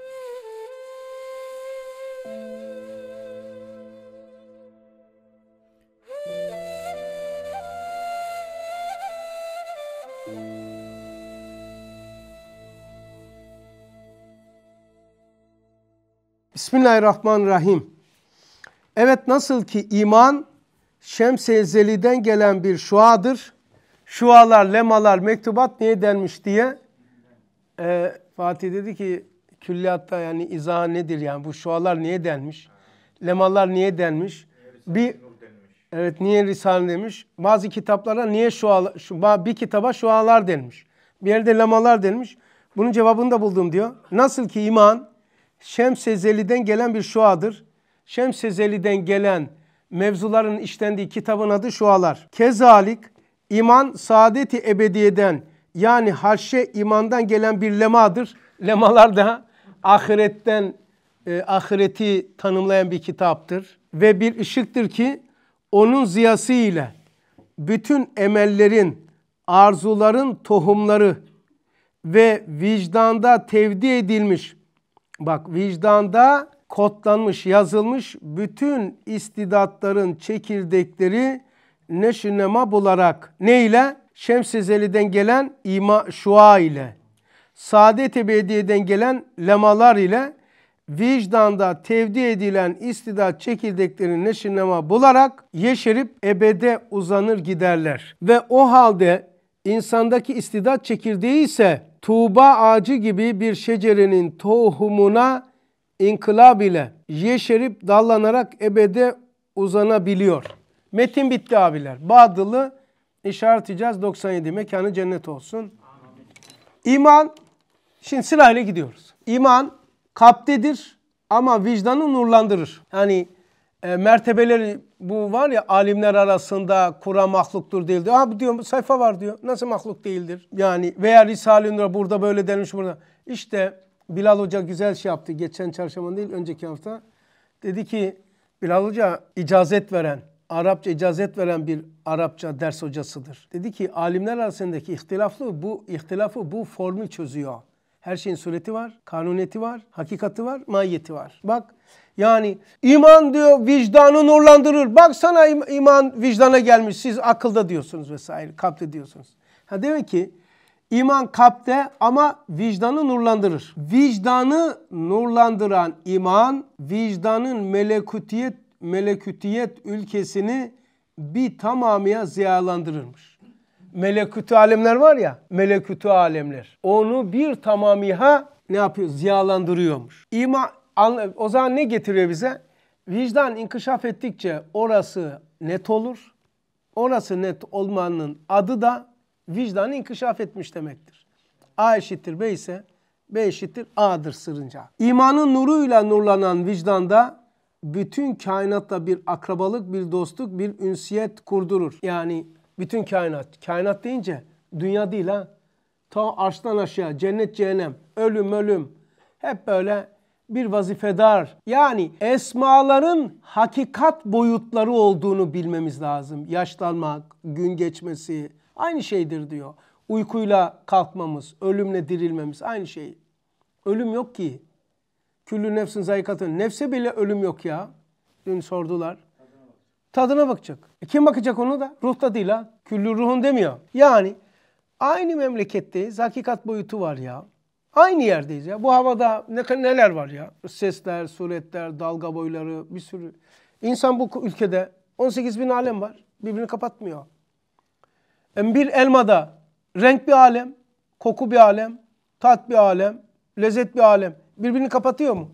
Bismillahirrahmanirrahim. Evet nasıl ki iman Şems-i gelen bir şuadır. Şualar, lemalar, mektubat niye denmiş diye e, Fatih dedi ki külliyatta yani izah nedir yani bu şualar niye denmiş? Lemalar niye denmiş? Bir Evet niye risale demiş? Bazı kitaplara niye şualar, şu, bir kitaba şualar denmiş. Bir yerde lemalar denmiş. Bunun cevabını da buldum diyor. Nasıl ki iman Şems Ezeli'den gelen bir şuadır. Şems Ezeli'den gelen mevzuların işlendiği kitabın adı Şualar. Kezalik iman saadeti ebediyeden yani haşe imandan gelen bir lemadır. Lemalar da ahiretten e, ahireti tanımlayan bir kitaptır ve bir ışıktır ki onun ziyası ile bütün emellerin, arzuların tohumları ve vicdanda tevdi edilmiş. Bak vicdanda kodlanmış, yazılmış bütün istidatların çekirdekleri neşinema bularak ne ile? Şemsizeli'den gelen ima şua ile, Saadet Ebediye'den gelen lemalar ile vicdanda tevdi edilen istidat çekirdeklerini neşinema bularak yeşerip ebede uzanır giderler. Ve o halde insandaki istidat çekirdeği ise tuğba ağacı gibi bir şecerenin tohumuna inkılab ile yeşerip dallanarak ebede uzanabiliyor. Metin bitti abiler. Badılı işaretleyeceğiz 97 mekanı cennet olsun. İman şimdi sırayla gidiyoruz. İman kalptedir ama vicdanı nurlandırır. Yani e, mertebeleri bu var ya alimler arasında kura mahluktur değildir. diyor. Abi diyor sayfa var diyor. Nasıl mahluk değildir? Yani veya Risale-i Nur burada böyle denmiş burada. İşte Bilal Hoca güzel şey yaptı. Geçen çarşamba değil önceki hafta. Dedi ki Bilal Hoca icazet veren, Arapça icazet veren bir Arapça ders hocasıdır. Dedi ki alimler arasındaki ihtilaflı bu ihtilafı bu formül çözüyor. Her şeyin sureti var, kanuneti var, hakikati var, mahiyeti var. Bak yani iman diyor vicdanı nurlandırır. Baksana im iman vicdana gelmiş siz akılda diyorsunuz vesaire, kalpte diyorsunuz. Ha demek ki İman kalpte ama vicdanı nurlandırır. Vicdanı nurlandıran iman vicdanın melekutiyet melekutiyet ülkesini bir tamamıya ziyalandırırmış. Melekutu alemler var ya, melekutu alemler. Onu bir tamamıya ne yapıyor? Ziyalandırıyormuş. İman o zaman ne getiriyor bize? Vicdan inkişaf ettikçe orası net olur. Orası net olmanın adı da vicdanı inkişaf etmiş demektir. A eşittir B ise B eşittir A'dır sırınca. İmanın nuruyla nurlanan vicdanda bütün kainatla bir akrabalık, bir dostluk, bir ünsiyet kurdurur. Yani bütün kainat. Kainat deyince dünya değil ha. Ta arştan aşağı, cennet cehennem, ölüm ölüm. Hep böyle bir vazifedar. Yani esmaların hakikat boyutları olduğunu bilmemiz lazım. Yaşlanmak, gün geçmesi, aynı şeydir diyor. Uykuyla kalkmamız, ölümle dirilmemiz aynı şey. Ölüm yok ki. Küllü nefsin zayikatın. Nefse bile ölüm yok ya. Dün sordular. Tadına bakacak. E kim bakacak onu da? Ruhta değil ha. Küllü ruhun demiyor. Yani aynı memleketteyiz. Hakikat boyutu var ya. Aynı yerdeyiz ya. Bu havada ne, neler var ya? Sesler, suretler, dalga boyları bir sürü. İnsan bu ülkede 18 bin alem var. Birbirini kapatmıyor bir elmada renk bir alem, koku bir alem, tat bir alem, lezzet bir alem. Birbirini kapatıyor mu?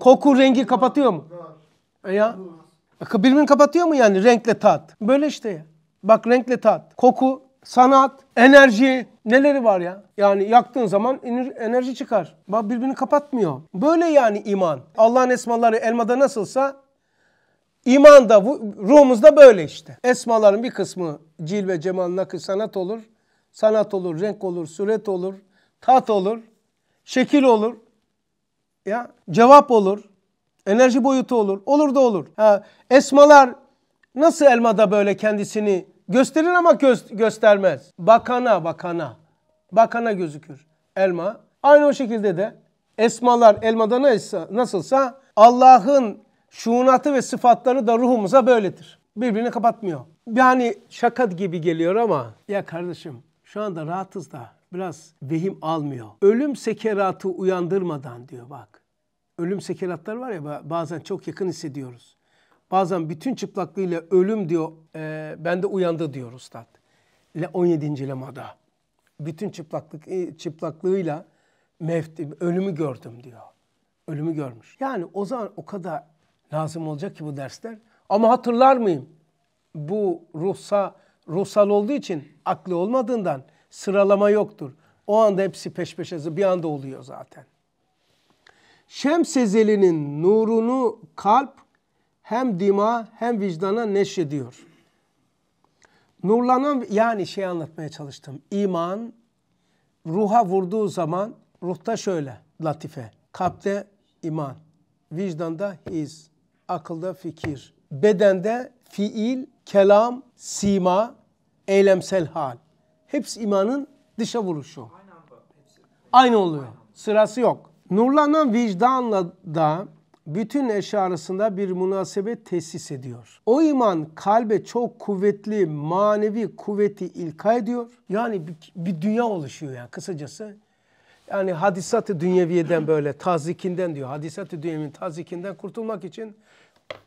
Koku rengi kapatıyor mu? E ya. E, birbirini kapatıyor mu yani renkle tat? Böyle işte Bak renkle tat, koku, sanat, enerji neleri var ya? Yani yaktığın zaman enerji çıkar. Bak birbirini kapatmıyor. Böyle yani iman. Allah'ın esmaları elmada nasılsa İman da ruhumuz da böyle işte. Esmaların bir kısmı cil ve cemal nakı sanat olur. Sanat olur, renk olur, suret olur, tat olur, şekil olur. Ya cevap olur, enerji boyutu olur. Olur da olur. Ha, esmalar nasıl elmada böyle kendisini gösterir ama göz, göstermez. Bakana bakana. Bakana gözükür elma. Aynı o şekilde de esmalar elmada nasılsa Allah'ın şuunatı ve sıfatları da ruhumuza böyledir. Birbirini kapatmıyor. Yani şaka gibi geliyor ama ya kardeşim şu anda rahatız da biraz vehim almıyor. Ölüm sekeratı uyandırmadan diyor bak. Ölüm sekeratları var ya bazen çok yakın hissediyoruz. Bazen bütün çıplaklığıyla ölüm diyor e, bende uyandı diyor ustad. Le 17. lemada. Bütün çıplaklık e, çıplaklığıyla mevti, ölümü gördüm diyor. Ölümü görmüş. Yani o zaman o kadar lazım olacak ki bu dersler. Ama hatırlar mıyım? Bu ruhsa, ruhsal olduğu için aklı olmadığından sıralama yoktur. O anda hepsi peş peşe bir anda oluyor zaten. Şems ezelinin nurunu kalp hem dima hem vicdana neşrediyor. Nurlanan yani şey anlatmaya çalıştım. İman ruha vurduğu zaman ruhta şöyle latife. Kalpte iman, vicdanda his, akılda fikir, bedende fiil, kelam, sima, eylemsel hal. Hepsi imanın dışa vuruşu. Aynı oluyor. Sırası yok. Nurlanan vicdanla da bütün eşya arasında bir münasebet tesis ediyor. O iman kalbe çok kuvvetli manevi kuvveti ilka ediyor. Yani bir, bir dünya oluşuyor yani kısacası. Yani hadisat-ı dünyeviyeden böyle tazikinden diyor. Hadisat-ı dünyeviyenin tazikinden kurtulmak için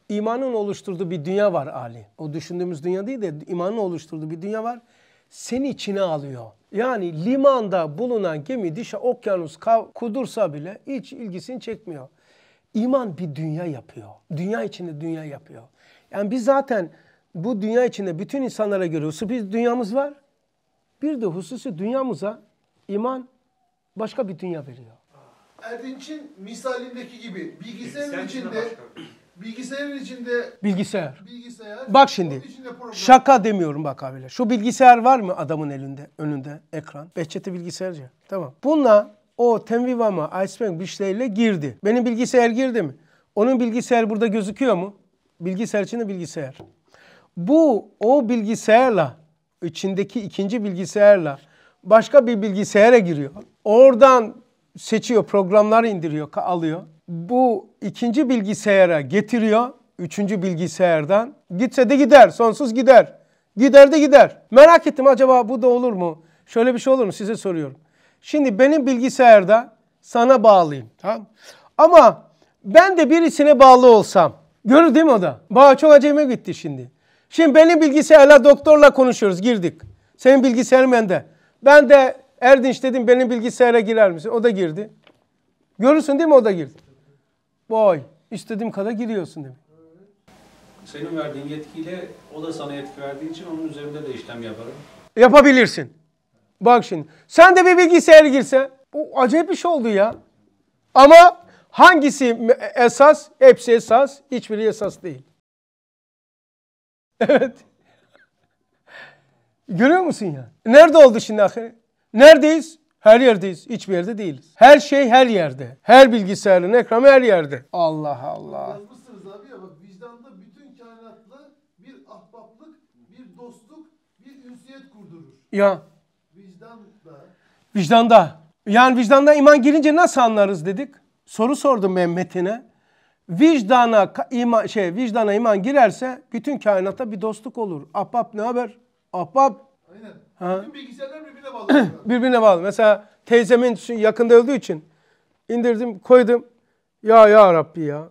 imanın oluşturduğu bir dünya var Ali. O düşündüğümüz dünya değil de imanın oluşturduğu bir dünya var. Seni içine alıyor. Yani limanda bulunan gemi dişe okyanus kudursa bile hiç ilgisini çekmiyor. İman bir dünya yapıyor. Dünya içinde dünya yapıyor. Yani biz zaten bu dünya içinde bütün insanlara göre hususi bir dünyamız var. Bir de hususi dünyamıza iman başka bir dünya veriyor. Erdinç'in misalindeki gibi bilgisayarın içinde Bilgisayarın içinde bilgisayar. Bilgisayar. Bak şimdi. Şaka demiyorum bak abiler. Şu bilgisayar var mı adamın elinde, önünde ekran? Behçet'e bilgisayarcı. Tamam. Bununla o Tenvivama, Icebank bir şeyle girdi. Benim bilgisayar girdi mi? Onun bilgisayar burada gözüküyor mu? Bilgisayar içinde bilgisayar. Bu o bilgisayarla içindeki ikinci bilgisayarla başka bir bilgisayara giriyor. Oradan seçiyor, programlar indiriyor, alıyor bu ikinci bilgisayara getiriyor. Üçüncü bilgisayardan. Gitse de gider. Sonsuz gider. Gider de gider. Merak ettim acaba bu da olur mu? Şöyle bir şey olur mu? Size soruyorum. Şimdi benim bilgisayarda sana bağlıyım. Tamam. Ama ben de birisine bağlı olsam. Görür değil mi o da? Bağ çok acemi gitti şimdi. Şimdi benim bilgisayarla doktorla konuşuyoruz girdik. Senin bilgisayarın bende. Ben de Erdinç dedim benim bilgisayara girer misin? O da girdi. Görürsün değil mi o da girdi boy. İstediğim kadar giriyorsun demek. Senin verdiğin yetkiyle o da sana yetki verdiği için onun üzerinde de işlem yaparım. Yapabilirsin. Bak şimdi. Sen de bir bilgisayar girse. Bu acayip bir şey oldu ya. Ama hangisi esas? Hepsi esas. Hiçbiri esas değil. <laughs> Evet. Görüyor musun ya? Nerede oldu şimdi ahiret? Neredeyiz? Her yerdeyiz. Hiçbir yerde değiliz. Her şey her yerde. Her bilgisayarın ekranı her yerde. Allah Allah. Yazmışsınız abi ya bak vicdanda bütün kainatla bir ahbaplık, bir dostluk, bir ünsiyet kurdurur. Ya. Vicdanda. Vicdanda. Yani vicdanda iman girince nasıl anlarız dedik. Soru sordum ben Metin'e. Vicdana iman, şey, vicdana iman girerse bütün kainata bir dostluk olur. Ahbap ne haber? Ahbap. Aynen. Ha. bilgisayarlar birbirine bağlı. <clears throat> birbirine bağlı. Mesela teyzemin yakında öldüğü için indirdim koydum. Ya ya Rabbi ya.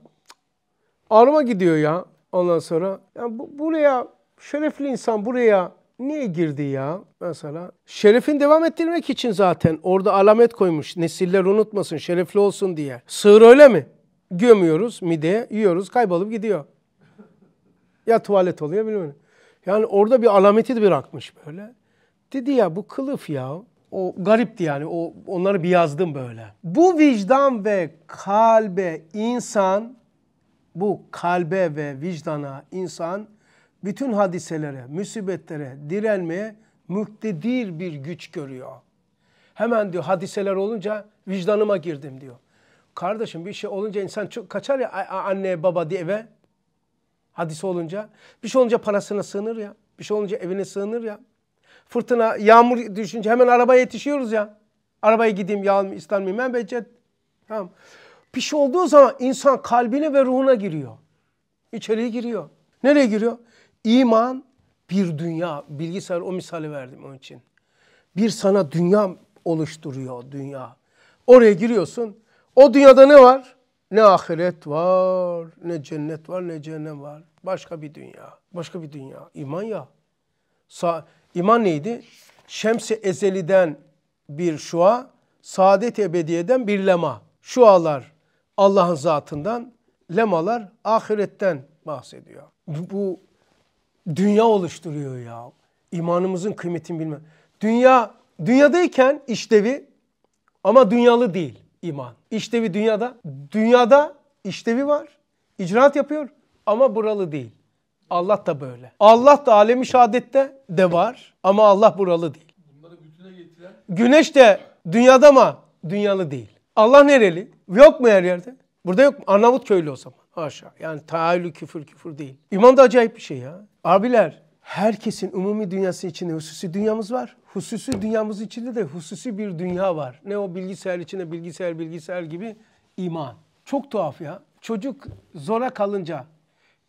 Ağrıma gidiyor ya ondan sonra. Yani bu, buraya şerefli insan buraya niye girdi ya mesela? Şerefin devam ettirmek için zaten orada alamet koymuş. Nesiller unutmasın, şerefli olsun diye. Sığır öyle mi? Gömüyoruz mideye, yiyoruz, kaybolup gidiyor. ya tuvalet oluyor bilmiyorum. Yani orada bir alameti de bırakmış böyle. Dedi ya bu kılıf ya. O garipti yani. O, onları bir yazdım böyle. Bu vicdan ve kalbe insan, bu kalbe ve vicdana insan bütün hadiselere, musibetlere direnmeye müktedir bir güç görüyor. Hemen diyor hadiseler olunca vicdanıma girdim diyor. Kardeşim bir şey olunca insan çok kaçar ya anne baba diye eve. Hadise olunca. Bir şey olunca parasına sığınır ya. Bir şey olunca evine sığınır ya fırtına, yağmur düşünce hemen arabaya yetişiyoruz ya. Arabaya gideyim yağım İslam'ı ben becet. Tamam. Piş olduğu zaman insan kalbine ve ruhuna giriyor. İçeriye giriyor. Nereye giriyor? İman bir dünya. Bilgisayar o misali verdim onun için. Bir sana dünya oluşturuyor dünya. Oraya giriyorsun. O dünyada ne var? Ne ahiret var, ne cennet var, ne cehennem var. Başka bir dünya. Başka bir dünya. İman ya. Sa İman neydi? Şemsi i ezeliden bir şua, saadet ebediyeden bir lema. Şualar Allah'ın zatından, lemalar ahiretten bahsediyor. Bu dünya oluşturuyor ya. İmanımızın kıymetini bilme. Dünya dünyadayken işlevi ama dünyalı değil iman. İşlevi dünyada. Dünyada işlevi var. İcraat yapıyor ama buralı değil. Allah da böyle. Allah da alemi şehadette de var ama Allah buralı değil. Bunları bütüne Getiren... Güneş de dünyada ama dünyalı değil. Allah nereli? Yok mu her yerde? Burada yok mu? Arnavut köylü o zaman. Haşa. Yani tahayyülü küfür küfür değil. İman da acayip bir şey ya. Abiler herkesin umumi dünyası içinde hususi dünyamız var. Hususi dünyamız içinde de hususi bir dünya var. Ne o bilgisayar içinde bilgisayar bilgisayar gibi iman. Çok tuhaf ya. Çocuk zora kalınca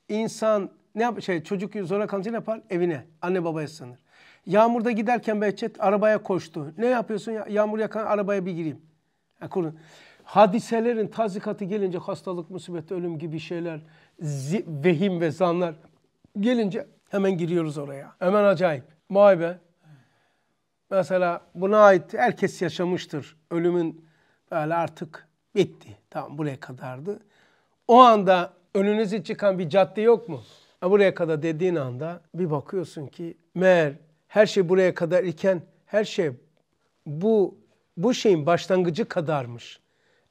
insan ne yap şey çocuk zora kalınca ne yapar? Evine, anne babaya sığınır. Yağmurda giderken Behçet arabaya koştu. Ne yapıyorsun? Ya? Yağmur yakan arabaya bir gireyim. Yani kurun. Hadiselerin tazikatı gelince hastalık, musibet, ölüm gibi şeyler, vehim ve zanlar gelince hemen giriyoruz oraya. Hemen acayip. Vay be. Mesela buna ait herkes yaşamıştır. Ölümün böyle artık bitti. Tamam buraya kadardı. O anda önünüze çıkan bir cadde yok mu? E buraya kadar dediğin anda bir bakıyorsun ki meğer her şey buraya kadar iken her şey bu bu şeyin başlangıcı kadarmış.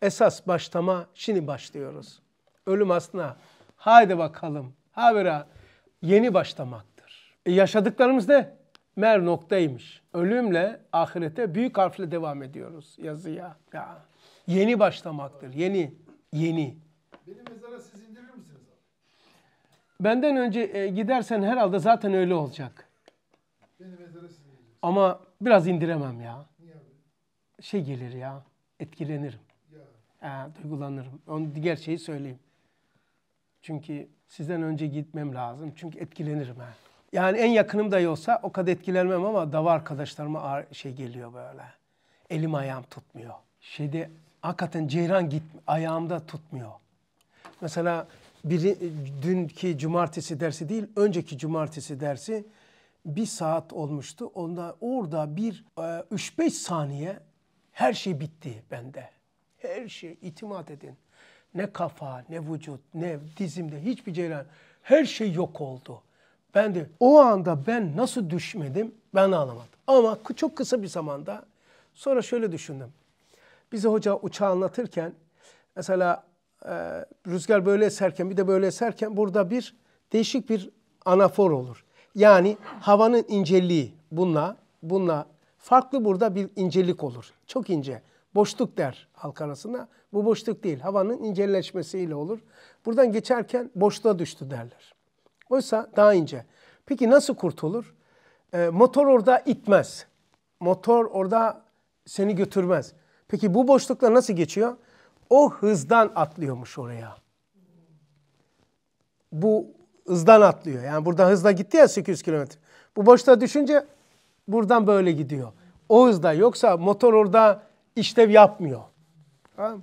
Esas başlama şimdi başlıyoruz. Ölüm aslında haydi bakalım habire yeni başlamaktır. E yaşadıklarımız ne? Mer noktaymış. Ölümle ahirete büyük harfle devam ediyoruz yazıya. Ya. Yeni başlamaktır. Yeni. Yeni. Beni mezara Benden önce e, gidersen herhalde zaten öyle olacak. Ama biraz indiremem ya. Şey gelir ya. Etkilenirim. Ya. E, duygulanırım. Onu diğer şeyi söyleyeyim. Çünkü sizden önce gitmem lazım. Çünkü etkilenirim ha. Yani en yakınım da olsa o kadar etkilenmem ama dava arkadaşlarıma şey geliyor böyle. Elim ayağım tutmuyor. Şeyde hakikaten ceyran git ayağımda tutmuyor. Mesela bir, e, dünkü cumartesi dersi değil, önceki cumartesi dersi bir saat olmuştu. Onda orada bir 3-5 e, saniye her şey bitti bende. Her şey itimat edin. Ne kafa, ne vücut, ne dizimde hiçbir ceylan. Her şey yok oldu. Ben de o anda ben nasıl düşmedim ben anlamadım. Ama çok kısa bir zamanda sonra şöyle düşündüm. Bize hoca uçağı anlatırken mesela rüzgar böyle eserken bir de böyle eserken burada bir değişik bir anafor olur. Yani havanın inceliği bununla, bununla farklı burada bir incelik olur. Çok ince. Boşluk der halk arasında. Bu boşluk değil. Havanın incelleşmesiyle olur. Buradan geçerken boşluğa düştü derler. Oysa daha ince. Peki nasıl kurtulur? E, motor orada itmez. Motor orada seni götürmez. Peki bu boşlukla nasıl geçiyor? o hızdan atlıyormuş oraya. Bu hızdan atlıyor. Yani buradan hızla gitti ya 800 kilometre. Bu boşta düşünce buradan böyle gidiyor. O hızda yoksa motor orada işlev yapmıyor. Tamam.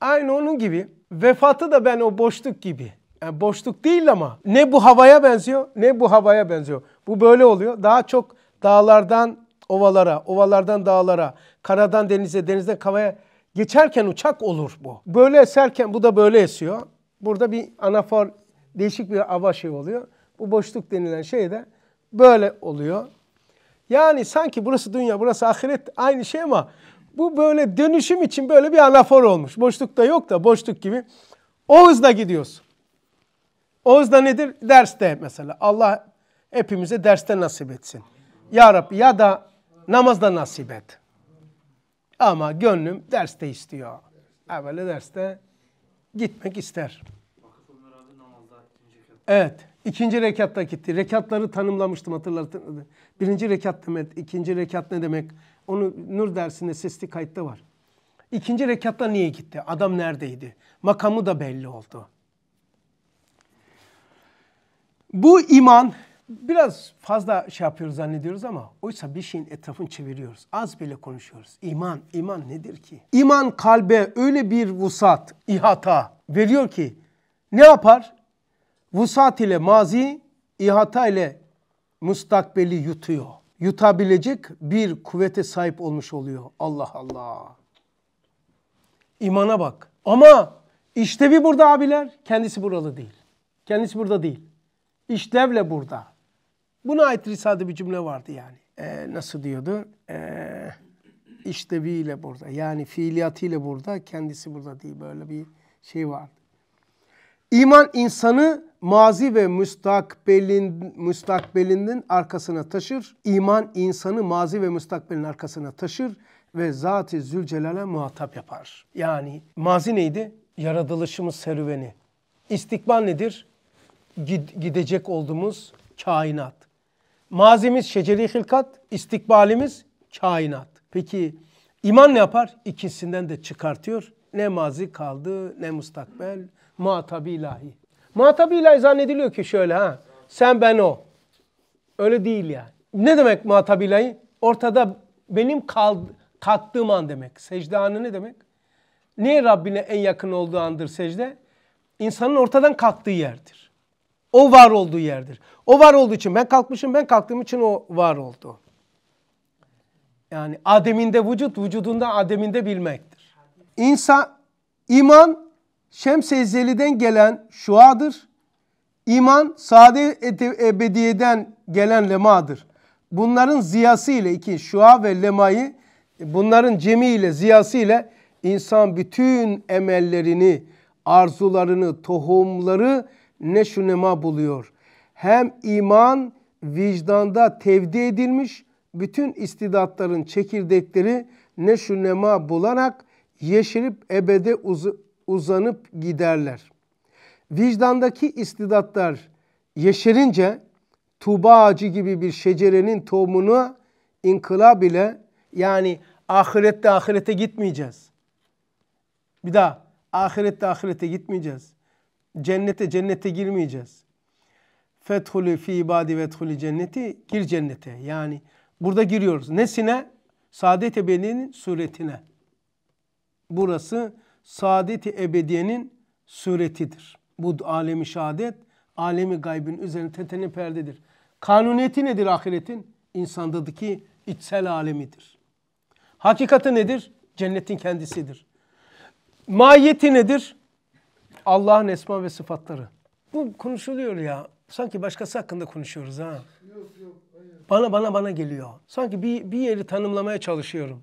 Aynı onun gibi vefatı da ben o boşluk gibi. Yani boşluk değil ama ne bu havaya benziyor ne bu havaya benziyor. Bu böyle oluyor. Daha çok dağlardan ovalara, ovalardan dağlara, karadan denize, denizden kavaya Geçerken uçak olur bu. Böyle eserken bu da böyle esiyor. Burada bir anafor değişik bir hava şey oluyor. Bu boşluk denilen şey de böyle oluyor. Yani sanki burası dünya, burası ahiret aynı şey ama bu böyle dönüşüm için böyle bir anafor olmuş. Boşlukta yok da boşluk gibi. O hızla gidiyorsun. O hızla nedir? Derste mesela. Allah hepimize derste nasip etsin. Ya Rabbi ya da namazda nasip et. Ama gönlüm derste istiyor. Evveli derste gitmek ister. Evet. ikinci rekatta gitti. Rekatları tanımlamıştım hatırlatın. Birinci rekat demek, ikinci rekat ne demek? Onu Nur dersinde sesli kayıtta var. İkinci rekatta niye gitti? Adam neredeydi? Makamı da belli oldu. Bu iman biraz fazla şey yapıyoruz zannediyoruz ama oysa bir şeyin etrafını çeviriyoruz. Az bile konuşuyoruz. İman, iman nedir ki? İman kalbe öyle bir vusat, ihata veriyor ki ne yapar? Vusat ile mazi, ihata ile mustakbeli yutuyor. Yutabilecek bir kuvvete sahip olmuş oluyor. Allah Allah. İmana bak. Ama işlevi burada abiler. Kendisi buralı değil. Kendisi burada değil. İşlevle burada. Buna ait Risale'de bir cümle vardı yani. Ee, nasıl diyordu? Ee, işleviyle burada. Yani fiiliyatıyla burada. Kendisi burada diye Böyle bir şey vardı. İman insanı mazi ve müstakbelin, müstakbelinin arkasına taşır. İman insanı mazi ve müstakbelin arkasına taşır ve zat-ı Zülcelal'e muhatap yapar. Yani mazi neydi? Yaratılışımız serüveni. İstikbal nedir? Gidecek olduğumuz kainat. Mazimiz şeceri hilkat, istikbalimiz kainat. Peki iman ne yapar? İkisinden de çıkartıyor. Ne mazi kaldı ne mustakbel. Muhatabi ilahi. Muhatabi ilahi zannediliyor ki şöyle ha. Sen ben o. Öyle değil yani. Ne demek muhatabi ilahi? Ortada benim kaldı, kalktığım an demek. Secde anı ne demek? Niye Rabbine en yakın olduğu andır secde? İnsanın ortadan kalktığı yerdir. O var olduğu yerdir. O var olduğu için ben kalkmışım, ben kalktığım için o var oldu. Yani Adem'inde vücut, vücudunda Adem'inde bilmektir. İnsan, iman şems Ezeli'den gelen şuadır. İman Sade Ebediye'den gelen lemadır. Bunların ziyası ile iki şua ve lemayı bunların cemi ile ziyası ile insan bütün emellerini, arzularını, tohumları ne şu nema buluyor hem iman vicdanda tevdi edilmiş bütün istidatların çekirdekleri neşü nema bularak yeşerip ebede uz uzanıp giderler. Vicdandaki istidatlar yeşerince tuba ağacı gibi bir şecerenin tohumunu inkılab ile yani ahirette ahirete gitmeyeceğiz. Bir daha ahirette ahirete gitmeyeceğiz. Cennete cennete girmeyeceğiz. Fethulü fi ibadi ve cenneti gir cennete. Yani burada giriyoruz. Nesine? Saadet ebediyenin suretine. Burası saadet-i ebediyenin suretidir. Bu alemi şehadet, alemi gaybin üzerine teteni perdedir. Kanuniyeti nedir ahiretin? İnsandaki içsel alemidir. Hakikati nedir? Cennetin kendisidir. Mahiyeti nedir? Allah'ın esma ve sıfatları. Bu konuşuluyor ya. Sanki başkası hakkında konuşuyoruz ha. Yok yok. Hayır. Bana bana bana geliyor. Sanki bir, bir yeri tanımlamaya çalışıyorum.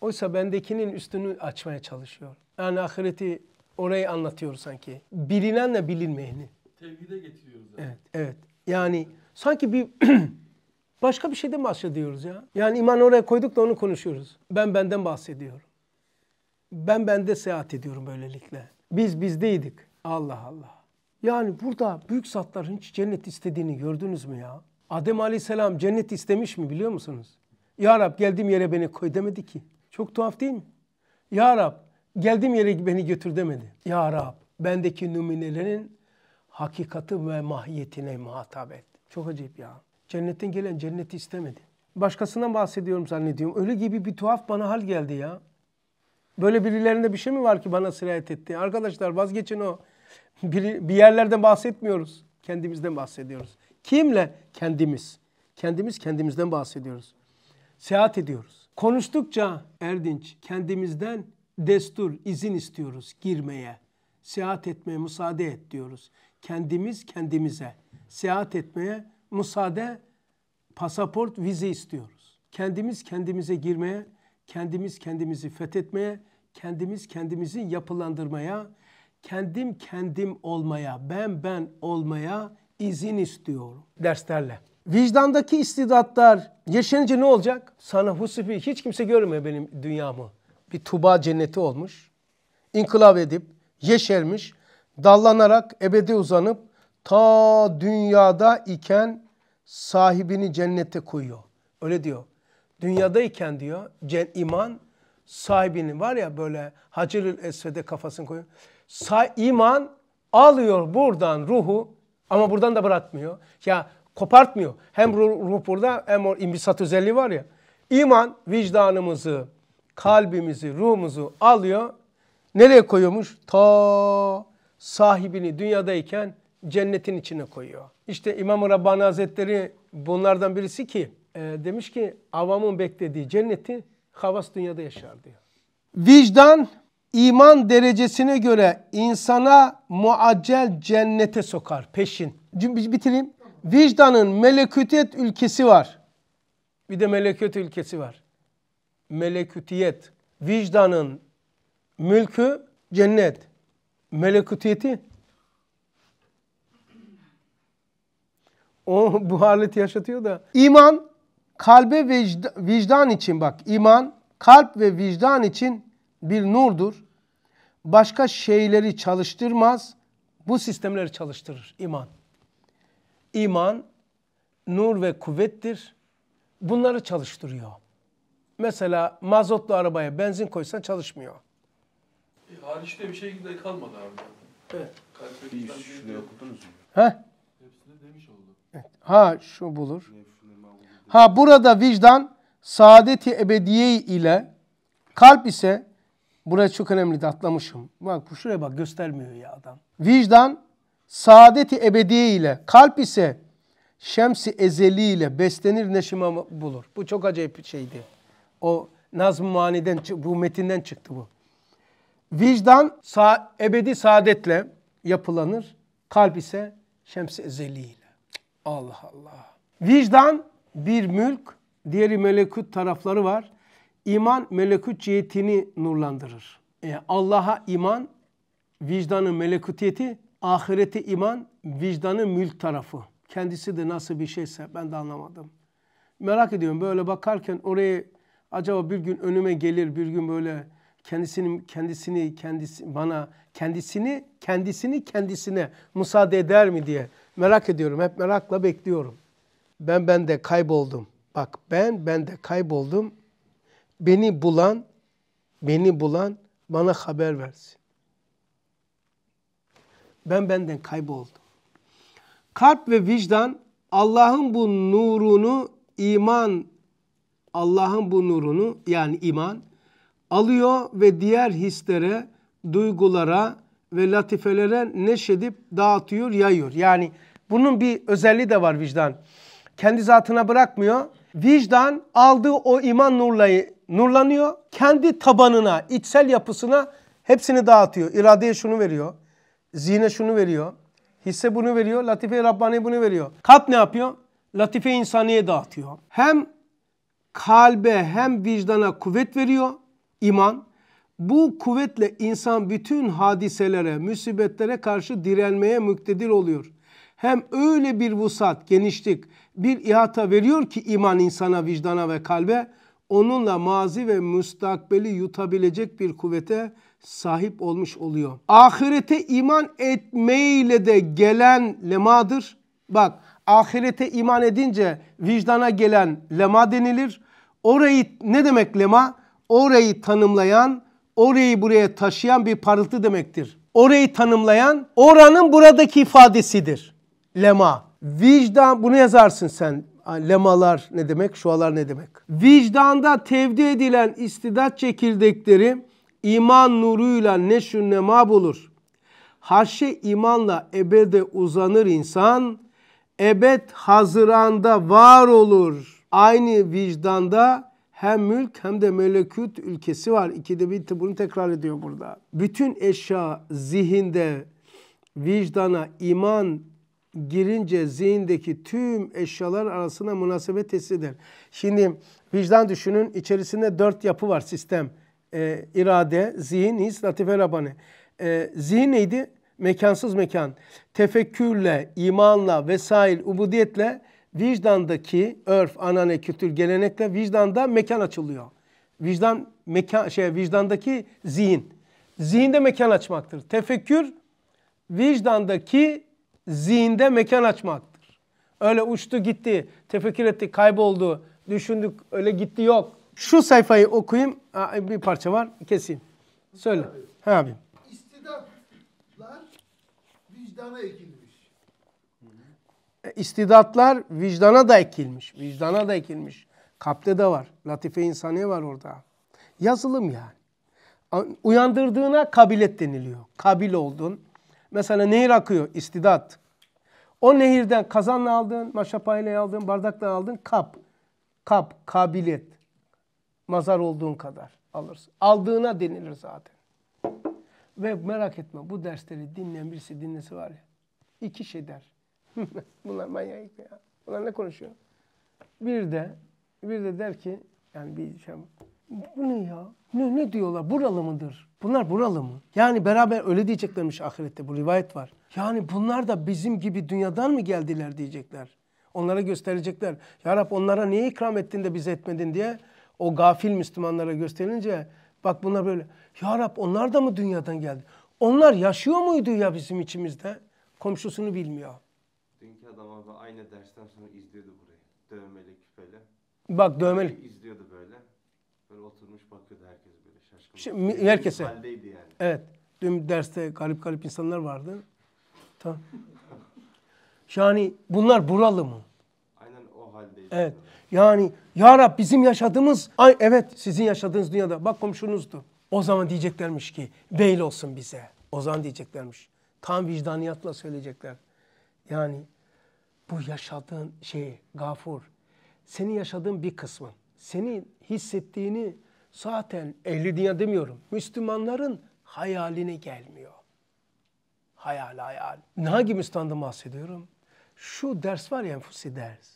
Oysa bendekinin üstünü açmaya çalışıyor. Yani ahireti orayı anlatıyor sanki. Bilinenle bilinmeyeni. Tevhide getiriyoruz. Yani. Evet, evet. Yani sanki bir <clears throat> başka bir şeyden bahsediyoruz ya. Yani iman oraya koyduk da onu konuşuyoruz. Ben benden bahsediyorum. Ben bende seyahat ediyorum böylelikle. Biz bizdeydik. Allah Allah. Yani burada büyük zatların hiç cennet istediğini gördünüz mü ya? Adem Aleyhisselam cennet istemiş mi biliyor musunuz? Ya Rab geldiğim yere beni koy demedi ki. Çok tuhaf değil mi? Ya Rab geldiğim yere beni götür demedi. Ya Rab bendeki numunelerin hakikati ve mahiyetine muhatap et. Çok acayip ya. Cennetten gelen cenneti istemedi. Başkasından bahsediyorum zannediyorum. Öyle gibi bir tuhaf bana hal geldi ya. Böyle birilerinde bir şey mi var ki bana sirayet etti? Arkadaşlar vazgeçin o bir, bir yerlerden bahsetmiyoruz. Kendimizden bahsediyoruz. Kimle? Kendimiz. Kendimiz kendimizden bahsediyoruz. Seyahat ediyoruz. Konuştukça Erdinç kendimizden destur, izin istiyoruz girmeye. Seyahat etmeye müsaade et diyoruz. Kendimiz kendimize seyahat etmeye müsaade, pasaport, vize istiyoruz. Kendimiz kendimize girmeye, kendimiz kendimizi fethetmeye, kendimiz kendimizi yapılandırmaya, kendim kendim olmaya, ben ben olmaya izin istiyorum derslerle. Vicdandaki istidatlar yaşanınca ne olacak? Sana husufi hiç kimse görmüyor benim dünyamı. Bir tuba cenneti olmuş. İnkılap edip yeşermiş. Dallanarak ebedi uzanıp ta dünyada iken sahibini cennete koyuyor. Öyle diyor. Dünyadayken diyor iman sahibini var ya böyle Hacerül Esved'e kafasını koyuyor. Sa iman alıyor buradan ruhu ama buradan da bırakmıyor. Ya kopartmıyor. Hem ruh, ruh burada hem o imbisat özelliği var ya. İman vicdanımızı, kalbimizi, ruhumuzu alıyor. Nereye koyuyormuş? Ta sahibini dünyadayken cennetin içine koyuyor. İşte İmam-ı Rabbani Hazretleri bunlardan birisi ki e, demiş ki avamın beklediği cenneti havas dünyada yaşar diyor. Vicdan iman derecesine göre insana muacel cennete sokar peşin. Şimdi bitireyim. Vicdanın melekütiyet ülkesi var. Bir de melekütiyet ülkesi var. Melekütiyet. Vicdanın mülkü cennet. Melekütiyeti. O <laughs> bu haleti yaşatıyor da. İman kalbe vicdan, vicdan için bak. iman kalp ve vicdan için bir nurdur başka şeyleri çalıştırmaz, bu sistemleri çalıştırır iman. İman nur ve kuvvettir. Bunları çalıştırıyor. Mesela mazotlu arabaya benzin koysan çalışmıyor. E, hariçte bir şey de kalmadı abi. Evet. Şuraya okudunuz mu? He? Hepsini demiş oldu. Ha şu bulur. Ha burada vicdan saadeti ebediye ile kalp ise Buraya çok önemli de atlamışım. Bak bu şuraya bak göstermiyor ya adam. Vicdan saadeti ebediye ile kalp ise şemsi ezeli ile beslenir neşime bulur. Bu çok acayip bir şeydi. O Nazm-ı Mani'den, bu metinden çıktı bu. Vicdan sa ebedi saadetle yapılanır. Kalp ise şemsi i ezeliyle. Allah Allah. Vicdan bir mülk, diğeri melekut tarafları var. İman melekut cihetini nurlandırır. E, Allah'a iman, vicdanı melekutiyeti, ahireti iman, vicdanı mülk tarafı. Kendisi de nasıl bir şeyse ben de anlamadım. Merak ediyorum böyle bakarken orayı acaba bir gün önüme gelir bir gün böyle kendisini kendisini kendisi bana kendisini kendisini kendisine müsaade eder mi diye merak ediyorum. Hep merakla bekliyorum. Ben ben de kayboldum. Bak ben ben de kayboldum beni bulan, beni bulan bana haber versin. Ben benden kayboldum. Kalp ve vicdan Allah'ın bu nurunu iman, Allah'ın bu nurunu yani iman alıyor ve diğer hislere, duygulara ve latifelere neşedip dağıtıyor, yayıyor. Yani bunun bir özelliği de var vicdan. Kendi zatına bırakmıyor Vicdan aldığı o iman nurlayı nurlanıyor. Kendi tabanına, içsel yapısına hepsini dağıtıyor. İradeye şunu veriyor. Zihne şunu veriyor. Hisse bunu veriyor. Latife-i Rabbani bunu veriyor. Kalp ne yapıyor? Latife insaniye dağıtıyor. Hem kalbe hem vicdana kuvvet veriyor iman. Bu kuvvetle insan bütün hadiselere, musibetlere karşı direnmeye müktedir oluyor. Hem öyle bir vusat, genişlik, bir ihata veriyor ki iman insana, vicdana ve kalbe onunla mazi ve müstakbeli yutabilecek bir kuvvete sahip olmuş oluyor. Ahirete iman etmeyle de gelen lemadır. Bak ahirete iman edince vicdana gelen lema denilir. Orayı ne demek lema? Orayı tanımlayan, orayı buraya taşıyan bir parıltı demektir. Orayı tanımlayan oranın buradaki ifadesidir. Lema. Vicdan bunu yazarsın sen. Lemalar ne demek? Şualar ne demek? Vicdanda tevdi edilen istidat çekirdekleri iman nuruyla ne nema bulur. Haşe imanla ebede uzanır insan. Ebed hazıranda var olur. Aynı vicdanda hem mülk hem de melekut ülkesi var. İkide bir bunu tekrar ediyor burada. Bütün eşya zihinde vicdana iman girince zihindeki tüm eşyalar arasına münasebet tesis eder. Şimdi vicdan düşünün içerisinde dört yapı var sistem. E, irade, zihin, his, latife, rabane. E, zihin neydi? Mekansız mekan. Tefekkürle, imanla vesaire, ubudiyetle vicdandaki örf, anane, kültür, gelenekle vicdanda mekan açılıyor. Vicdan mekan şey vicdandaki zihin. Zihinde mekan açmaktır. Tefekkür vicdandaki zihinde mekan açmaktır. Öyle uçtu gitti, tefekkür etti, kayboldu, düşündük öyle gitti yok. Şu sayfayı okuyayım. Aa, bir parça var keseyim. Söyle. Abi. Ha abi. İstidatlar vicdana ekilmiş. E, istidatlar vicdana da ekilmiş. Vicdana da ekilmiş. Kapte de var. Latife insani var orada. Yazılım yani. Uyandırdığına kabilet deniliyor. Kabil oldun. Mesela nehir akıyor, istidat. O nehirden kazanla aldın, maşapayla aldın, bardakla aldın, kap. Kap, kabiliyet. Mazar olduğun kadar alırsın. Aldığına denilir zaten. Ve merak etme bu dersleri dinleyen birisi dinlesi var ya. İki şey der. <laughs> Bunlar manyak ya. Bunlar ne konuşuyor? Bir de bir de der ki yani bir şey bu ne ya? Ne, ne diyorlar? Buralı mıdır? Bunlar buralı mı? Yani beraber öyle diyeceklermiş ahirette bu rivayet var. Yani bunlar da bizim gibi dünyadan mı geldiler diyecekler. Onlara gösterecekler. Ya Rab onlara niye ikram ettin de bize etmedin diye o gafil Müslümanlara gösterince bak bunlar böyle. Ya Rab onlar da mı dünyadan geldi? Onlar yaşıyor muydu ya bizim içimizde? Komşusunu bilmiyor. Dünkü adam abi aynı dersten sonra izliyordu burayı. Dövmeli küpeli. Bak dövmeli. Şaşkınmış bakıyordu herkes böyle şaşkın. Şimdi, herkese. Haldeydi yani. Evet. Dün derste garip garip insanlar vardı. Tamam. yani bunlar buralı mı? Aynen o haldeydi. Evet. Yani ya Rab bizim yaşadığımız ay evet sizin yaşadığınız dünyada bak komşunuzdu. O zaman diyeceklermiş ki beyl olsun bize. O zaman diyeceklermiş. Tam vicdaniyatla söyleyecekler. Yani bu yaşadığın şey gafur. Senin yaşadığın bir kısmı. Senin hissettiğini zaten ehli dünya demiyorum. Müslümanların hayaline gelmiyor. Hayal hayal. ne Hangi Müslüman'dan bahsediyorum? Şu ders var ya enfusi ders.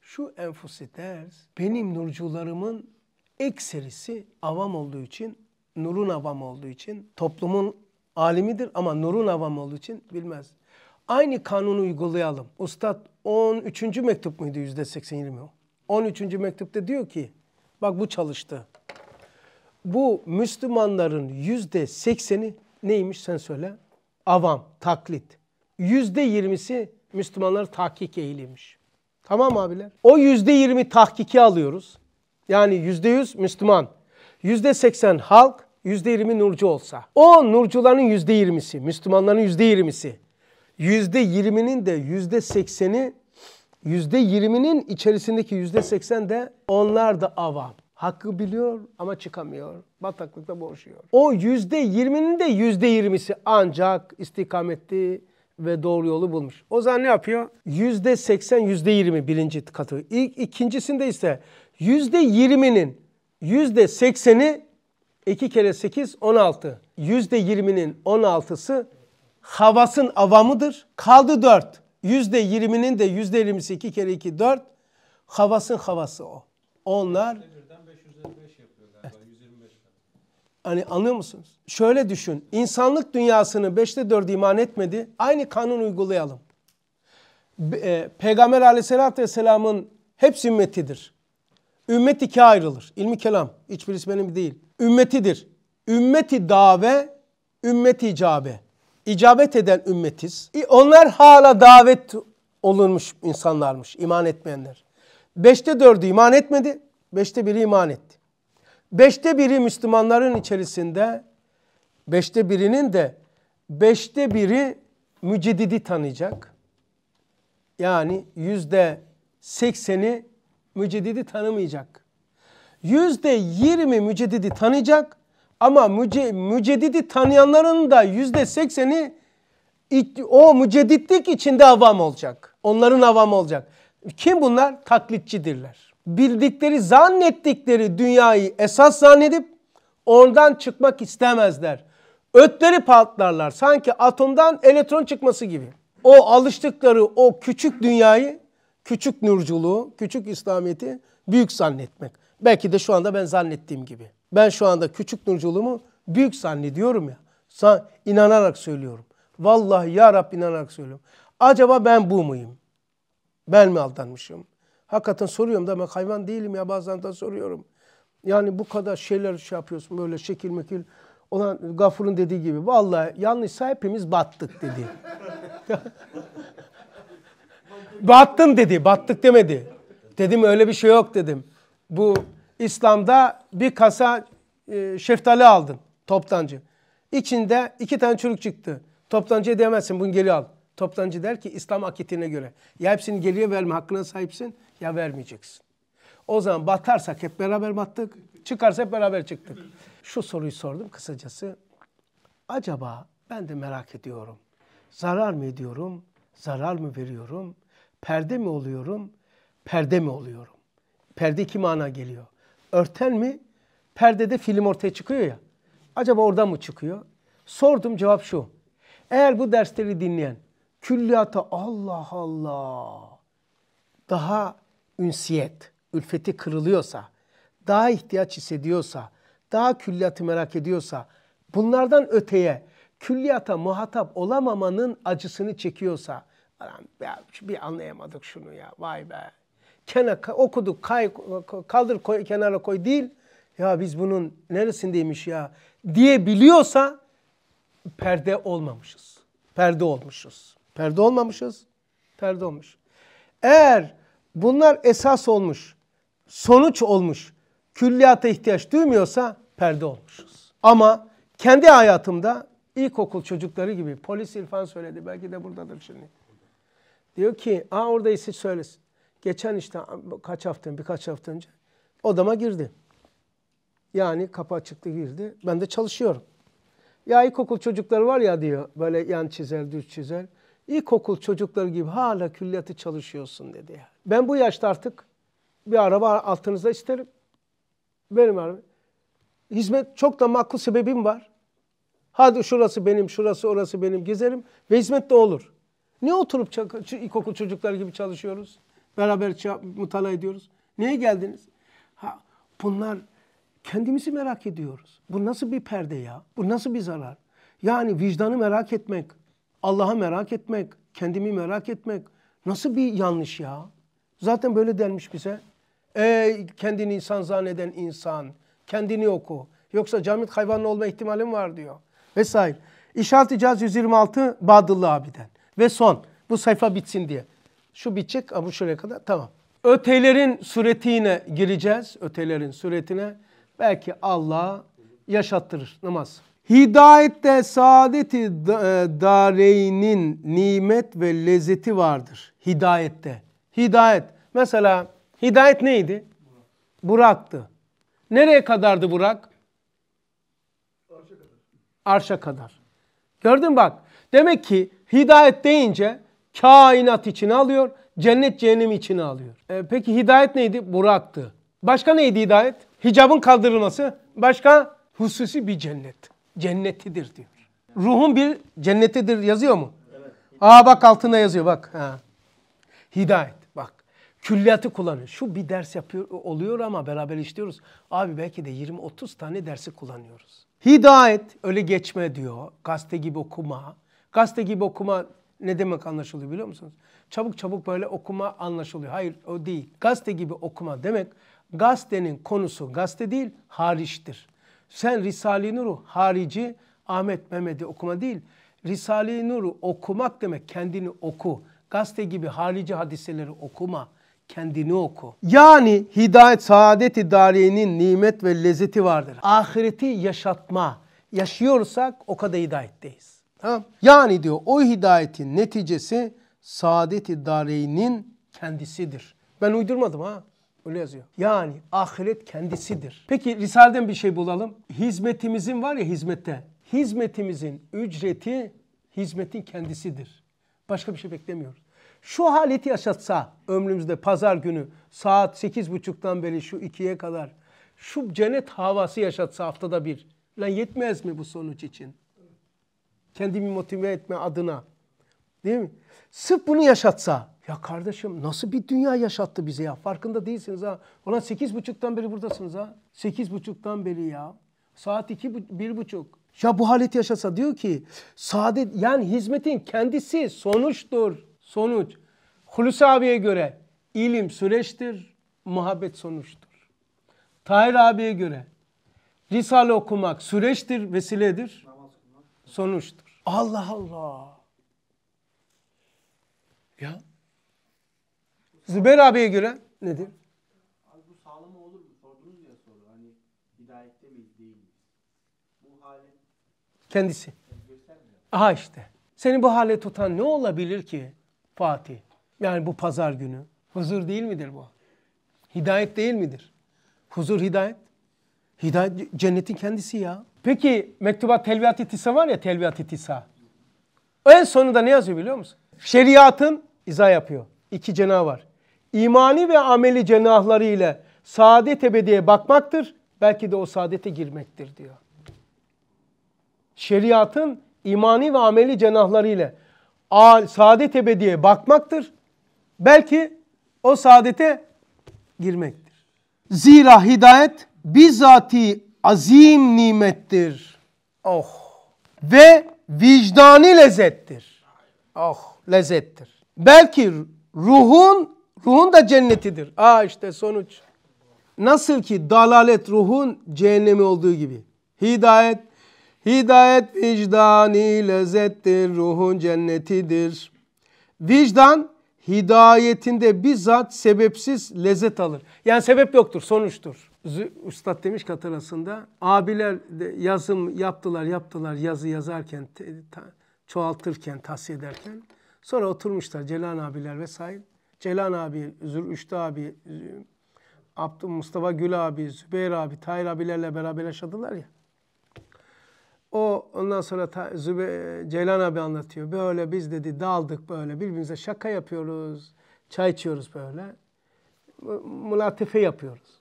Şu enfusi ders benim nurcularımın ekserisi avam olduğu için, nurun avam olduğu için, toplumun alimidir ama nurun avam olduğu için bilmez. Aynı kanunu uygulayalım. Ustad 13. mektup muydu %80-20 o? 13. mektupta diyor ki bak bu çalıştı bu Müslümanların yüzde sekseni neymiş sen söyle? Avam, taklit. Yüzde yirmisi Müslümanlar tahkik eğiliymiş. Tamam abiler? O yüzde yirmi tahkiki alıyoruz. Yani yüzde yüz Müslüman. Yüzde seksen halk, yüzde yirmi nurcu olsa. O nurcuların yüzde yirmisi, Müslümanların yüzde yirmisi. Yüzde yirminin de yüzde sekseni, yüzde yirminin içerisindeki yüzde seksen de onlar da avam. Hakkı biliyor ama çıkamıyor. Bataklıkta boğuşuyor. O yüzde yirminin de yüzde yirmisi ancak istikametli ve doğru yolu bulmuş. O zaman ne yapıyor? Yüzde seksen, yüzde yirmi birinci katı. İlk, ikincisinde ise yüzde yirminin yüzde sekseni iki kere sekiz, on altı. Yüzde yirminin on altısı havasın avamıdır. Kaldı dört. Yüzde yirminin de yüzde yirmisi iki kere iki, dört. Havasın havası o. Onlar Hani anlıyor musunuz? Şöyle düşün. İnsanlık dünyasını beşte dört iman etmedi. Aynı kanun uygulayalım. Pe e, Peygamber aleyhissalatü vesselamın hepsi ümmetidir. Ümmet ikiye ayrılır. İlmi kelam. Hiçbirisi benim değil. Ümmetidir. Ümmeti dave, ümmeti icabe. İcabet eden ümmetiz. Onlar hala davet olunmuş insanlarmış. iman etmeyenler. Beşte dördü iman etmedi. Beşte biri iman etti. Beşte biri Müslümanların içerisinde, beşte birinin de beşte biri Mücedidi tanıyacak. Yani yüzde sekseni Mücedidi tanımayacak. Yüzde yirmi Mücedidi tanıyacak ama müce, müceddidi tanıyanların da yüzde sekseni o mücedditlik içinde avam olacak. Onların avamı olacak. Kim bunlar? Taklitçidirler bildikleri zannettikleri dünyayı esas zannedip oradan çıkmak istemezler. Ötleri patlarlar sanki atomdan elektron çıkması gibi. O alıştıkları o küçük dünyayı, küçük nurculuğu, küçük İslamiyet'i büyük zannetmek. Belki de şu anda ben zannettiğim gibi. Ben şu anda küçük nurculuğumu büyük zannediyorum ya. San, inanarak söylüyorum. Vallahi ya Rabbi inanarak söylüyorum. Acaba ben bu muyum? Ben mi aldanmışım? Hakikaten soruyorum da ben hayvan değilim ya bazen de soruyorum. Yani bu kadar şeyler şey yapıyorsun böyle şekil mekil. Olan Gafur'un dediği gibi vallahi yanlışsa hepimiz battık dedi. <laughs> Battın dedi, battık demedi. Dedim öyle bir şey yok dedim. Bu İslam'da bir kasa e, şeftali aldın toptancı. İçinde iki tane çürük çıktı. Toptancıya demezsin bunu geri al. Toptancı der ki İslam akitine göre ya hepsini geriye verme hakkına sahipsin ya vermeyeceksin. O zaman batarsak hep beraber battık, çıkarsa hep beraber çıktık. Şu soruyu sordum kısacası. Acaba ben de merak ediyorum. Zarar mı ediyorum? Zarar mı veriyorum? Perde mi oluyorum? Perde mi oluyorum? Perde iki mana geliyor. Örten mi? Perdede film ortaya çıkıyor ya. Acaba orada mı çıkıyor? Sordum cevap şu. Eğer bu dersleri dinleyen külliyata Allah Allah daha ünsiyet, ülfeti kırılıyorsa, daha ihtiyaç hissediyorsa, daha külliyatı merak ediyorsa, bunlardan öteye külliyata muhatap olamamanın acısını çekiyorsa, ya bir anlayamadık şunu ya, vay be. Kenar, okuduk, kay, kaldır koy, kenara koy değil, ya biz bunun neresindeymiş ya diyebiliyorsa perde olmamışız. Perde olmuşuz. Perde olmamışız. Perde olmuş. Eğer bunlar esas olmuş, sonuç olmuş, külliyata ihtiyaç duymuyorsa perde olmuşuz. Ama kendi hayatımda ilkokul çocukları gibi polis İrfan söyledi. Belki de buradadır şimdi. Diyor ki aa orada hiç söylesin. Geçen işte kaç hafta birkaç hafta önce odama girdi. Yani kapı açıktı girdi. Ben de çalışıyorum. Ya ilkokul çocukları var ya diyor böyle yan çizer düz çizer. İlkokul çocukları gibi hala külliyatı çalışıyorsun dedi. Yani. Ben bu yaşta artık bir araba altınıza isterim. Benim araba. Hizmet çok da makul sebebim var. Hadi şurası benim, şurası orası benim gezerim ve hizmet de olur. Niye oturup ilkokul çocuklar gibi çalışıyoruz? Beraber şey mutala ediyoruz. Niye geldiniz? Ha, bunlar kendimizi merak ediyoruz. Bu nasıl bir perde ya? Bu nasıl bir zarar? Yani vicdanı merak etmek, Allah'a merak etmek, kendimi merak etmek nasıl bir yanlış ya? Zaten böyle denmiş bize. Ey kendini insan zanneden insan, kendini oku. Yoksa camit hayvanı olma ihtimalim var diyor. Vesaire. İşaret icaz 126 Badıllı abiden. Ve son. Bu sayfa bitsin diye. Şu bitecek ama şuraya kadar tamam. Ötelerin suretine gireceğiz. Ötelerin suretine. Belki Allah yaşattırır namaz. Hidayette saadeti e, dareynin nimet ve lezzeti vardır. Hidayette. Hidayet. Mesela hidayet neydi? Burak'tı. Nereye kadardı Burak? Arşa kadar. Arşa kadar. Gördün bak. Demek ki hidayet deyince kainat içine alıyor, cennet cehennem içine alıyor. E, peki hidayet neydi? Burak'tı. Başka neydi hidayet? Hicabın kaldırılması, başka hususi bir cennet cennetidir diyor. Ruhun bir cennetidir yazıyor mu? Evet. Aa bak altına yazıyor bak. Ha. Hidayet bak. Külliyatı kullanıyor. Şu bir ders yapıyor oluyor ama beraber işliyoruz. Abi belki de 20-30 tane dersi kullanıyoruz. Hidayet öyle geçme diyor. Gazete gibi okuma. Gazete gibi okuma ne demek anlaşılıyor biliyor musunuz? Çabuk çabuk böyle okuma anlaşılıyor. Hayır o değil. Gazete gibi okuma demek gazetenin konusu gazete değil hariçtir. Sen Risale-i Nur'u harici Ahmet Mehmet'i okuma değil. Risale-i Nur'u okumak demek kendini oku. Gazete gibi harici hadiseleri okuma. Kendini oku. Yani hidayet, saadet idariyenin nimet ve lezzeti vardır. Ahireti yaşatma. Yaşıyorsak o kadar hidayetteyiz. Tamam. Yani diyor o hidayetin neticesi saadet idareinin kendisidir. Ben uydurmadım ha. Öyle yazıyor. Yani ahiret kendisidir. Peki Risale'den bir şey bulalım. Hizmetimizin var ya hizmette. Hizmetimizin ücreti hizmetin kendisidir. Başka bir şey beklemiyoruz. Şu haleti yaşatsa ömrümüzde pazar günü saat sekiz buçuktan beri şu ikiye kadar şu cennet havası yaşatsa haftada bir. Lan yetmez mi bu sonuç için? Kendimi motive etme adına. Değil mi? Sırf bunu yaşatsa ya kardeşim nasıl bir dünya yaşattı bize ya? Farkında değilsiniz ha. Ulan sekiz buçuktan beri buradasınız ha. Sekiz buçuktan beri ya. Saat iki, bir buçuk. Ya bu halet yaşasa diyor ki saadet yani hizmetin kendisi sonuçtur. Sonuç. Hulusi abiye göre ilim süreçtir, muhabbet sonuçtur. Tahir abiye göre Risale okumak süreçtir, vesiledir, sonuçtur. Allah Allah. Ya Zübeyir abiye göre nedir? Abi bu sağlama olur mu? Sordunuz ya soru. Hani hidayette miyiz değil mi? Bu hali kendisi. Aha işte. Seni bu hale tutan ne olabilir ki Fatih? Yani bu pazar günü. Huzur değil midir bu? Hidayet değil midir? Huzur hidayet. Hidayet cennetin kendisi ya. Peki mektubat telviyat itisa var ya telviyat itisa. En sonunda ne yazıyor biliyor musun? Şeriatın izah yapıyor. İki cena var imani ve ameli cenahları ile saadet ebediye bakmaktır. Belki de o saadete girmektir diyor. Şeriatın imani ve ameli cenahları ile saadet ebediye bakmaktır. Belki o saadete girmektir. Zira hidayet bizzati azim nimettir. Oh! Ve vicdani lezzettir. Oh! Lezzettir. Belki ruhun Ruhun da cennetidir. Aa işte sonuç. Nasıl ki dalalet ruhun cehennemi olduğu gibi. Hidayet, hidayet vicdani lezzettir, ruhun cennetidir. Vicdan hidayetinde bizzat sebepsiz lezzet alır. Yani sebep yoktur, sonuçtur. Üstad demiş ki hatırlasında, abiler yazım yaptılar, yaptılar yazı yazarken, çoğaltırken, tahsiye ederken. Sonra oturmuşlar Celal abiler vesaire. Celan abi, Zürüştü abi, Abdü Mustafa Gül abi, Zübeyir abi, Tahir abilerle beraber yaşadılar ya. O ondan sonra ta, Zübe, Ceylan abi anlatıyor. Böyle biz dedi daldık böyle birbirimize şaka yapıyoruz. Çay içiyoruz böyle. Mülatife yapıyoruz.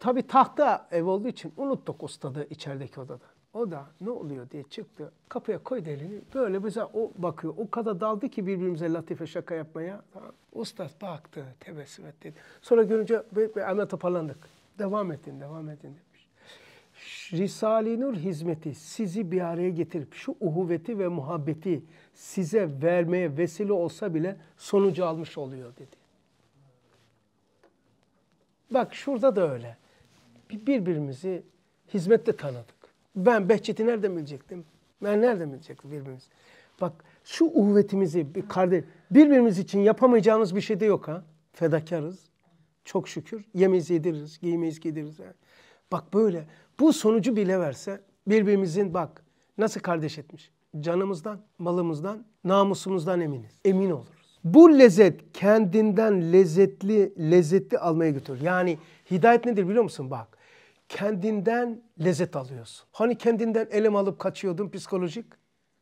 Tabi tahta ev olduğu için unuttuk ustadı içerideki odada. O da ne oluyor diye çıktı. Kapıya koy elini. Böyle bize o bakıyor. O kadar daldı ki birbirimize latife şaka yapmaya. Tamam. baktı, tebessüm etti. Sonra görünce hemen toparlandık. Devam edin, devam edin demiş. Risale-i Nur hizmeti sizi bir araya getirip şu uhuveti ve muhabbeti size vermeye vesile olsa bile sonucu almış oluyor dedi. Bak şurada da öyle. Birbirimizi hizmetle tanıdık. Ben Behçet'i nereden bilecektim? Ben nereden bilecektim birbirimiz? Bak şu uhvetimizi bir kardeş birbirimiz için yapamayacağımız bir şey de yok ha. Fedakarız. Çok şükür. Yemeyiz yediririz, giymeyiz giydiririz. Yani. Bak böyle. Bu sonucu bile verse birbirimizin bak nasıl kardeş etmiş. Canımızdan, malımızdan, namusumuzdan eminiz. Emin oluruz. Bu lezzet kendinden lezzetli, lezzetli almaya götürür. Yani hidayet nedir biliyor musun? Bak kendinden lezzet alıyorsun. Hani kendinden elem alıp kaçıyordun psikolojik?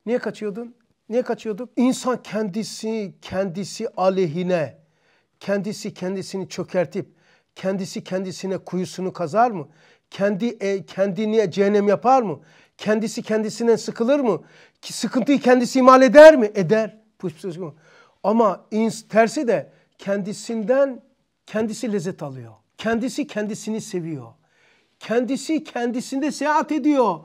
Niye kaçıyordun? Niye kaçıyordun? İnsan kendisi kendisi aleyhine, kendisi kendisini çökertip, kendisi kendisine kuyusunu kazar mı? Kendi e, kendini cehennem yapar mı? Kendisi kendisine sıkılır mı? Ki sıkıntıyı kendisi imal eder mi? Eder. Ama tersi de kendisinden kendisi lezzet alıyor. Kendisi kendisini seviyor. Kendisi kendisinde seyahat ediyor.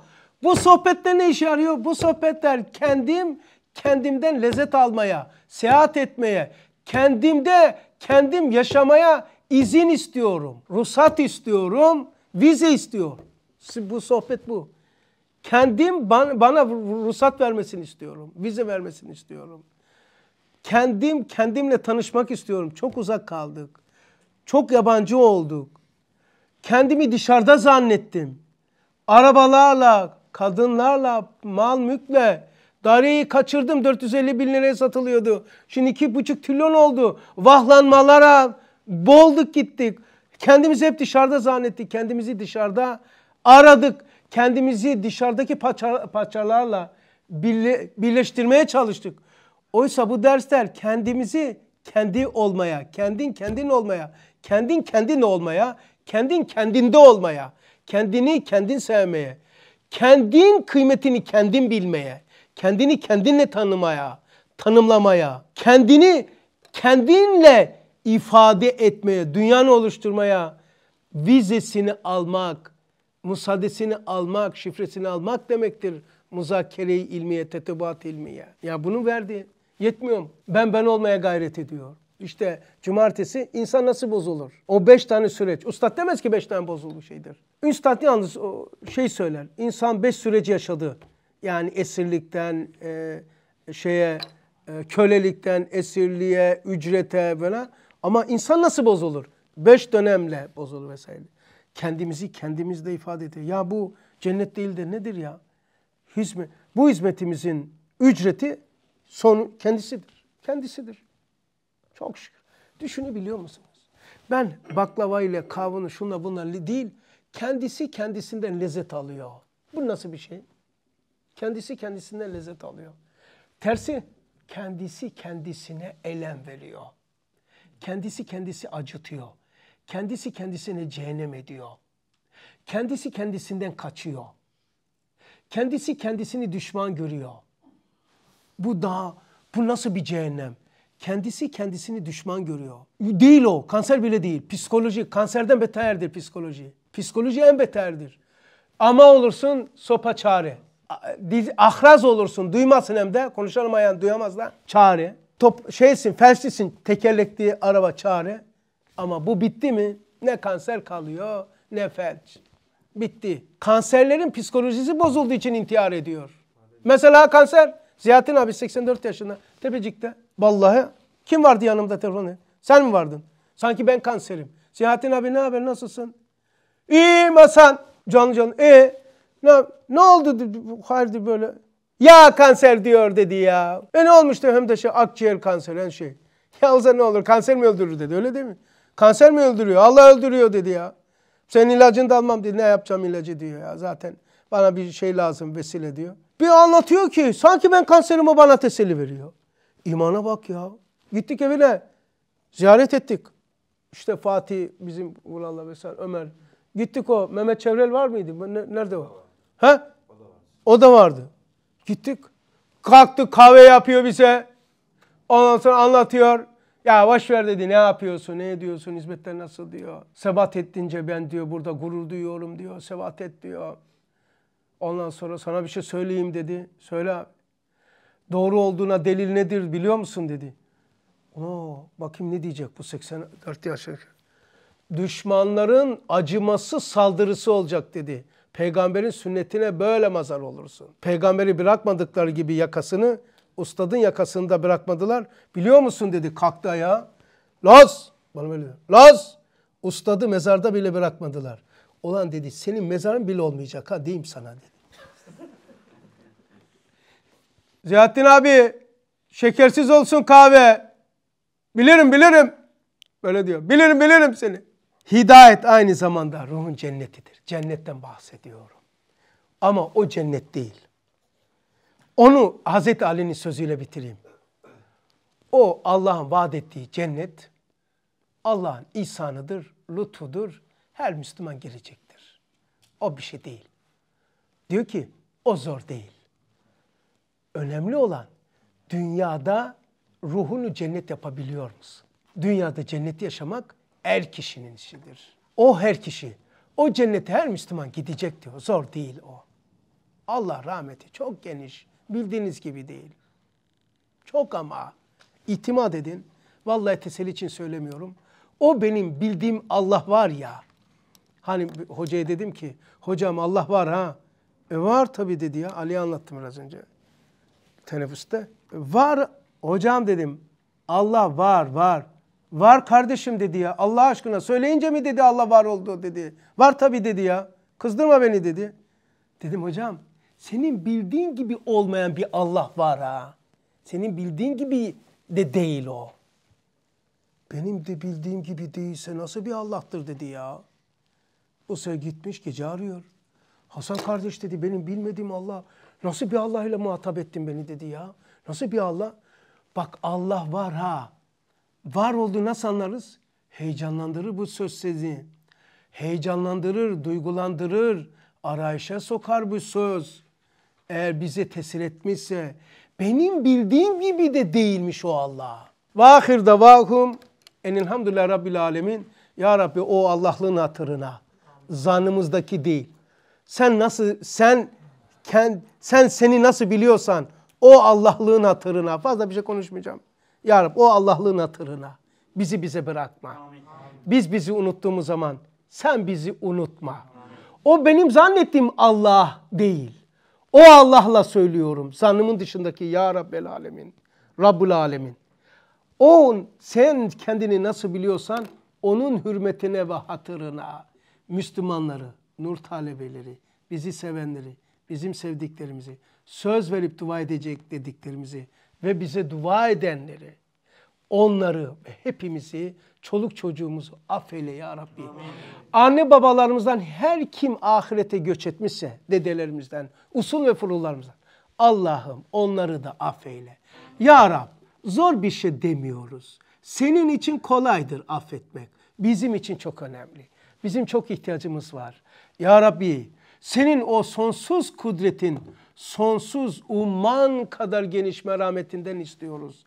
Bu sohbetler ne işe yarıyor? Bu sohbetler kendim kendimden lezzet almaya, seyahat etmeye, kendimde kendim yaşamaya izin istiyorum, ruhsat istiyorum, vize istiyor. Bu sohbet bu. Kendim bana, bana ruhsat vermesini istiyorum, vize vermesini istiyorum. Kendim kendimle tanışmak istiyorum. Çok uzak kaldık. Çok yabancı olduk. Kendimi dışarıda zannettim. Arabalarla, kadınlarla, mal mülkle daireyi kaçırdım. 450 bin liraya satılıyordu. Şimdi iki buçuk trilyon oldu. Vahlanmalara bolduk gittik. Kendimizi hep dışarıda zannettik. Kendimizi dışarıda aradık. Kendimizi dışarıdaki parça, parçalarla birleştirmeye çalıştık. Oysa bu dersler kendimizi kendi olmaya, kendin kendin olmaya, kendin kendin olmaya, Kendin kendinde olmaya, kendini kendin sevmeye, kendin kıymetini kendin bilmeye, kendini kendinle tanımaya, tanımlamaya, kendini kendinle ifade etmeye, dünyanı oluşturmaya, vizesini almak, musadesini almak, şifresini almak demektir. Muzakere-i ilmiye, tetebat ilmiye. Ya bunu verdi. Yetmiyor Ben ben olmaya gayret ediyor işte cumartesi insan nasıl bozulur? O beş tane süreç. Ustad demez ki beş tane bozuldu şeydir. Üstad yalnız o şey söyler. İnsan beş süreci yaşadı. Yani esirlikten e, şeye e, kölelikten esirliğe, ücrete böyle. Ama insan nasıl bozulur? Beş dönemle bozulur vesaire. Kendimizi kendimizde ifade ediyor. Ya bu cennet değil de nedir ya? Hizmet. Bu hizmetimizin ücreti son kendisidir. Kendisidir. Çok şükür. Düşünebiliyor musunuz? Ben baklava ile kavunu şunla bunla değil, kendisi kendisinden lezzet alıyor. Bu nasıl bir şey? Kendisi kendisinden lezzet alıyor. Tersi kendisi kendisine elem veriyor. Kendisi kendisi acıtıyor. Kendisi kendisine cehennem ediyor. Kendisi kendisinden kaçıyor. Kendisi kendisini düşman görüyor. Bu da bu nasıl bir cehennem? kendisi kendisini düşman görüyor. Değil o. Kanser bile değil. Psikoloji. Kanserden beterdir psikoloji. Psikoloji en beterdir. Ama olursun sopa çare. Ahraz olursun. Duymasın hem de. Konuşamayan duyamaz da. Çare. Top, şeysin, felçlisin. Tekerlekli araba çare. Ama bu bitti mi? Ne kanser kalıyor ne felç. Bitti. Kanserlerin psikolojisi bozulduğu için intihar ediyor. Mesela kanser. Ziyahattin abi 84 yaşında. Tepecik'te. Vallahi kim vardı yanımda telefonu? Sen mi vardın? Sanki ben kanserim. Siyahattin abi ne haber nasılsın? İyiyim Hasan. Canlı canlı. E ne, ne oldu? Hayırdır böyle. Ya kanser diyor dedi ya. E ne olmuştu hem de şey akciğer kanseri her şey. Ya olsa ne olur kanser mi öldürür dedi öyle değil mi? Kanser mi öldürüyor? Allah öldürüyor dedi ya. Senin ilacını da almam dedi. Ne yapacağım ilacı diyor ya zaten. Bana bir şey lazım vesile diyor. Bir anlatıyor ki sanki ben kanserimi bana teselli veriyor. İmana bak ya. Gittik evine. Ziyaret ettik. İşte Fatih bizim Vulal'la vesaire Ömer. Gittik o. Mehmet Çevrel var mıydı? Nerede var? He? O da vardı. Gittik. Kalktı kahve yapıyor bize. Ondan sonra anlatıyor. Ya baş ver dedi ne yapıyorsun, ne ediyorsun, hizmetler nasıl diyor. Sebat ettince ben diyor burada gurur duyuyorum diyor. Sebat et diyor. Ondan sonra sana bir şey söyleyeyim dedi. Söyle Doğru olduğuna delil nedir biliyor musun dedi. Oo, bakayım ne diyecek bu 84 yaşındaki. Düşmanların acıması saldırısı olacak dedi. Peygamberin sünnetine böyle mazar olursun. Peygamberi bırakmadıkları gibi yakasını, ustadın yakasını da bırakmadılar. Biliyor musun dedi kalktı ayağa. Laz! Bana böyle diyor. Laz! Ustadı mezarda bile bırakmadılar. Olan dedi senin mezarın bile olmayacak ha diyeyim sana dedi. Ziyaettin abi şekersiz olsun kahve. Bilirim bilirim. Böyle diyor. Bilirim bilirim seni. Hidayet aynı zamanda ruhun cennetidir. Cennetten bahsediyorum. Ama o cennet değil. Onu Hazreti Ali'nin sözüyle bitireyim. O Allah'ın vaat ettiği cennet Allah'ın ihsanıdır, lütfudur. Her Müslüman girecektir. O bir şey değil. Diyor ki o zor değil. Önemli olan dünyada ruhunu cennet yapabiliyor musun? Dünyada cenneti yaşamak her kişinin işidir. O her kişi. O cennete her Müslüman gidecek diyor. Zor değil o. Allah rahmeti çok geniş. Bildiğiniz gibi değil. Çok ama itimat edin. Vallahi teselli için söylemiyorum. O benim bildiğim Allah var ya. Hani hocaya dedim ki hocam Allah var ha. E var tabii dedi ya. Ali anlattım biraz önce teneffüste. Var hocam dedim. Allah var var. Var kardeşim dedi ya. Allah aşkına söyleyince mi dedi Allah var oldu dedi. Var tabi dedi ya. Kızdırma beni dedi. Dedim hocam senin bildiğin gibi olmayan bir Allah var ha. Senin bildiğin gibi de değil o. Benim de bildiğim gibi değilse nasıl bir Allah'tır dedi ya. O sıra gitmiş gece arıyor. Hasan kardeş dedi benim bilmediğim Allah Nasıl bir Allah ile muhatap ettin beni dedi ya. Nasıl bir Allah? Bak Allah var ha. Var olduğu nasıl anlarız? Heyecanlandırır bu söz sizi. Heyecanlandırır, duygulandırır, arayışa sokar bu söz. Eğer bize tesir etmişse benim bildiğim gibi de değilmiş o Allah. Vahir davakum enilhamdülillah rabbil alemin. Ya Rabbi o Allah'lığın hatırına. Zanımızdaki değil. Sen nasıl sen Kend, sen seni nasıl biliyorsan o Allah'lığın hatırına fazla bir şey konuşmayacağım. Ya Rab o Allah'lığın hatırına bizi bize bırakma. Biz bizi unuttuğumuz zaman sen bizi unutma. O benim zannettiğim Allah değil. O Allah'la söylüyorum. Zannımın dışındaki Ya Rabbel Alemin. Rabbul Alemin. O sen kendini nasıl biliyorsan onun hürmetine ve hatırına Müslümanları, nur talebeleri, bizi sevenleri bizim sevdiklerimizi, söz verip dua edecek dediklerimizi ve bize dua edenleri, onları ve hepimizi, çoluk çocuğumuzu affeyle ya Rabbi. Amin. Anne babalarımızdan her kim ahirete göç etmişse, dedelerimizden, usul ve furullarımızdan, Allah'ım onları da affeyle. Ya Rab, zor bir şey demiyoruz. Senin için kolaydır affetmek. Bizim için çok önemli. Bizim çok ihtiyacımız var. Ya Rabbi, senin o sonsuz kudretin, sonsuz umman kadar geniş merhametinden istiyoruz.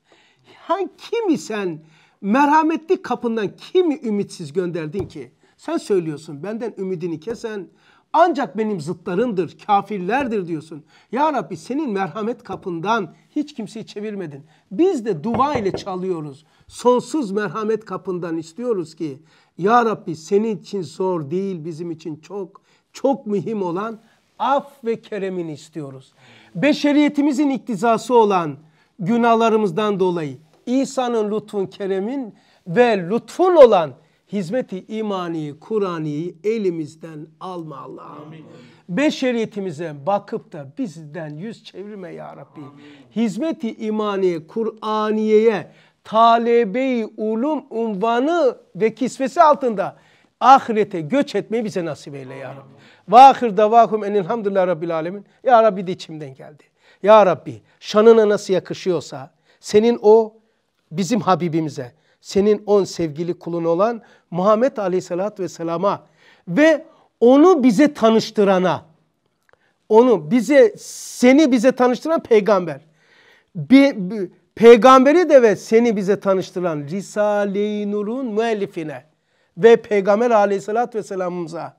Ha, kimi sen merhametli kapından kimi ümitsiz gönderdin ki? Sen söylüyorsun benden ümidini kesen ancak benim zıtlarındır, kafirlerdir diyorsun. Ya Rabbi senin merhamet kapından hiç kimseyi çevirmedin. Biz de dua ile çalıyoruz. Sonsuz merhamet kapından istiyoruz ki Ya Rabbi senin için zor değil bizim için çok çok mühim olan af ve keremini istiyoruz. Beşeriyetimizin iktizası olan günahlarımızdan dolayı İsa'nın lütfun keremin ve lütfun olan hizmeti imaniyi, Kur'an'ı elimizden alma Allah'ım. Beşeriyetimize bakıp da bizden yüz çevirme ya Rabbi. Hizmeti imaniye, Kur'aniye'ye talebeyi ulum unvanı ve kisvesi altında ahirete göç etmeyi bize nasip eyle ya Rabbi. Vahir en enilhamdülillah rabbil alemin. Ya Rabbi de içimden geldi. Ya Rabbi şanına nasıl yakışıyorsa senin o bizim Habibimize, senin on sevgili kulun olan Muhammed Aleyhisselatü Vesselam'a ve onu bize tanıştırana, onu bize, seni bize tanıştıran peygamber. Bir, bir, peygamberi de ve seni bize tanıştıran Risale-i Nur'un müellifine ve Peygamber Aleyhisselatü Vesselam'ımıza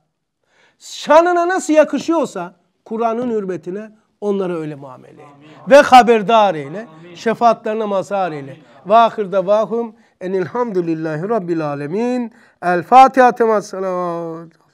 şanına nasıl yakışıyorsa Kur'an'ın hürmetine onlara öyle muamele eyle. Ve haberdar eyle. Amin. Şefaatlerine mazhar eyle. Ve ahirde vahum enilhamdülillahi rabbil alemin. El Fatiha temas